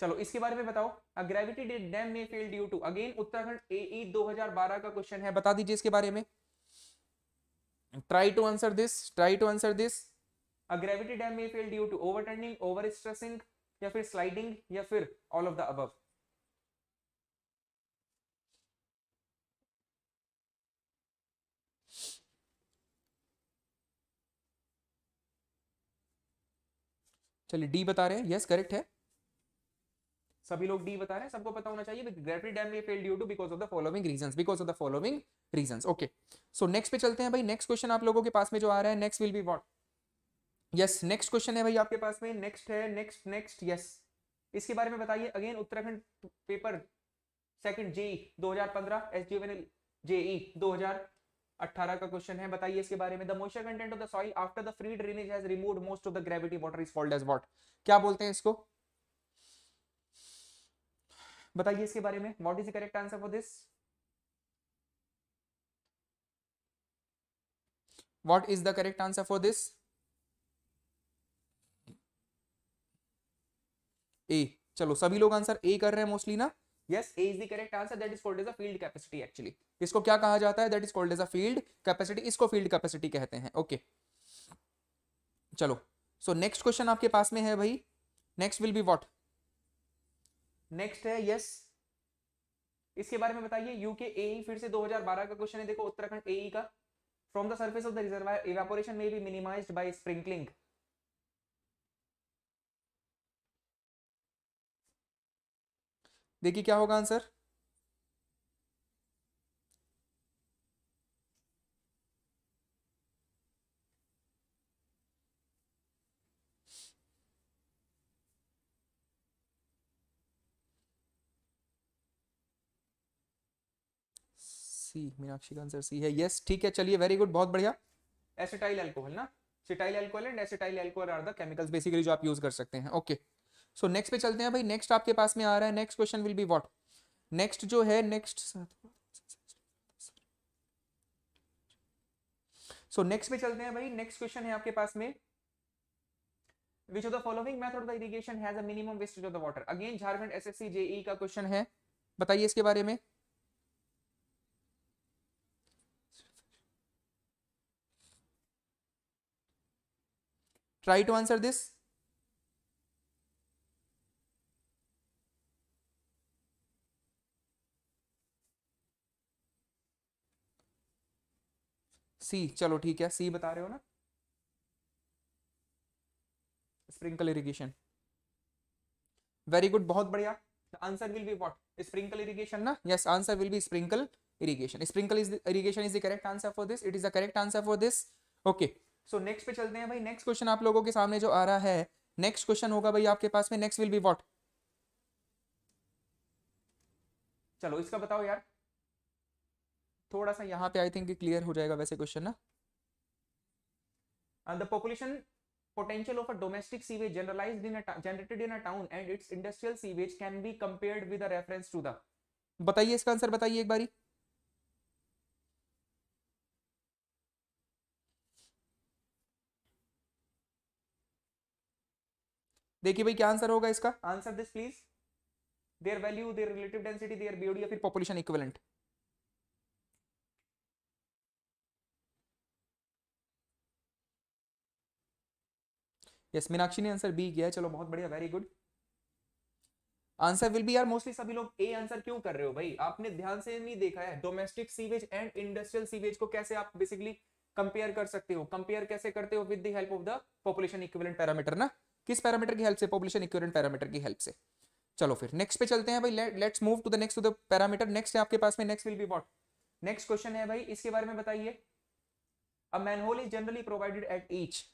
चलो इसके बारे में बताओ अ ग्रेविटी डैम में fail due to again Uttarakhand AE 2012 e का क्वेश्चन है बता दीजिए इसके बारे में try try to answer this try to answer this a gravity dam may fail due to over stressing या फिर स्लाइडिंग या फिर ऑल ऑफ द अबव चलिए डी बता रहे हैं यस करेक्ट है सभी लोग डी बता रहे हैं सबको पता होना चाहिए ग्रेविटी डैम में fail due to because of the following reasons because of the following reasons okay so next पे चलते हैं भाई नेक्स्ट क्वेश्चन आप लोगों के पास में जो आ रहा है next will be what yes next question है भाई आपके पास में नेक्स्ट है नेक्स्ट नेक्स्ट यस इसके बारे में बताइए again Uttarakhand paper second JE 2015 एसजीओएनएल जेई 2000 18 का क्वेश्चन है बताइए इसके बारे में the moisture content of the soil after the free drainage has removed most of the gravity water is called as what क्या बोलते हैं इसको बताइए इसके बारे में what is the correct answer for this what is the correct answer for this A चलो सभी लोग आंसर ए कर रहे हैं मोस्टली ना yes A is the correct answer that is called as a field capacity actually इसको क्या कहा जाता है that is called as a field capacity इसको फील्ड कैपेसिटी कहते हैं okay चलो सो नेक्स्ट क्वेश्चन आपके पास में है भाई next will be what next है यस इसके बारे में बताइए यूके ए e, फिर से 2012 का क्वेश्चन है देखो उत्तराखंड ए e का from the surface of the reservoir evaporation may be minimised by sprinkling देखिए क्या होगा आंसर सी मीनाक्षी का आंसर सी है यस ठीक है चलिए वेरी गुड बहुत बढ़िया एसिटाइल एल्कोहल ना acetyl alcohol and acetyl alcohol are the chemicals basically जो आप यूज कर सकते हैं okay okay. So so, next पे चलते हैं भाई नेक्स्ट आपके पास में आ रहा है next question will be what next जो है नेक्स्ट सो नेक्स्ट पे चलते हैं भाई नेक्स्ट क्वेश्चन है आपके पास में which of the following method of irrigation has a minimum wastage of the water again Jharkhand SSC JE का क्वेश्चन है बताइए इसके बारे में try to answer this C चलो ठीक है सी बता रहे हो ना स्प्रिंकल इरिगेशन वेरी गुड बहुत बढ़िया answer will be what sprinkle irrigation ना yes answer will be sprinkle irrigation sprinkle is irrigation is the correct answer for this it is the correct answer for this okay so next पे चलते हैं भाई next question आप लोगों के सामने जो आ रहा है नेक्स्ट क्वेश्चन होगा भाई आपके पास में नेक्स्ट विल बी वॉट चलो इसका बताओ यार थोड़ा सा यहाँ पे आई थिंक क्लियर हो जाएगा वैसे क्वेश्चन ना the population potential of a domestic sewage generalise generated in a town and its industrial sewage can be compared with reference to the बताइए इसका आंसर बताइए एक बारी देखिए भाई क्या आंसर होगा इसका answer this please their value their relative density their beauty या फिर पॉपुलेशन इक्विवेलेंट यस मीनाक्षी ने आंसर बी किया चलो बहुत बढ़िया very good answer will be यार मोस्टली सभी लोग ए आंसर क्यों कर रहे हो भाई आपने ध्यान से नहीं देखा है domestic sewage and industrial sewage को कैसे आप बेसिकली कंपेयर कर सकते हो कंपेयर कैसे करते हो with the help of the population equivalent parameter ना किस पैरामीटर की हेल्प से पॉपुलेशन इक्विवेलेंट पैरामीटर की हेल्प से चलो फिर नेक्स्ट पे चलते हैं भाई let's move to the next to the parameter next है आपके पास में next will be what next question है भाई इसके बारे में बताइए a manhole is generally provided at each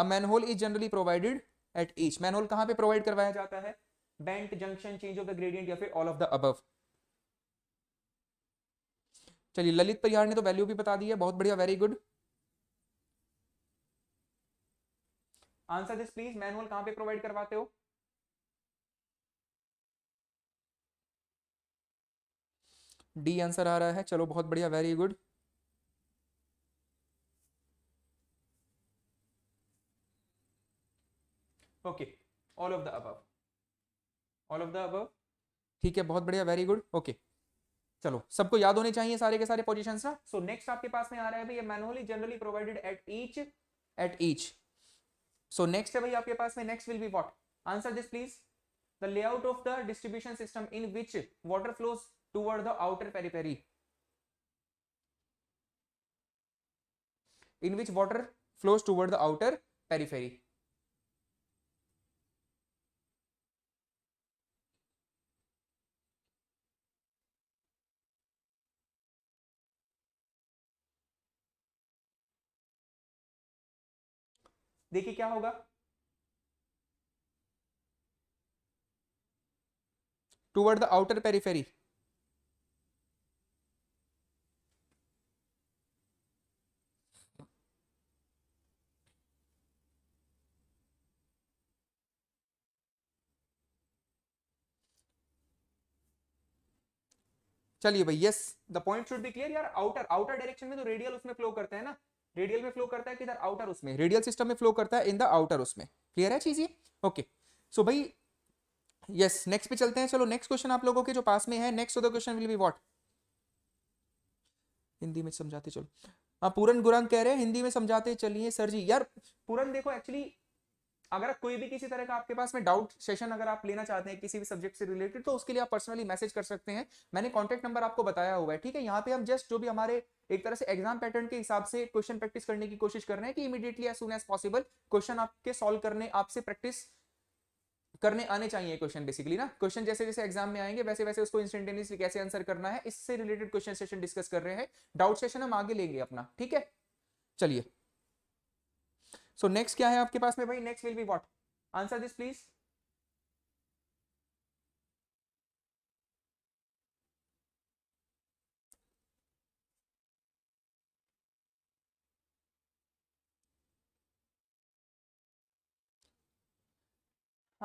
a manhole is generally provided at each manhole कहाँ पे प्रोवाइड करवाया जाता है bent junction change of the gradient या फिर ऑल ऑफ द अबव चलिए ललित परिहार ने तो वैल्यू भी बता दी है बहुत बढ़िया very good answer this please manual कहां पे प्रोवाइड करवाते हो डी आंसर आ रहा है चलो बहुत बढ़िया very good okay all of the above all of the above ठीक है बहुत बढ़िया वेरी गुड ओके चलो सबको याद होने चाहिए सारे के सारे पोजिशन ना सो नेक्स्ट आपके पास में आ रहा है भैया manually generally provided at each at each so next है भैया आपके पास में next will be what answer this please the layout of the distribution system in which water flows toward the outer periphery in which water flows toward the outer periphery देखिए क्या होगा toward the outer periphery चलिए भाई yes the point should be clear यार outer outer direction में तो radial उसमें flow करते हैं ना रेडियल में फ्लो करता है किधर आउटर उसमें रेडियल सिस्टम में फ्लो करता है इन द आउटर उसमें क्लियर है चीज ये ओके सो भाई यस नेक्स्ट पे चलते हैं चलो नेक्स्ट क्वेश्चन आप लोगों के जो पास में है next the question will be what Hindi में समझाते चलो हाँ पूरन गुरंग कह रहे हैं हिंदी में समझाते चलिए सर जी यार पूरन देखो एक्चुअली अगर कोई भी किसी तरह का आपके पास में डाउट सेशन अगर आप लेना चाहते हैं किसी भी सब्जेक्ट से रिलेटेड तो उसके लिए आप पर्सनली मैसेज कर सकते हैं मैंने कॉन्टेक्ट नंबर आपको बताया हुआ है ठीक है यहाँ पे हम जस्ट जो भी हमारे एक तरह से एग्जाम पैटर्न के हिसाब से क्वेश्चन प्रैक्टिस करने की कोशिश कर रहे हैं कि immediately as soon as possible question आपके सोल्व करने आपसे प्रैक्टिस करने आने चाहिए क्वेश्चन बेसिकली ना क्वेश्चन जैसे जैसे एग्जाम में आएंगे वैसे वैसे उसको इंस्टेंटेनियसली कैसे आंसर करना है इससे रिलेटेड क्वेश्चन सेशन डिस्कस कर रहे हैं डाउट सेशन हम आगे लेंगे अपना ठीक है चलिए सो so, नेक्स्ट क्या है आपके पास में भाई next will be what answer this please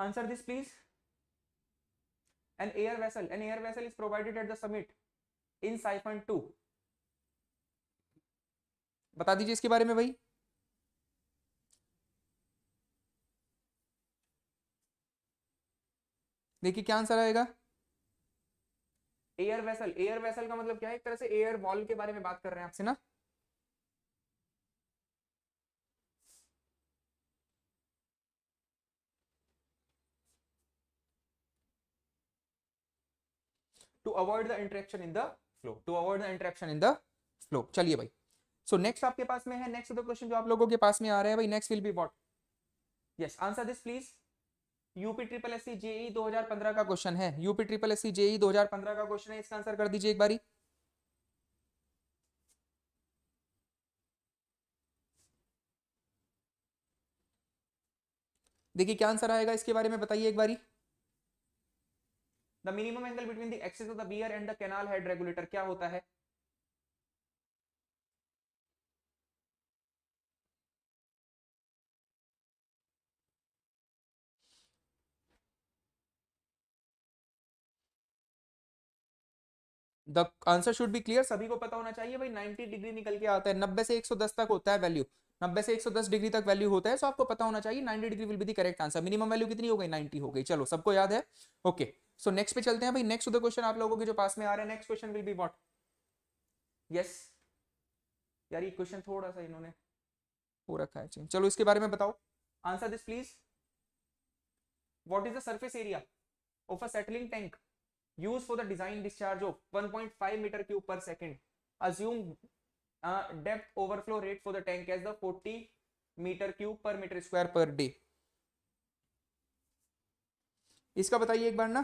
answer this please an air vessel an air vessel is provided at the summit in siphon 2 bata dijiye iske bare mein bhai देखिए क्या answer आएगा air vessel air vessel का मतलब क्या है एक तरह से एयर वॉल के बारे में बात कर रहे हैं आपसे ना to avoid the interaction in the flow to avoid the interaction in the flow चलिए भाई सो so, नेक्स्ट आपके पास में है नेक्स्ट क्वेश्चन तो जो आप लोगों के पास में आ रहा है भाई next will be what yes answer this please UP triple S C JE दो हजार पंद्रह का क्वेश्चन है UP triple S C JE दो हजार पंद्रह का क्वेश्चन है इसका आंसर कर दीजिए एक बारी देखिए क्या आंसर आएगा इसके बारे में बताइए एक बारी the minimum angle between the axis of the weir and the canal head regulator क्या होता है the answer should be clear सभी को पता होना चाहिए भाई 90 डिग्री निकल के आता है 90 से 110 तक होता है वैल्यू 90 से 110 डिग्री तक वैल्यू होता है सो आपको पता होना चाहिए 90 degree will be the correct answer minimum value कितनी हो गई 90 हो गई चलो सबको याद है ओके सो नेक्स्ट पे चलते हैं भाई नेक्स्ट क्वेश्चन आप लोगों के जो पास में आ रहे हैं next question will be what yes यार ये क्वेश्चन थोड़ा सा इन्होंने हो रखा है चलो इसके बारे में बताओ answer this please what is the surface area of a settling tank use for the design discharge of one point five metre cube per second assume depth overflow rate for the tank as the 40 metre cube per metre square per day इसका बताइए एक बार ना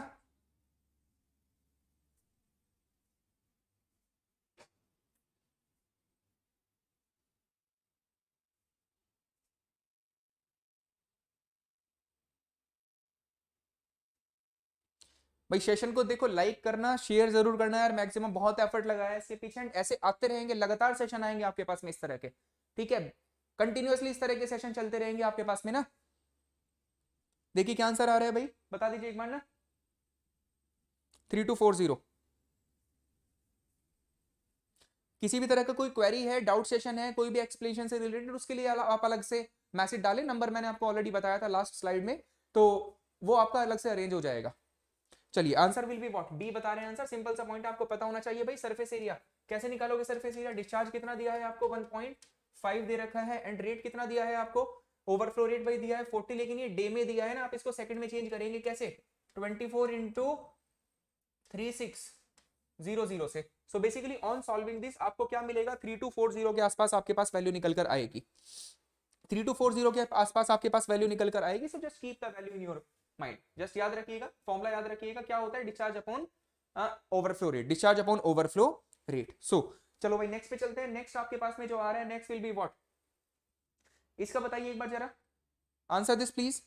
भाई session को देखो like करना share जरूर करना यार मैक्सिमम बहुत एफर्ट लगाया इसके पीछे ऐसे आते रहेंगे लगातार सेशन आएंगे आपके पास में इस तरह के ठीक है कंटिन्यूसली इस तरह के सेशन चलते रहेंगे आपके पास में ना देखिए क्या आंसर आ रहा है भाई बता दीजिए एक बार ना थ्री टू फोर जीरो किसी भी तरह का कोई क्वेरी है डाउट सेशन है कोई भी एक्सप्लेनेशन से रिलेटेड उसके लिए आप अलग से मैसेज डालें नंबर मैंने आपको ऑलरेडी बताया था लास्ट स्लाइड में तो वो आपका अलग से अरेंज हो जाएगा चलिए answer will be what B बता रहे हैं आंसर सिंपल सा पॉइंट आपको पता होना चाहिए भाई सरफेस एरिया कैसे निकालोगे सरफेस एरिया डिस्चार्ज कितना दिया है आपको 1.5 दे रखा है एंड रेट कितना दिया है आपको ओवरफ्लो रेट भाई दिया है 40 लेकिन ये डे में दिया है ना आप इसको सेकंड में चेंज करेंगे कैसे twenty four into three six zero zero से so basically on solving this आपको क्या मिलेगा थ्री टू फोर जीरो के आसपास आपके पास वैल्यू निकल कर आएगी थ्री टू फोर जीरो के आसपास आपके पास वैल्यू निकल कर आएगी so just keep the value in your mind just याद रखिएगा फॉर्मुला याद रखिएगा क्या होता है discharge upon overflow rate discharge upon overflow rate so चलो भाई नेक्स्ट पे चलते हैं नेक्स्ट आपके पास में जो आ रहा है नेक्स्ट विल बी व्हाट इसका बताइए एक बार जरा answer this please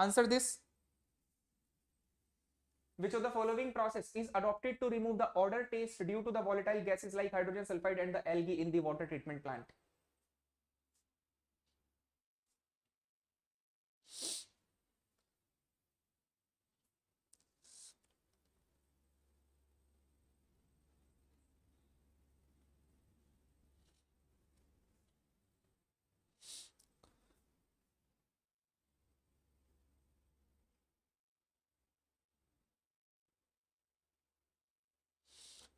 answer this which of the following process is adopted to remove the odor taste due to the volatile gases like hydrogen sulfide and the algae in the water treatment plant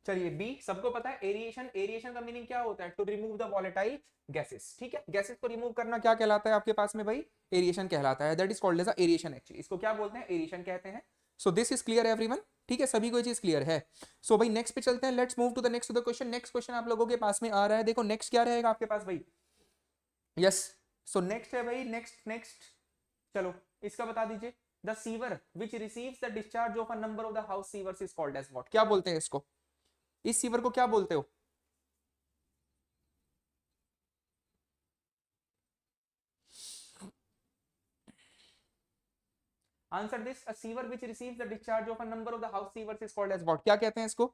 चलिए B सबको पता है aeration aeration का meaning क्या होता है to remove the volatile gases ठीक है गैसेस को रिमूव करना क्या कहलाता है आपके पास में भाई एरिएशन कहलाता है that is called as aeration actually इसको क्या बोलते हैं एरिएशन कहते हैं so this is clear everyone ठीक है सभी को चीज क्लियर है सो so, भाई नेक्स्ट पे चलते हैं let's move to the next to the question next question आप लोगों के पास में आ रहा है देखो नेक्स्ट क्या रहेगा आपके पास भाई यस सो नेक्स्ट है भाई नेक्स्ट नेक्स्ट चलो इसका बता दीजिए the sewer which receives the discharge of a number of the house sewers is called as what क्या बोलते हैं इसको इस सीवर को क्या बोलते हो answer this a sewer which receives the discharge of a number of the house sewers is called as what क्या कहते हैं इसको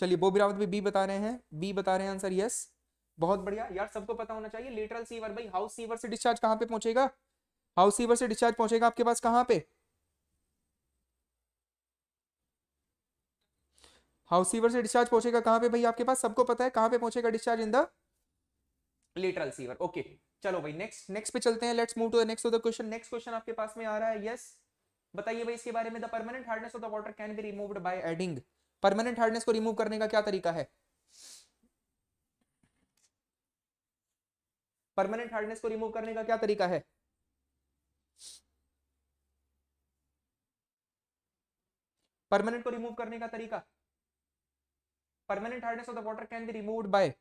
चलिए बोबी रावत भी बी बता रहे हैं बी बता रहे हैं आंसर यस बहुत बढ़िया यार सबको पता होना चाहिए लेटरल सीवर भाई हाउस सीवर से डिस्चार्ज कहां पे पहुंचेगा हाउस रीवर से डिस्चार्ज पहुंचेगा आपके पास कहां पे हाउस सीवर से डिस्चार्ज पहुंचेगा कहां पे भाई आपके पास सबको पता है कहां पे पहुंचेगा discharge in the lateral sewer okay चलो भाई नेक्स्ट नेक्स्ट पे चलते हैं let's move to the next of the question next question आपके पास में आ रहा है यस बताइए भाई इसके बारे में the permanent hardness of the water can be removed by adding permanent hardness को रिमूव करने का क्या तरीका है परमानेंट हार्डनेस को रिमूव करने का क्या तरीका है परमानेंट को रिमूव करने का तरीका permanent hardness of the water can be remove by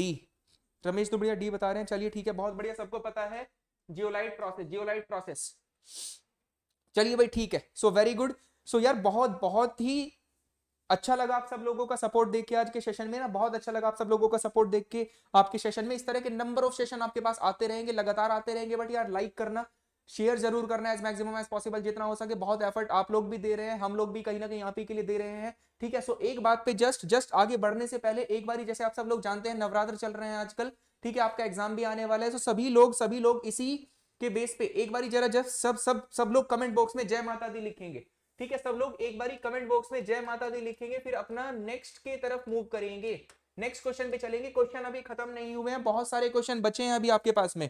D Ramesh तो बढ़िया डी बता रहे हैं चलिए ठीक है बहुत बढ़िया सबको पता है जियोलाइट प्रोसेस जियोलाइट प्रोसेस चलिए भाई ठीक है सो वेरी गुड सो यार बहुत बहुत ही अच्छा लगा आप सब लोगों का सपोर्ट देख के आज के सेशन में ना बहुत अच्छा लगा आप सब लोगों का सपोर्ट देख के आपके सेशन में इस तरह के नंबर ऑफ सेशन आपके पास आते रहेंगे लगातार आते रहेंगे बट यार लाइक करना शेयर जरूर करना एज मैक्सिमम एज पॉसिबल जितना हो सके बहुत एफर्ट आप लोग भी दे रहे हैं हम लोग भी कहीं ना कहीं आप ही के लिए दे रहे हैं ठीक है सो एक बात पे जस्ट जस्ट आगे बढ़ने से पहले एक बार जैसे आप सब लोग जानते हैं नवरात्र चल रहे हैं आजकल ठीक है आपका एग्जाम भी आने वाला है सो सभी लोग सभी लोग इसी के बेस पे एक बार जरा जस्ट सब सब सब लोग कमेंट बॉक्स में जय माता दी लिखेंगे ठीक है सब लोग एक बार कमेंट बॉक्स में जय माता दी लिखेंगे फिर अपना नेक्स्ट के तरफ मूव करेंगे नेक्स्ट क्वेश्चन पे चलेंगे क्वेश्चन अभी खत्म नहीं हुए हैं बहुत सारे क्वेश्चन बचे हैं अभी आपके पास में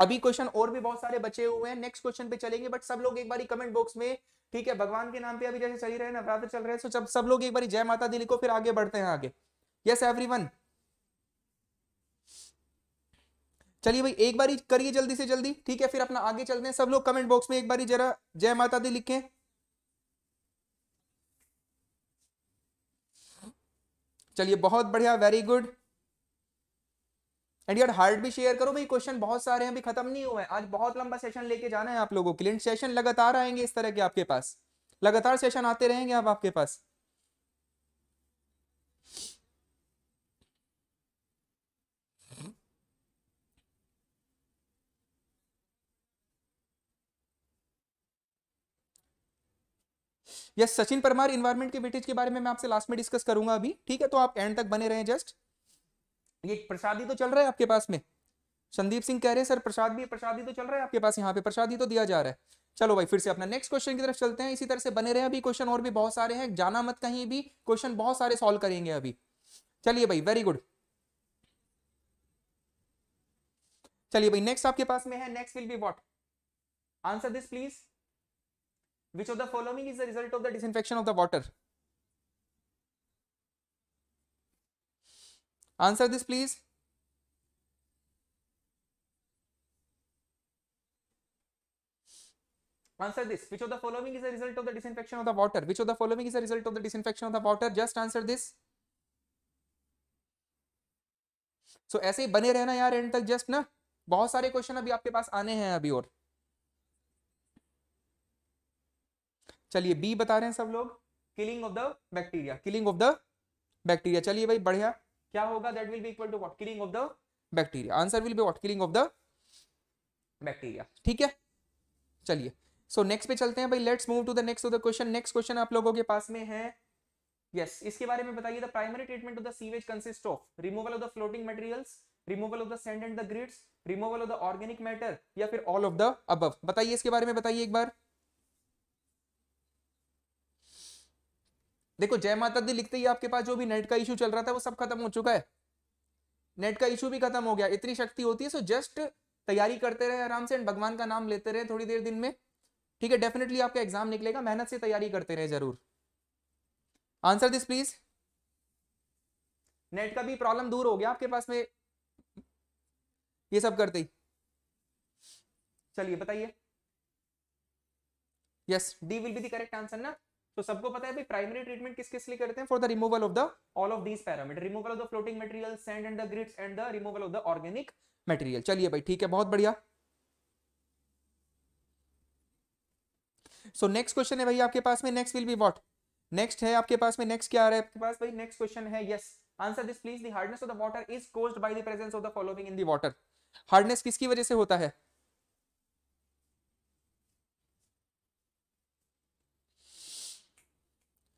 अभी क्वेश्चन और भी बहुत सारे बचे हुए हैं नेक्स्ट क्वेश्चन पे चलेंगे बट सब लोग एक बार कमेंट बॉक्स में ठीक है भगवान के नाम पे अभी जैसे चल रहे नवरात्र चल रहे हैं तो जब सब लोग एक बार जय माता दी लिखो फिर आगे बढ़ते हैं आगे यस एवरी चलिए भाई एक बार करिए जल्दी से जल्दी ठीक है फिर अपना आगे चलते हैं सब लोग कमेंट बॉक्स में एक बार जरा जय माता दी लिखें चलिए बहुत बढ़िया वेरी गुड एंड यार हार्ट भी शेयर करो भाई क्वेश्चन बहुत सारे हैं अभी खत्म नहीं हुए हैं आज बहुत लंबा सेशन लेके जाना है आप लोगों के लिए सेशन लगातार आएंगे इस तरह के आपके पास लगातार सेशन आते रहेंगे आप आपके पास यस सचिन परमार इन्वायरमेंट के वेटेज के बारे में मैं आपसे लास्ट में डिस्कस करूंगा अभी ठीक है तो आप एंड तक बने रहें जस्ट ये प्रसादी तो चल रहा है आपके पास में संदीप सिंह कह रहे हैं सर प्रसाद भी प्रसादी तो चल रहा है आपके पास यहाँ पे प्रसादी तो दिया जा रहा है चलो भाई फिर से अपना नेक्स्ट क्वेश्चन की तरफ चलते हैं इसी तरह से बने रहे अभी क्वेश्चन और भी बहुत सारे हैं जाना मत कहीं भी क्वेश्चन बहुत सारे सॉल्व करेंगे अभी चलिए भाई वेरी गुड चलिए भाई नेक्स्ट आपके पास में है next will be what answer this please which of the following is the result of the disinfection of the water Answer this please. Answer this. Which of the following is a result of the disinfection of the water? Which of the following is a result of the disinfection of the water? Just answer this. so, aise hi bane rehna yaar end tak just na bahut sare question abhi aapke paas aane hain abhi aur चलिए B बता रहे हैं सब लोग killing of the bacteria killing of the bacteria चलिए भाई बढ़िया क्या होगा that will be equal to what killing of the bacteria answer will be what killing of the bacteria ठीक है चलिए सो नेक्स्ट पे चलते हैं भाई let's move to the next of the question next question आप लोगों के पास में है यस yes, इसके बारे में बताइए the primary treatment of the sewage consist of removal of the floating materials removal of the sand and the grids removal of the organic matter या फिर ऑल ऑफ द अबव बताइए इसके बारे में बताइए एक बार देखो जय माता दी लिखते ही आपके पास जो भी नेट का इशू चल रहा था वो सब खत्म हो चुका है नेट का इशू भी खत्म हो गया इतनी शक्ति होती है सो जस्ट तैयारी करते रहे आराम से एंड भगवान का नाम लेते रहे थोड़ी देर दिन में ठीक है डेफिनेटली आपका एग्जाम निकलेगा मेहनत से तैयारी करते रहे जरूर आंसर दिस प्लीज नेट का भी प्रॉब्लम दूर हो गया आपके पास में ये सब करते ही चलिए बताइए yes D will be the correct answer ना तो सबको पता है प्राइमरी ट्रीटमेंट किस किस लिए करते हैं for the removal of the all of these parameter removal of the floating material sand and the grids and the removal of the organic material चलिए भाई ठीक है बहुत बढ़िया सो नेक्स्ट क्वेश्चन है भाई आपके पास में next will be what next है आपके पास में नेक्स्ट क्या आ रहा है आपके पास भाई नेक्स्ट क्वेश्चन है yes answer this please the hardness of the water is caused by the presence of the following in the water hardness किसकी वजह से होता है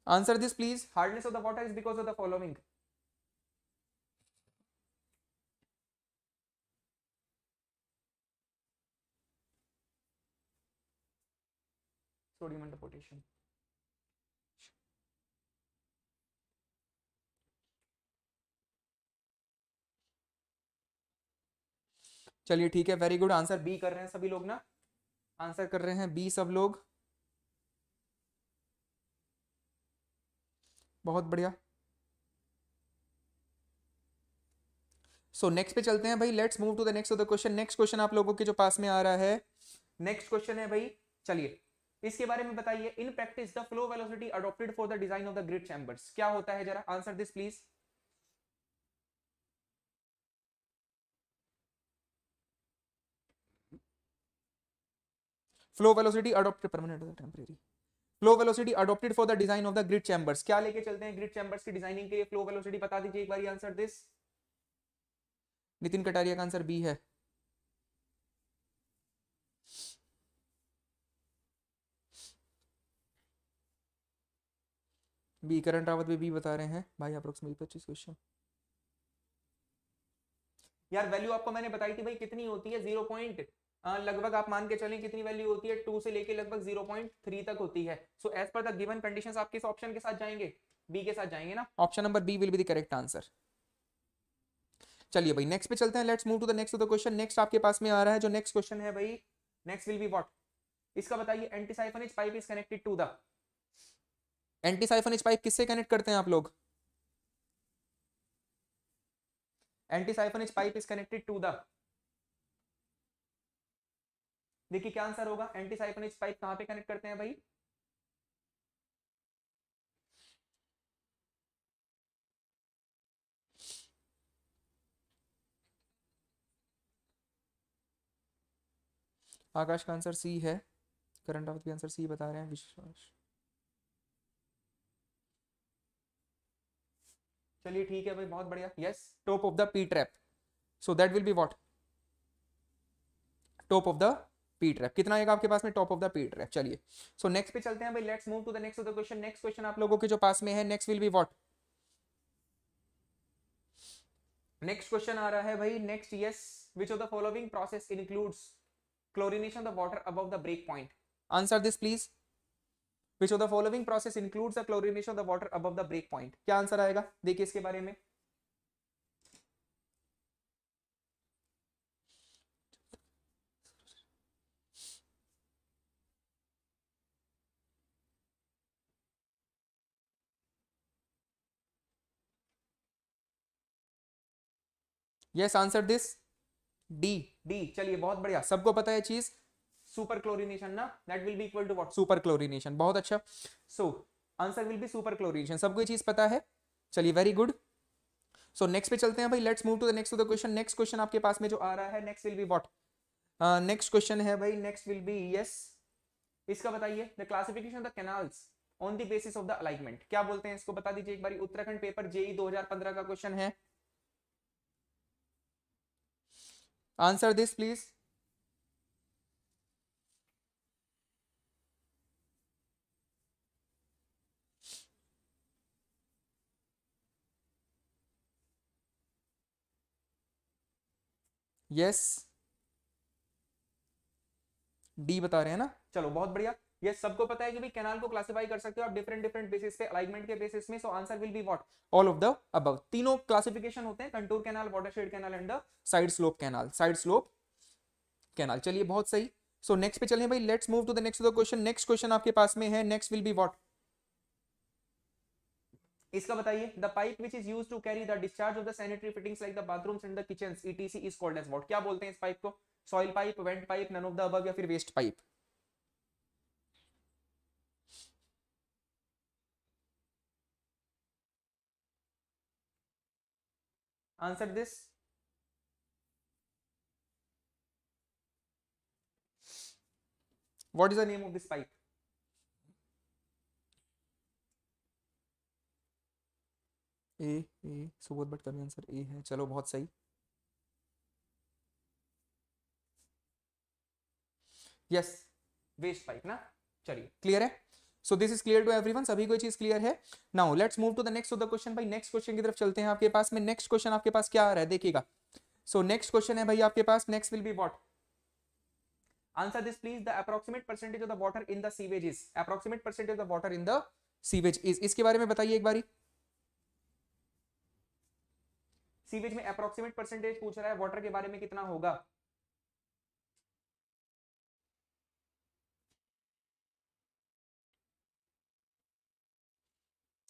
Answer this please. Hardness of the water is because of the following. Sodium and potassium. चलिए ठीक है very good answer B कर रहे हैं सभी लोग ना आंसर कर रहे हैं बी सब लोग बहुत बढ़िया सो so, नेक्स्ट पे चलते हैं भाई let's move to the next of the question next question आप लोगों के जो पास में आ रहा है नेक्स्ट क्वेश्चन है भाई चलिए इसके बारे में बताइए in practice the flow velocity adopted for the design of the grid chambers क्या होता है जरा answer this please flow velocity adopted permanent or temporary flow velocity adopted for the design of the grid chambers क्या लेके चलते हैं grid chambers की designing के लिए फ्लो वेलोसिटी बता दीजिए एक बार आंसर दिस नितिन कटारिया का आंसर बी है बी करण रावत भी बी बता रहे हैं भाई अप्रोक्सीमेटली पच्चीस क्वेश्चन यार वैल्यू आपको मैंने बताई थी भाई कितनी होती है जीरो पॉइंट लगभग आप मान के चलें कितनी वैल्यू होती है टू से लेके लगभग जीरो पॉइंट थ्री तक होती है so as per the given conditions आप किस ऑप्शन के साथ जाएंगे बी के साथ जाएंगे ना option number B will be the correct answer चलिए भाई नेक्स्ट पे चलते हैं let's move to the next question next आपके पास में आ रहा है जो नेक्स्ट क्वेश्चन है भाई नेक्स्ट विल बी वॉट इसका बताइए antisiphonage pipe is connected to the antisiphonage pipe किससे कनेक्ट करते हैं आप लोग antisiphonage pipe is connected to the देखिए क्या आंसर होगा एंटी साइक्लोनिक्स पाइप कहां पे कनेक्ट करते हैं भाई आकाश का आंसर सी है करंट ऑफ भी आंसर सी बता रहे हैं विश्वास चलिए ठीक है भाई बहुत बढ़िया yes top of the P trap so that will be what top of the P trap कितना आएगा आपके पास में top of the P trap चलिए सो नेक्स्ट पे चलते हैं भाई let's move to the next of the question next question आप लोगों के जो पास में है next will be what next question आ रहा है भाई next yes which of the following process includes chlorination of the water above the break point answer this please which of the following process includes the chlorination of the water above the break point क्या answer आएगा देखिए इसके बारे में yes answer this D D चलिए बहुत बढ़िया सबको पता है चीज सुपर क्लोरिनेशन ना that will be equal to what super chlorination बहुत अच्छा so answer will be super chlorination सबको ये चीज पता है चलिए वेरी गुड सो नेक्स्ट पे चलते हैं भाई let's move to the next to the question next question आपके पास में जो आ रहा है next will be what next question है भाई नेक्स्ट विल बी यस इसका बताइए the classification of the canals on the basis of the alignment क्या बोलते हैं इसको बता दीजिए एक बार उत्तराखंड पेपर जेई 2015 का क्वेश्चन है Answer this please. Yes yes. D बता रहे हैं ना चलो बहुत बढ़िया ये सबको पता है कि भाई कैनाल को क्लासिफाई कर सकते हो आप डिफरेंट डिफरेंट बेसिस पे अलाइनमेंट के बेसिस में so answer will be what all of the above तीनों क्लासिफिकेशन होते हैं contour canal watershed canal and the side slope canal side slope canal चलिए बहुत सही सो नेक्स्ट पे चलें भाई let's move to the next question next question आपके पास में है नेक्स्ट विल बी व्हाट इसका बताइए the pipe which is used to carry the discharge of the sanitary fittings like the bathrooms and the kitchen ETC is called as what क्या बोलते हैं इस पाइप को soil pipe vent pipe none of the above या फिर waste pipe answer this what is the name of this pipe A A Subodh Bhatt का भी answer A है चलो बहुत सही यस वेस्ट पाइप ना चलिए क्लियर है so this is clear to everyone सभी कोई चीज क्लियर है now let's move to the next the question भाई नेक्स्ट क्वेश्चन की तरफ चलते हैं आपके पास में नेक्स्ट क्वेश्चन आपके पास क्या आ रहा है देखिएगा सो नेक्स्ट क्वेश्चन है भाई आपके पास next will be what answer this please the approximate percentage of the water in the sewage is approximate percentage of the water in the sewage is इसके बारे में बताइए एक बारी सीवेज में अप्रोक्सीमेट परसेंटेज पूछ रहा है वॉटर के बारे में कितना होगा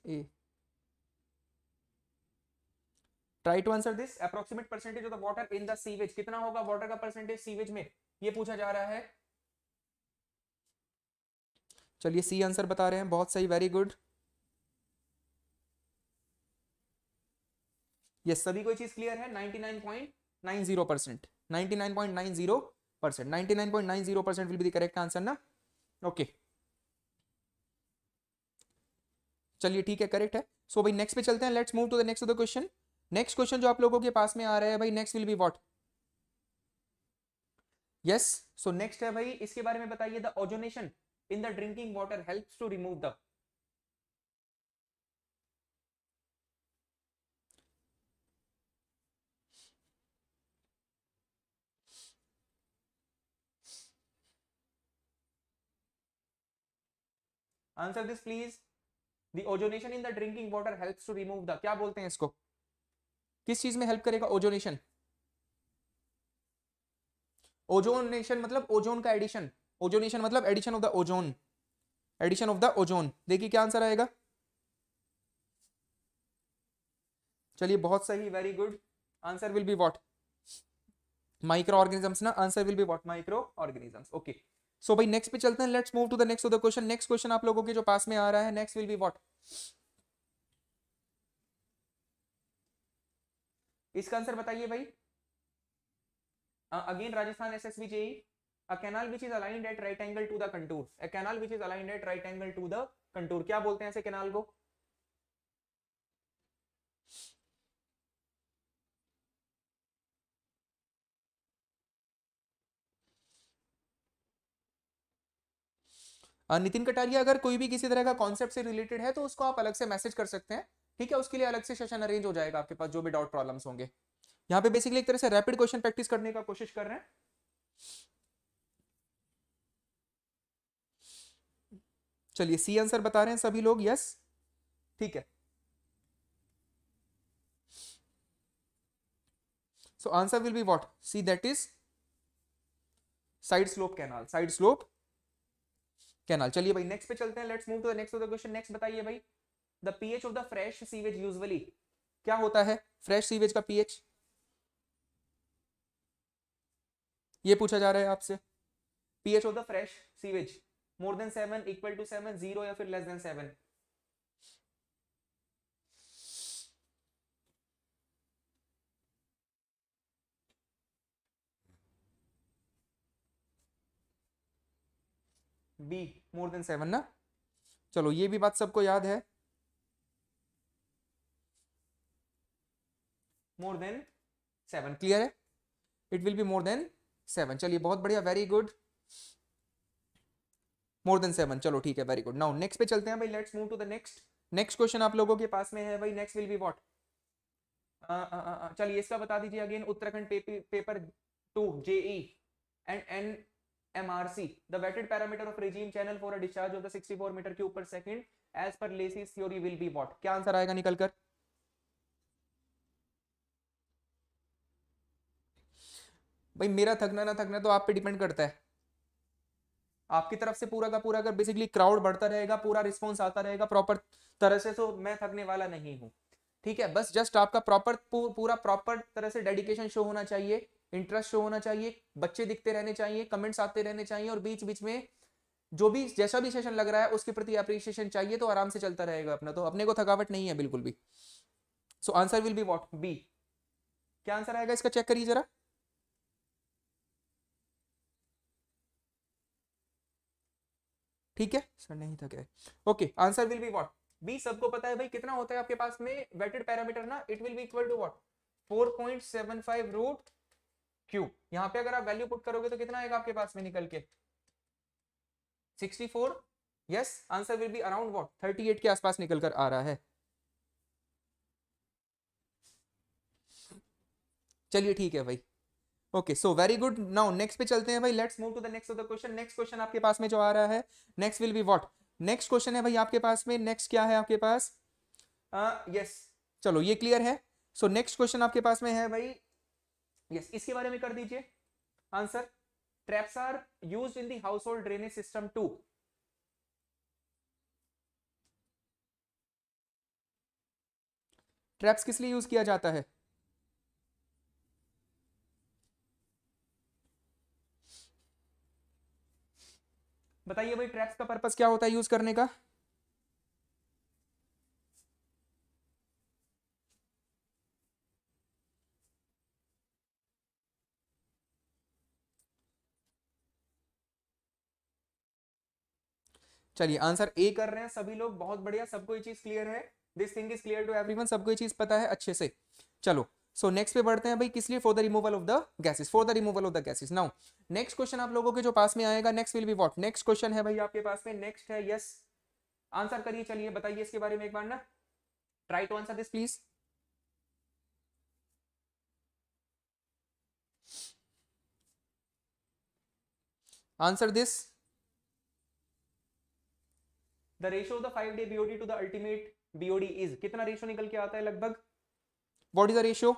a try to answer this approximate percentage of the water in the sewage कितना होगा वाटर का परसेंटेज सीवेज में ये पूछा जा रहा है चलिए सी आंसर बता रहे हैं बहुत सही वेरी गुड ये सभी कोई चीज क्लियर है 99.90 percent 99.90 percent 99.90 percent will be the correct answer ना ओके okay. चलिए ठीक है करेक्ट है सो so, भाई नेक्स्ट पे चलते हैं let's move to the next question next question जो आप लोगों के पास में आ रहा है भाई next will be what yes so next है भाई इसके बारे में बताइए the ozonation in the drinking water help to remove the answer this please the ozonation in the drinking water helps to remove the क्या बोलते हैं इसको किस चीज में हेल्प करेगा ओजोनेशन ओजोनेशन मतलब ओजोन का एडिशन ओजोनेशन मतलब addition of the ozone addition of the ozone देखिए क्या आंसर आएगा चलिए बहुत सही very good answer will be what micro organisms ना answer will be what micro organisms okay so भाई नेक्स्ट पे चलते हैं let's move to the next of the question next question आप लोगों के जो पास में आ रहा है नेक्स्ट विल बी व्हाट इसका आंसर बताइए भाई again Rajasthan SSB S B JE a canal which is aligned at right angle to the contour a canal which is aligned at right angle to the contour क्या बोलते हैं ऐसे canal को नितिन कटारिया अगर कोई भी किसी तरह का कॉन्सेप्ट से रिलेटेड है तो उसको आप अलग से मैसेज कर सकते हैं ठीक है उसके लिए अलग से सेशन अरेंज हो जाएगा आपके पास जो भी डाउट प्रॉब्लम होंगे यहाँ पे बेसिकली एक तरह से रैपिड क्वेश्चन प्रैक्टिस करने का कोशिश कर रहे हैं चलिए सी आंसर बता रहे हैं सभी लोग यस ठीक है so answer will be what C that is side slope canal side slope canal चलिए भाई नेक्स्ट पे चलते हैं let's move to the next of the question next बताइए भाई the pH of the fresh sewage usually क्या होता है फ्रेश सीवेज का पीएच ये पूछा जा रहा है आपसे pH of the fresh sewage more than 7 equal to 7 0 या फिर less than B more than seven ना चलो ये भी बात सबको याद है मोर देन सेवन क्लियर है it will be more than seven चलिए बहुत बढ़िया very good more than seven चलो ठीक है वेरी गुड नाउ नेक्स्ट पे चलते हैं भाई let's move to the next next question आप लोगों के पास में है भाई नेक्स्ट विल बी वॉट चलिए इसका बता दीजिए again Uttarakhand paper two JE and N MRC, the weighted parameter of regime channel for a discharge of the 64 meter cube per second as per Lacy's theory will be what? क्या answer आएगा निकल कर भाई मेरा थकना ना थकना तो आप पे डिपेंड करता है आपकी तरफ से पूरा का पूरा अगर बेसिकली क्राउड बढ़ता रहेगा पूरा रिस्पॉन्स आता रहेगा प्रॉपर तरह से तो मैं थकने वाला नहीं हूं ठीक है बस जस्ट आपका प्रॉपर पूरा प्रॉपर तरह से डेडिकेशन शो होना चाहिए इंटरेस्ट शो होना चाहिए बच्चे दिखते रहने चाहिए कमेंट्स आते रहने चाहिए और बीच बीच में जो भी जैसा भी सेशन लग रहा है उसके प्रति अप्रिशिएशन चाहिए तो आराम से चलता रहेगा अपना तो अपने को थकावट नहीं है बिल्कुल भी so answer will be what B क्या आंसर आएगा इसका चेक करिए जरा ठीक है सर नहीं था क्या okay answer will be what B सबको पता है भाई कितना होता है आपके पास में वेटेड पैरामीटर ना it will be equal to what four point seven five root Q यहाँ पे अगर आप वैल्यू पुट करोगे तो कितना आएगा आपके पास में निकल के 64 yes answer will be around what 38 के आसपास निकल कर आ रहा है चलिए ठीक है भाई okay so very good now next पे चलते हैं भाई let's move to the next of the question next question आपके पास में जो आ रहा है next will be what next question है भाई आपके पास में नेक्स्ट क्या है आपके पास यस uh, yes. चलो ये क्लियर है सो नेक्स्ट क्वेश्चन आपके पास में है भाई यस इसके बारे में कर दीजिए answer traps are use in the household drainage system to traps किस लिए यूज किया जाता है बताइए भाई ट्रैप्स का पर्पस क्या होता है यूज करने का चलिए आंसर ए कर रहे हैं सभी लोग बहुत बढ़िया सबको ये चीज क्लियर है this thing is clear to everyone सबको ये चीज पता है अच्छे से चलो सो so, नेक्स्ट पे बढ़ते हैं भाई किस लिए for the removal of the gases for the removal of the gases now next question आप लोगों के जो पास में आएगा next will be what next question है भाई आपके पास में नेक्स्ट है यस आंसर करिए चलिए बताइए इसके बारे में एक बार ना try to answer this please answer this the ratio of the five day BOD to the ultimate BOD is कितना रेशियो निकल के आता है लगभग what is the ratio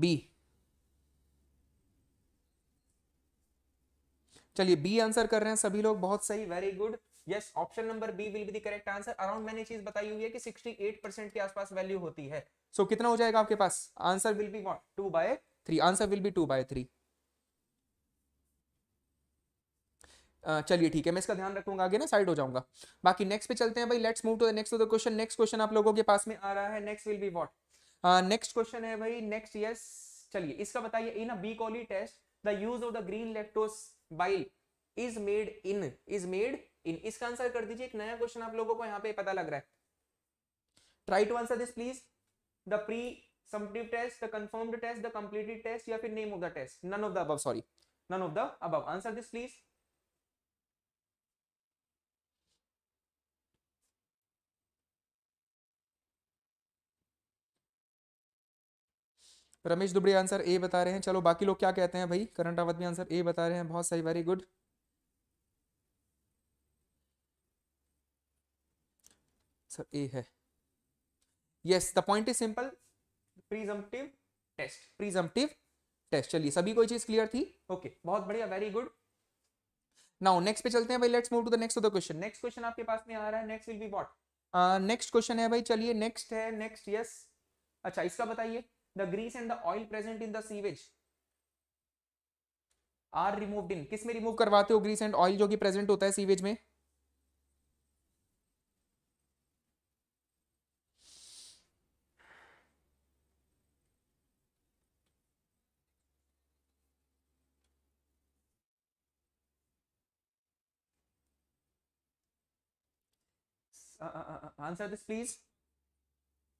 B चलिए बी आंसर कर रहे हैं सभी लोग बहुत सही very good yes option number B will be correct answer around मैंने चीज बताई हुई है कि 68% के आसपास वैल्यू होती है सो so, कितना हो जाएगा आपके पास answer will be what two by three answer will be two by three चलिए ठीक है मैं इसका ध्यान रखूंगा आगे ना साइड हो जाऊंगा बाकी नेक्स्ट पे चलते हैं भाई let's move to the next the question next question आप लोगों के पास में आ रहा है next will be what next question है भाई नेक्स्ट यस चलिए इसका बताइए in a B coli test the use of the green lactose bile is made in is made in इसका आंसर कर दीजिए एक नया क्वेश्चन आप लोगों को यहाँ पे पता लग रहा है try to answer this please the presumptive test the confirmed test the completed test या फिर name of the test none of the above sorry none of the above answer this please Ramesh Dubde answer A बता रहे हैं चलो बाकी लोग क्या कहते हैं भाई करंट आवत भी आंसर ए बता रहे हैं बहुत सही वेरी गुड आंसर ए है yes the point is simple presumptive test presumptive test चलिए सभी कोई चीज क्लियर थी ओके okay, बहुत बढ़िया वेरी गुड नाउ नेक्स्ट पे चलते हैं भाई let's move to the next of the question next question आपके पास में आ रहा है next will be what next question है भाई चलिए नेक्स्ट है नेक्स्ट यस अच्छा इसका बताइए the grease and the oil present in the sewage are removed in किस में रिमूव करवाते हो ग्रीस एंड ऑयल जो कि प्रेजेंट होता है सीवेज में answer this please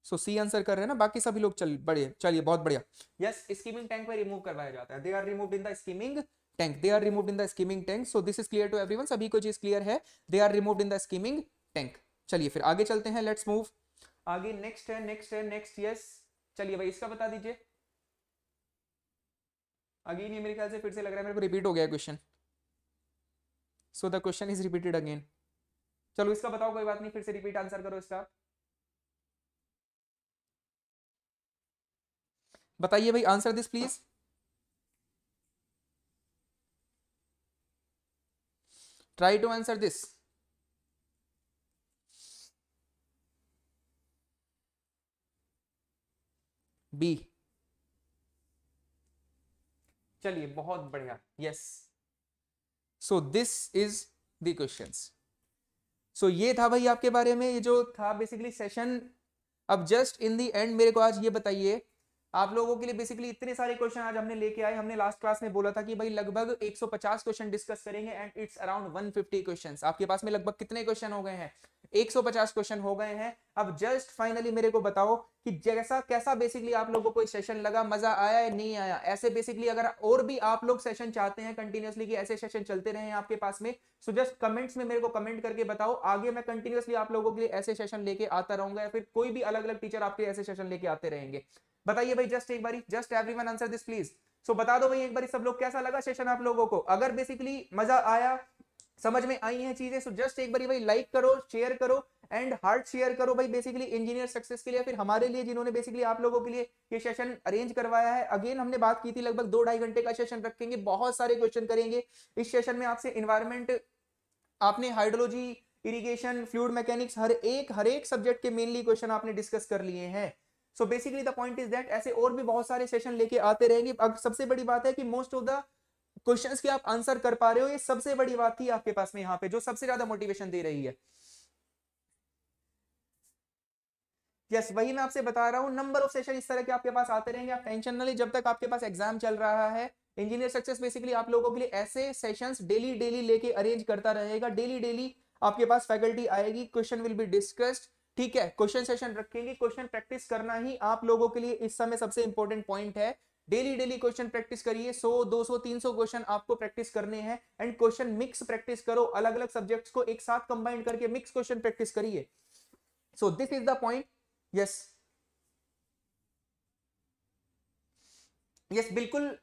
so C answer कर रहे हैं ना बाकी सभी लोग चल बढ़िया चलिए बहुत बढ़िया यस स्कीमिंग टैंक में रिमूव करवाया जाता है they are remove in the skimming tank they are remove in the skimming tank so this is clear to everyone सभी को चीज क्लियर है they are remove in the skimming tank चलिए फिर आगे चलते हैं लेट्स मूव आगे नेक्स्ट है नेक्स्ट है नेक्स्ट यस चलिए भाई इसका बता दीजिए अगेन ये मेरे ख्याल से फिर से लग रहा है मेरे को रिपीट हो गया question so the question is repeated again चलो इसका बताओ कोई बात नहीं फिर से रिपीट आंसर करो इसका बताइए भाई answer this please try to answer this B चलिए बहुत बढ़िया yes so this is the questions सो ये था भाई आपके बारे में ये जो था बेसिकली सेशन अब जस्ट इन दी एंड मेरे को आज ये बताइए आप लोगों के लिए बेसिकली इतने सारे क्वेश्चन आज हमने लेके आए हमने लास्ट क्लास में बोला था कि भाई लगभग 150 क्वेश्चन डिस्कस करेंगे एंड इट्स अराउंड 150 क्वेश्चंस आपके पास में लगभग कितने क्वेश्चन हो गए हैं 150 क्वेश्चन हो गए हैं अब जस्ट फाइनली मेरे को बताओ कि जैसा कैसा बेसिकली आप लोगों को सेशन लगा मजा आया या नहीं आया ऐसे बेसिकली अगर और भी आप लोग सेशन चाहते हैं कंटिन्यूसली कि ऐसे सेशन चलते रहे आपके पास में सो जस्ट कमेंट्स में मेरे को कमेंट करके बताओ आगे मैं कंटिन्यूसली आप लोगों के लिए ऐसे सेशन लेके आता रहूंगा या फिर कोई भी अलग अलग टीचर आपके ऐसे सेशन लेके आते रहेंगे बताइए भाई जस्ट एक बारी just one answer this please so बता दो भाई एक बारी सब लोग कैसा लगा सेशन आप लोगों को अगर बेसिकली मजा आया समझ में आई है चीजें सो जस्ट एक बारी भाई लाइक करो शेयर करो एंड हार्ट शेयर करो भाई बेसिकली इंजीनियर सक्सेस के लिए फिर हमारे लिए जिन्होंने बेसिकली आप लोगों के लिए ये सेशन अरेंज करवाया है अगेन हमने बात की थी लगभग दो ढाई घंटे का सेशन रखेंगे बहुत सारे क्वेश्चन करेंगे इस सेशन में आपसे इन्वायरमेंट आपने हाइड्रोलॉजी इरिगेशन फ्लूड मैकेनिक्स हर एक हर एक सब्जेक्ट के मेनली क्वेश्चन आपने डिस्कस कर लिए हैं so basically the point is that ऐसे और भी बहुत सारे सेशन लेके आते रहेंगे अब सबसे बड़ी बात है कि मोस्ट ऑफ द क्वेश्चन के आप आंसर कर पा रहे हो ये सबसे बड़ी बात थी आपके पास में यहाँ पे जो सबसे ज्यादा मोटिवेशन दे रही है यस yes, वही मैं आपसे बता रहा हूँ नंबर ऑफ सेशन इस तरह के आपके पास आते रहेंगे आप टेंशन ना जब तक आपके पास एग्जाम चल रहा है इंजीनियर सक्सेस बेसिकली आप लोगों के लिए ऐसे सेशंस डेली डेली लेके अरेंज करता रहेगा डेली डेली आपके पास फैकल्टी आएगी क्वेश्चन विल बी डिस्कस्ड ठीक है क्वेश्चन सेशन रखेंगे क्वेश्चन प्रैक्टिस करना ही आप लोगों के लिए इस समय सबसे इंपॉर्टेंट पॉइंट है डेली डेली क्वेश्चन प्रैक्टिस करिए 100 200 300 क्वेश्चन आपको प्रैक्टिस करने हैं एंड क्वेश्चन मिक्स प्रैक्टिस करो अलग अलग सब्जेक्ट्स को एक साथ कंबाइन करके मिक्स क्वेश्चन प्रैक्टिस करिए so this is the point yes yes बिल्कुल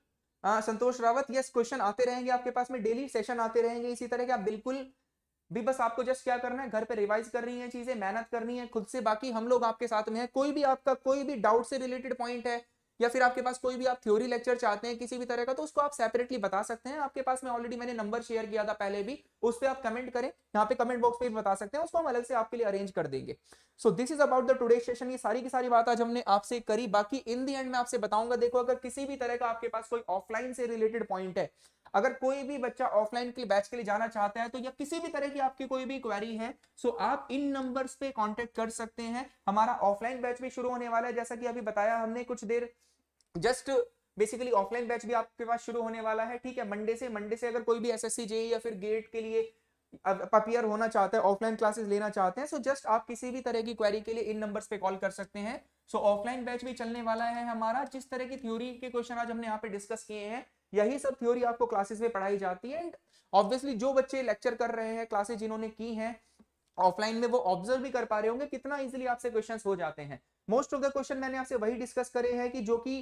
हाँ, संतोष रावत यस क्वेश्चन आते रहेंगे आपके पास में डेली सेशन आते रहेंगे इसी तरह के आप बिल्कुल भी बस आपको जस्ट क्या करना है घर पे रिवाइज करनी है चीजें मेहनत करनी है खुद से बाकी हम लोग आपके साथ में है कोई भी आपका कोई भी डाउट से रिलेटेड पॉइंट है या फिर आपके पास कोई भी आप थ्योरी लेक्चर चाहते हैं किसी भी तरह का तो उसको आप सेपरेटली बता सकते हैं आपके पास में ऑलरेडी मैंने नंबर शेयर किया था पहले भी उस पर आप कमेंट करें यहाँ पे कमेंट बॉक्स पे भी बता सकते हैं उसको हम अलग से आपके लिए अरेंज कर देंगे so this is about the today session ये सारी की सारी बात आज हमने आपसे करी बाकी इन दी एंड में आपसे बताऊंगा देखो अगर किसी भी तरह का आपके पास कोई ऑफलाइन से रिलेटेड पॉइंट है अगर कोई भी बच्चा ऑफलाइन के बैच के लिए जाना चाहता है तो या किसी भी तरह की आपकी कोई भी क्वेरी है सो आप इन नंबर्स पे कांटेक्ट कर सकते हैं हमारा ऑफलाइन बैच भी शुरू होने वाला है जैसा कि अभी बताया हमने कुछ देर जस्ट बेसिकली ऑफलाइन बैच भी आपके पास शुरू होने वाला है ठीक है मंडे से मंडे से अगर कोई भी एस जे या फिर गेट के लिए अपियर होना चाहता है ऑफलाइन क्लासेस लेना चाहते हैं सो so जस्ट आप किसी भी तरह की क्वेरी के लिए इन नंबर्स पे कॉल कर सकते हैं सो ऑफलाइन बैच भी चलने वाला है हमारा जिस तरह की थ्योरी के क्वेश्चन आज हमने यहाँ पे डिस्कस किए हैं यही सब थ्योरी आपको क्लासेस में पढ़ाई जाती है एंड ऑब्वियसली जो बच्चे लेक्चर कर रहे हैं क्लासेस जिन्होंने की हैं ऑफलाइन में वो ऑब्जर्व भी कर पा रहे होंगे कितना इजीली आपसे क्वेश्चंस हो जाते हैं मोस्ट ऑफ द क्वेश्चन मैंने आपसे वही डिस्कस करे हैं कि जो कि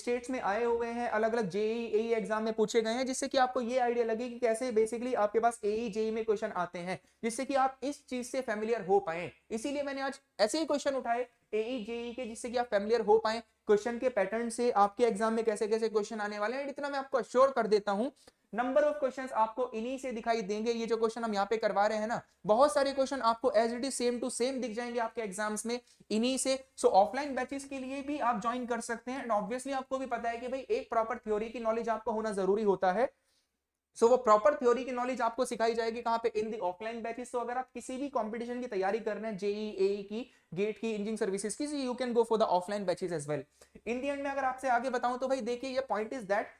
स्टेट्स में आए हुए हैं अलग अलग जेई ए एग्जाम में पूछे गए हैं जिससे कि आपको ये आइडिया लगे कि कैसे बेसिकली आपके पास A JE e, e e में क्वेश्चन आते हैं जिससे कि आप इस चीज से फेमिलियर हो पाए इसीलिए मैंने आज ऐसे ही क्वेश्चन उठाए एई e e के जिससे कि आप फेमिलियर हो पाए क्वेश्चन के पैटर्न से आपके एग्जाम में कैसे कैसे क्वेश्चन आने वाले हैं इतना मैं आपको अश्योर कर देता हूँ नंबर ऑफ क्वेश्चन आपको इन्हीं से दिखाई देंगे ये जो क्वेश्चन हम यहाँ पे करवा रहे हैं ना बहुत सारे क्वेश्चन आपको as it is same to same दिख जाएंगे आपके एग्जाम्स में इन्हीं से सो ऑफलाइन बैचेस के लिए भी आप ज्वाइन कर सकते हैं एंड ऑब्वियसली आपको भी पता है कि भाई एक प्रॉपर थ्योरी की नॉलेज आपको होना जरूरी होता है सो so, वो प्रॉपर थ्योरी की नॉलेज आपको सिखाई जाएगी कहाँ पे इन दी ऑफलाइन बैचेस तो अगर आप किसी भी कंपटीशन की तैयारी कर रहे हैं जेई ए e e की गेट की इंजिन सर्विसेज की you can go for the offline batches as well in the end में अगर आपसे आगे बताऊं तो भाई देखिए ये point is that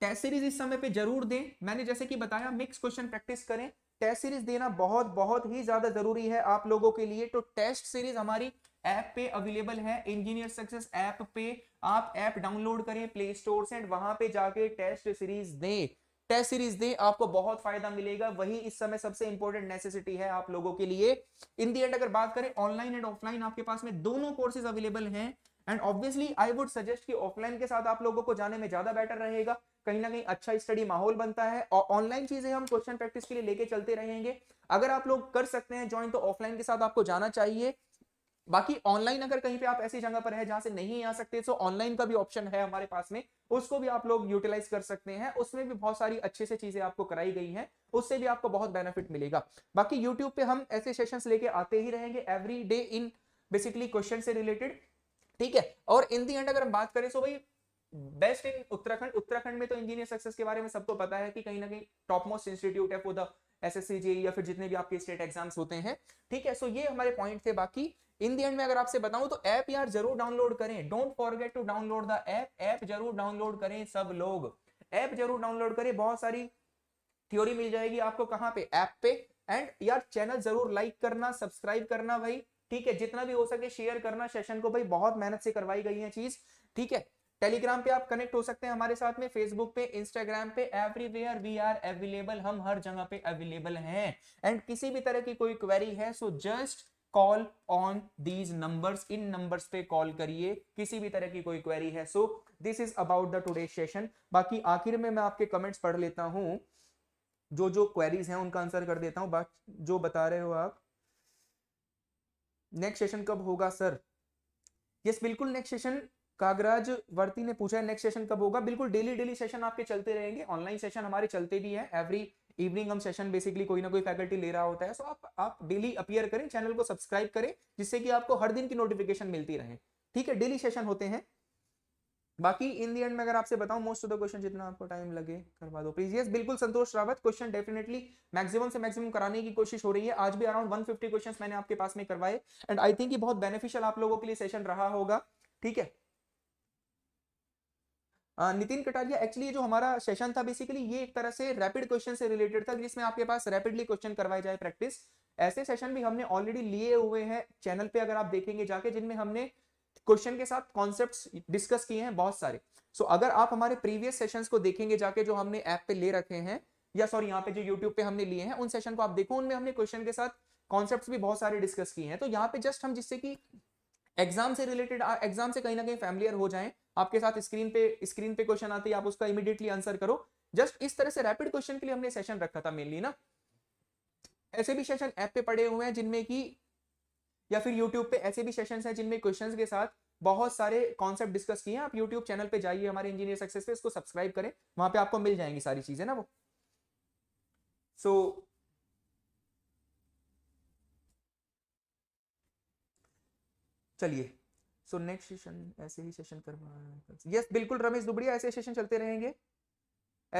test series इस समय पे जरूर दें मैंने जैसे कि बताया मिक्स क्वेश्चन प्रैक्टिस करें टेस्ट सीरीज देना बहुत बहुत ही ज्यादा जरूरी है आप लोगों के लिए तो टेस्ट सीरीज हमारी ऐप पे अवेलेबल है इंजीनियर सक्सेस ऐप पे आप ऐप डाउनलोड करें प्ले स्टोर से एंड वहां पे जाके टेस्ट सीरीज दें टेस्ट सीरीज दें आपको बहुत फायदा मिलेगा वही इस समय सबसे इंपॉर्टेंट नेसेसिटी है आप लोगों के लिए इन दी एंड अगर बात करें ऑनलाइन एंड ऑफलाइन आपके पास में दोनों कोर्सेज अवेलेबल हैं and obviously I would suggest कि ऑफलाइन के साथ आप लोगों को जाने में ज्यादा बेटर रहेगा कहीं ना कहीं अच्छा स्टडी माहौल बनता है और ऑनलाइन चीजें हम क्वेश्चन प्रैक्टिस के लिए लेके चलते रहेंगे अगर आप लोग कर सकते हैं ज्वाइन तो ऑफलाइन के साथ आपको जाना चाहिए बाकी ऑनलाइन अगर कहीं पे आप ऐसी जगह पर है जहां से नहीं आ सकते तो ऑनलाइन का भी ऑप्शन है हमारे पास में उसको भी आप लोग यूटिलाइज कर सकते हैं उसमें भी बहुत सारी अच्छे से चीजें आपको कराई गई हैं उससे भी आपको बहुत बेनिफिट मिलेगा बाकी यूट्यूब पे हम ऐसे सेशन लेके आते ही रहेंगे every day in basically question से रिलेटेड ठीक है और इन दी एंड अगर हम बात करें तो भाई बेस्ट इन उत्तराखंड उत्तराखंड में तो इंजीनियर सक्सेस के बारे में सबको पता है कि कहीं ना कहीं टॉप मोस्ट इंस्टीट्यूट है एस e या फिर जितने भी आपके स्टेट एग्जाम्स होते हैं ठीक है सो ये हमारे पॉइंट थे बाकी इन दी एंड में अगर आपसे बताऊं तो ऐप यार जरूर डाउनलोड करें don't forget to download the app app जरूर डाउनलोड करें सब लोग ऐप जरूर डाउनलोड करें बहुत सारी थ्योरी मिल जाएगी आपको कहाँ पे ऐप पे एंड यार चैनल जरूर लाइक करना सब्सक्राइब करना भाई ठीक है जितना भी हो सके शेयर करना सेशन को भाई बहुत मेहनत से करवाई गई है चीज ठीक है टेलीग्राम पे आप कनेक्ट हो सकते हैं हमारे साथ में फेसबुक पे इंस्टाग्राम पे एवरीवेयर वी आर अवेलेबल हम हर जगह पे अवेलेबल हैं एंड किसी भी तरह की कोई क्वेरी है so just call on these numbers इन नंबर्स पे कॉल करिए किसी भी तरह की कोई क्वेरी है so this is about the today session बाकी आखिर में मैं आपके कमेंट्स पढ़ लेता हूँ जो जो क्वेरीज हैं उनका आंसर कर देता हूँ जो बता रहे हो आप नेक्स्ट सेशन कब होगा सर यस बिल्कुल नेक्स्ट सेशन कागराज वर्ती ने पूछा है नेक्स्ट सेशन कब होगा बिल्कुल डेली डेली सेशन आपके चलते रहेंगे ऑनलाइन सेशन हमारे चलते भी हैं एवरी इवनिंग हम सेशन बेसिकली कोई ना कोई फैकल्टी ले रहा होता है सो आप आप डेली अपियर करें चैनल को सब्सक्राइब करें जिससे कि आपको हर दिन की नोटिफिकेशन मिलती रहे ठीक है डेली सेशन होते हैं बाकी इन दी एंड में अगर आपसे बताऊं मोस्ट ऑफ द क्वेश्चन जितना आपको टाइम लगे करवा दो प्लीज यस बिल्कुल Santosh Rawat question definitely maximum से मैक्सिमम कराने की कोशिश हो रही है आज भी अराउंड 150 क्वेश्चंस मैंने आपके पास में करवाए एंड आई थिंक ये बहुत बेनिफिशियल आप लोगों के लिए सेशन रहा होगा ठीक है नितिन कटारिया एक्चुअली जो हमारा सेशन था बेसिकली ये एक तरह से रैपिड क्वेश्चन से रिलेटेड था जिसमें आपके पास रैपिडली क्वेश्चन करवाए जाए प्रैक्टिस ऐसे सेशन भी हमने ऑलरेडी लिए हुए हैं चैनल पे अगर आप देखेंगे जाके जिनमें हमने क्वेश्चन के साथ कॉन्सेप्ट डिस्कस किए हैं बहुत सारे सो so, अगर आप हमारे प्रीवियस सेशन को देखेंगे जाके जो हमने ऐप पे ले रखे हैं या सॉरी यहाँ पे जो यूट्यूब पे हमने लिए हैं उन सेशन को आप देखो उनमें हमने क्वेश्चन के साथ कॉन्सेप्ट भी बहुत सारे डिस्कस किए हैं तो यहाँ पे जस्ट हम जिससे कि एग्जाम से रिलेटेड एग्जाम से कहीं ना कहीं फैमिलियर हो जाए आपके साथ स्क्रीन पे स्क्रीन पे क्वेश्चन आते ही आप उसका इमीडिएटली आंसर करो जस्ट इस तरह से रैपिड क्वेश्चन के लिए हमने सेशन रखा था मेनली ना ऐसे भी सेशन ऐप पे पड़े हुए हैं जिनमें की या फिर यूट्यूब पे ऐसे भी सेशन है जिनमें क्वेश्चन के साथ बहुत सारे कॉन्सेप्ट डिस्कस किए हैं आप यूट्यूब चैनल पे जाइए हमारे इंजीनियर सक्सेस पे इसको सब्सक्राइब करें वहां पे आपको मिल जाएंगी सारी चीजें ना वो सो so, चलिए सो नेक्स्ट सेशन ऐसे ही सेशन करवा यस बिल्कुल रमेश दुबड़िया ऐसे सेशन चलते रहेंगे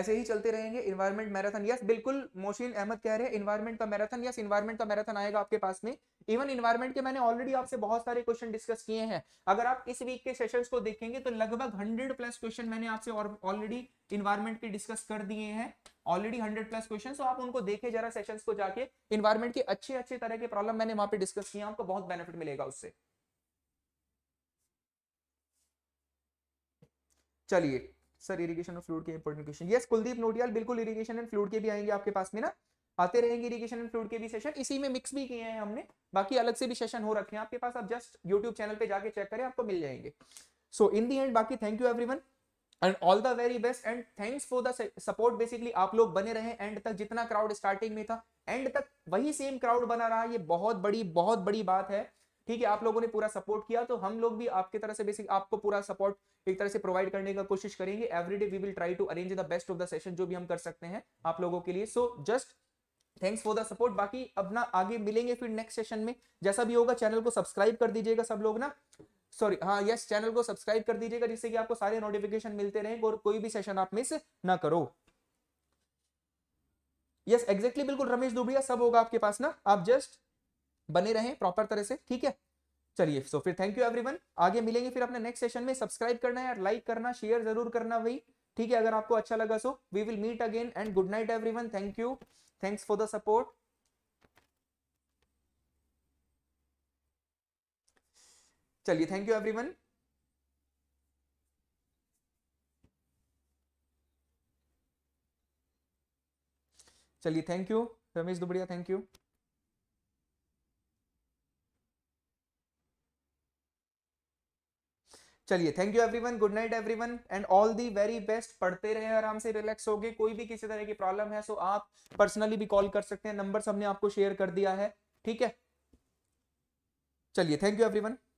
ऐसे ही चलते रहेंगे इन्वायरमेंट मैराथन यस बिल्कुल मोशीन अहमद कह रहे हैं इन्वायरमेंट का मैराथन यस इन्वायरमेंट का मैराथन आएगा आपके पास में इवन इन्वायरमेंट के मैंने ऑलरेडी आपसे बहुत सारे क्वेश्चन डिस्कस किए हैं अगर आप इस वीक के सेशंस को देखेंगे तो लगभग हंड्रेड प्लस क्वेश्चन मैंने आपसे ऑलरेडी इन्वायरमेंट के डिस्कस कर दिए हैं ऑलरेडी हंड्रेड प्लस क्वेश्चन आप उनको देखे जरा सेशन को जाके इन्वायरमेंट के अच्छे अच्छे तरह के प्रॉब्लम मैंने वहां पे डिस्कस किए आपको बहुत बेनिफिट मिलेगा उससे चलिए सर इरिगेशन और फ्लूड के important question yes Kuldeep Notiyal बिल्कुल इरिगेशन एंड फ्लूड के भी आएंगे आपके पास में ना आते रहेंगे इरिगेशन एंड फ्लूड के भी सेशन इसी में मिक्स भी किए हैं हमने बाकी अलग से भी सेशन हो रखे हैं आपके पास आप जस्ट यूट्यूब चैनल पे जाके चेक करें आपको मिल जाएंगे सो इन दी एंड बाकी thank you everyone and all the very best and thanks for the support basically आप लोग बने रहे एंड तक जितना क्राउड स्टार्टिंग में था एंड तक वही सेम क्राउड बना रहा ये बहुत बड़ी बहुत बड़ी बात है ठीक है आप लोगों ने पूरा सपोर्ट किया तो हम लोग भी आपके तरह से बेसिक आपको पूरा सपोर्ट एक तरह से प्रोवाइड करने का कोशिश करेंगे every day we will try to arrange the best of the session जो भी हम कर सकते हैं आप लोगों के लिए so just thanks for the support बाकी अब ना आगे मिलेंगे फिर नेक्स्ट सेशन में जैसा भी होगा चैनल को सब्सक्राइब कर दीजिएगा सब लोग ना सॉरी हाँ यस चैनल को सब्सक्राइब कर दीजिएगा जिससे कि आपको सारे नोटिफिकेशन मिलते रहे और कोई भी सेशन आप मिस ना करो यस yes, एग्जैक्टली exactly, बिल्कुल रमेश दुबिया सब होगा आपके पास ना आप जस्ट बने रहें प्रॉपर तरह से ठीक है चलिए सो फिर थैंक यू एवरीवन आगे मिलेंगे फिर अपने नेक्स्ट सेशन में सब्सक्राइब करना है लाइक करना शेयर जरूर करना वही ठीक है अगर आपको अच्छा लगा so we will meet again and good night every thank you thanks for the support चलिए थैंक यू एवरीवन चलिए thank you Ramesh Dubaria thank you चलिए thank you everyone good night everyone and all the very best पढ़ते रहे आराम से relax हो गए कोई भी किसी तरह की प्रॉब्लम है सो आप पर्सनली भी कॉल कर सकते हैं नंबर हमने आपको शेयर कर दिया है ठीक है चलिए थैंक यू एवरीवन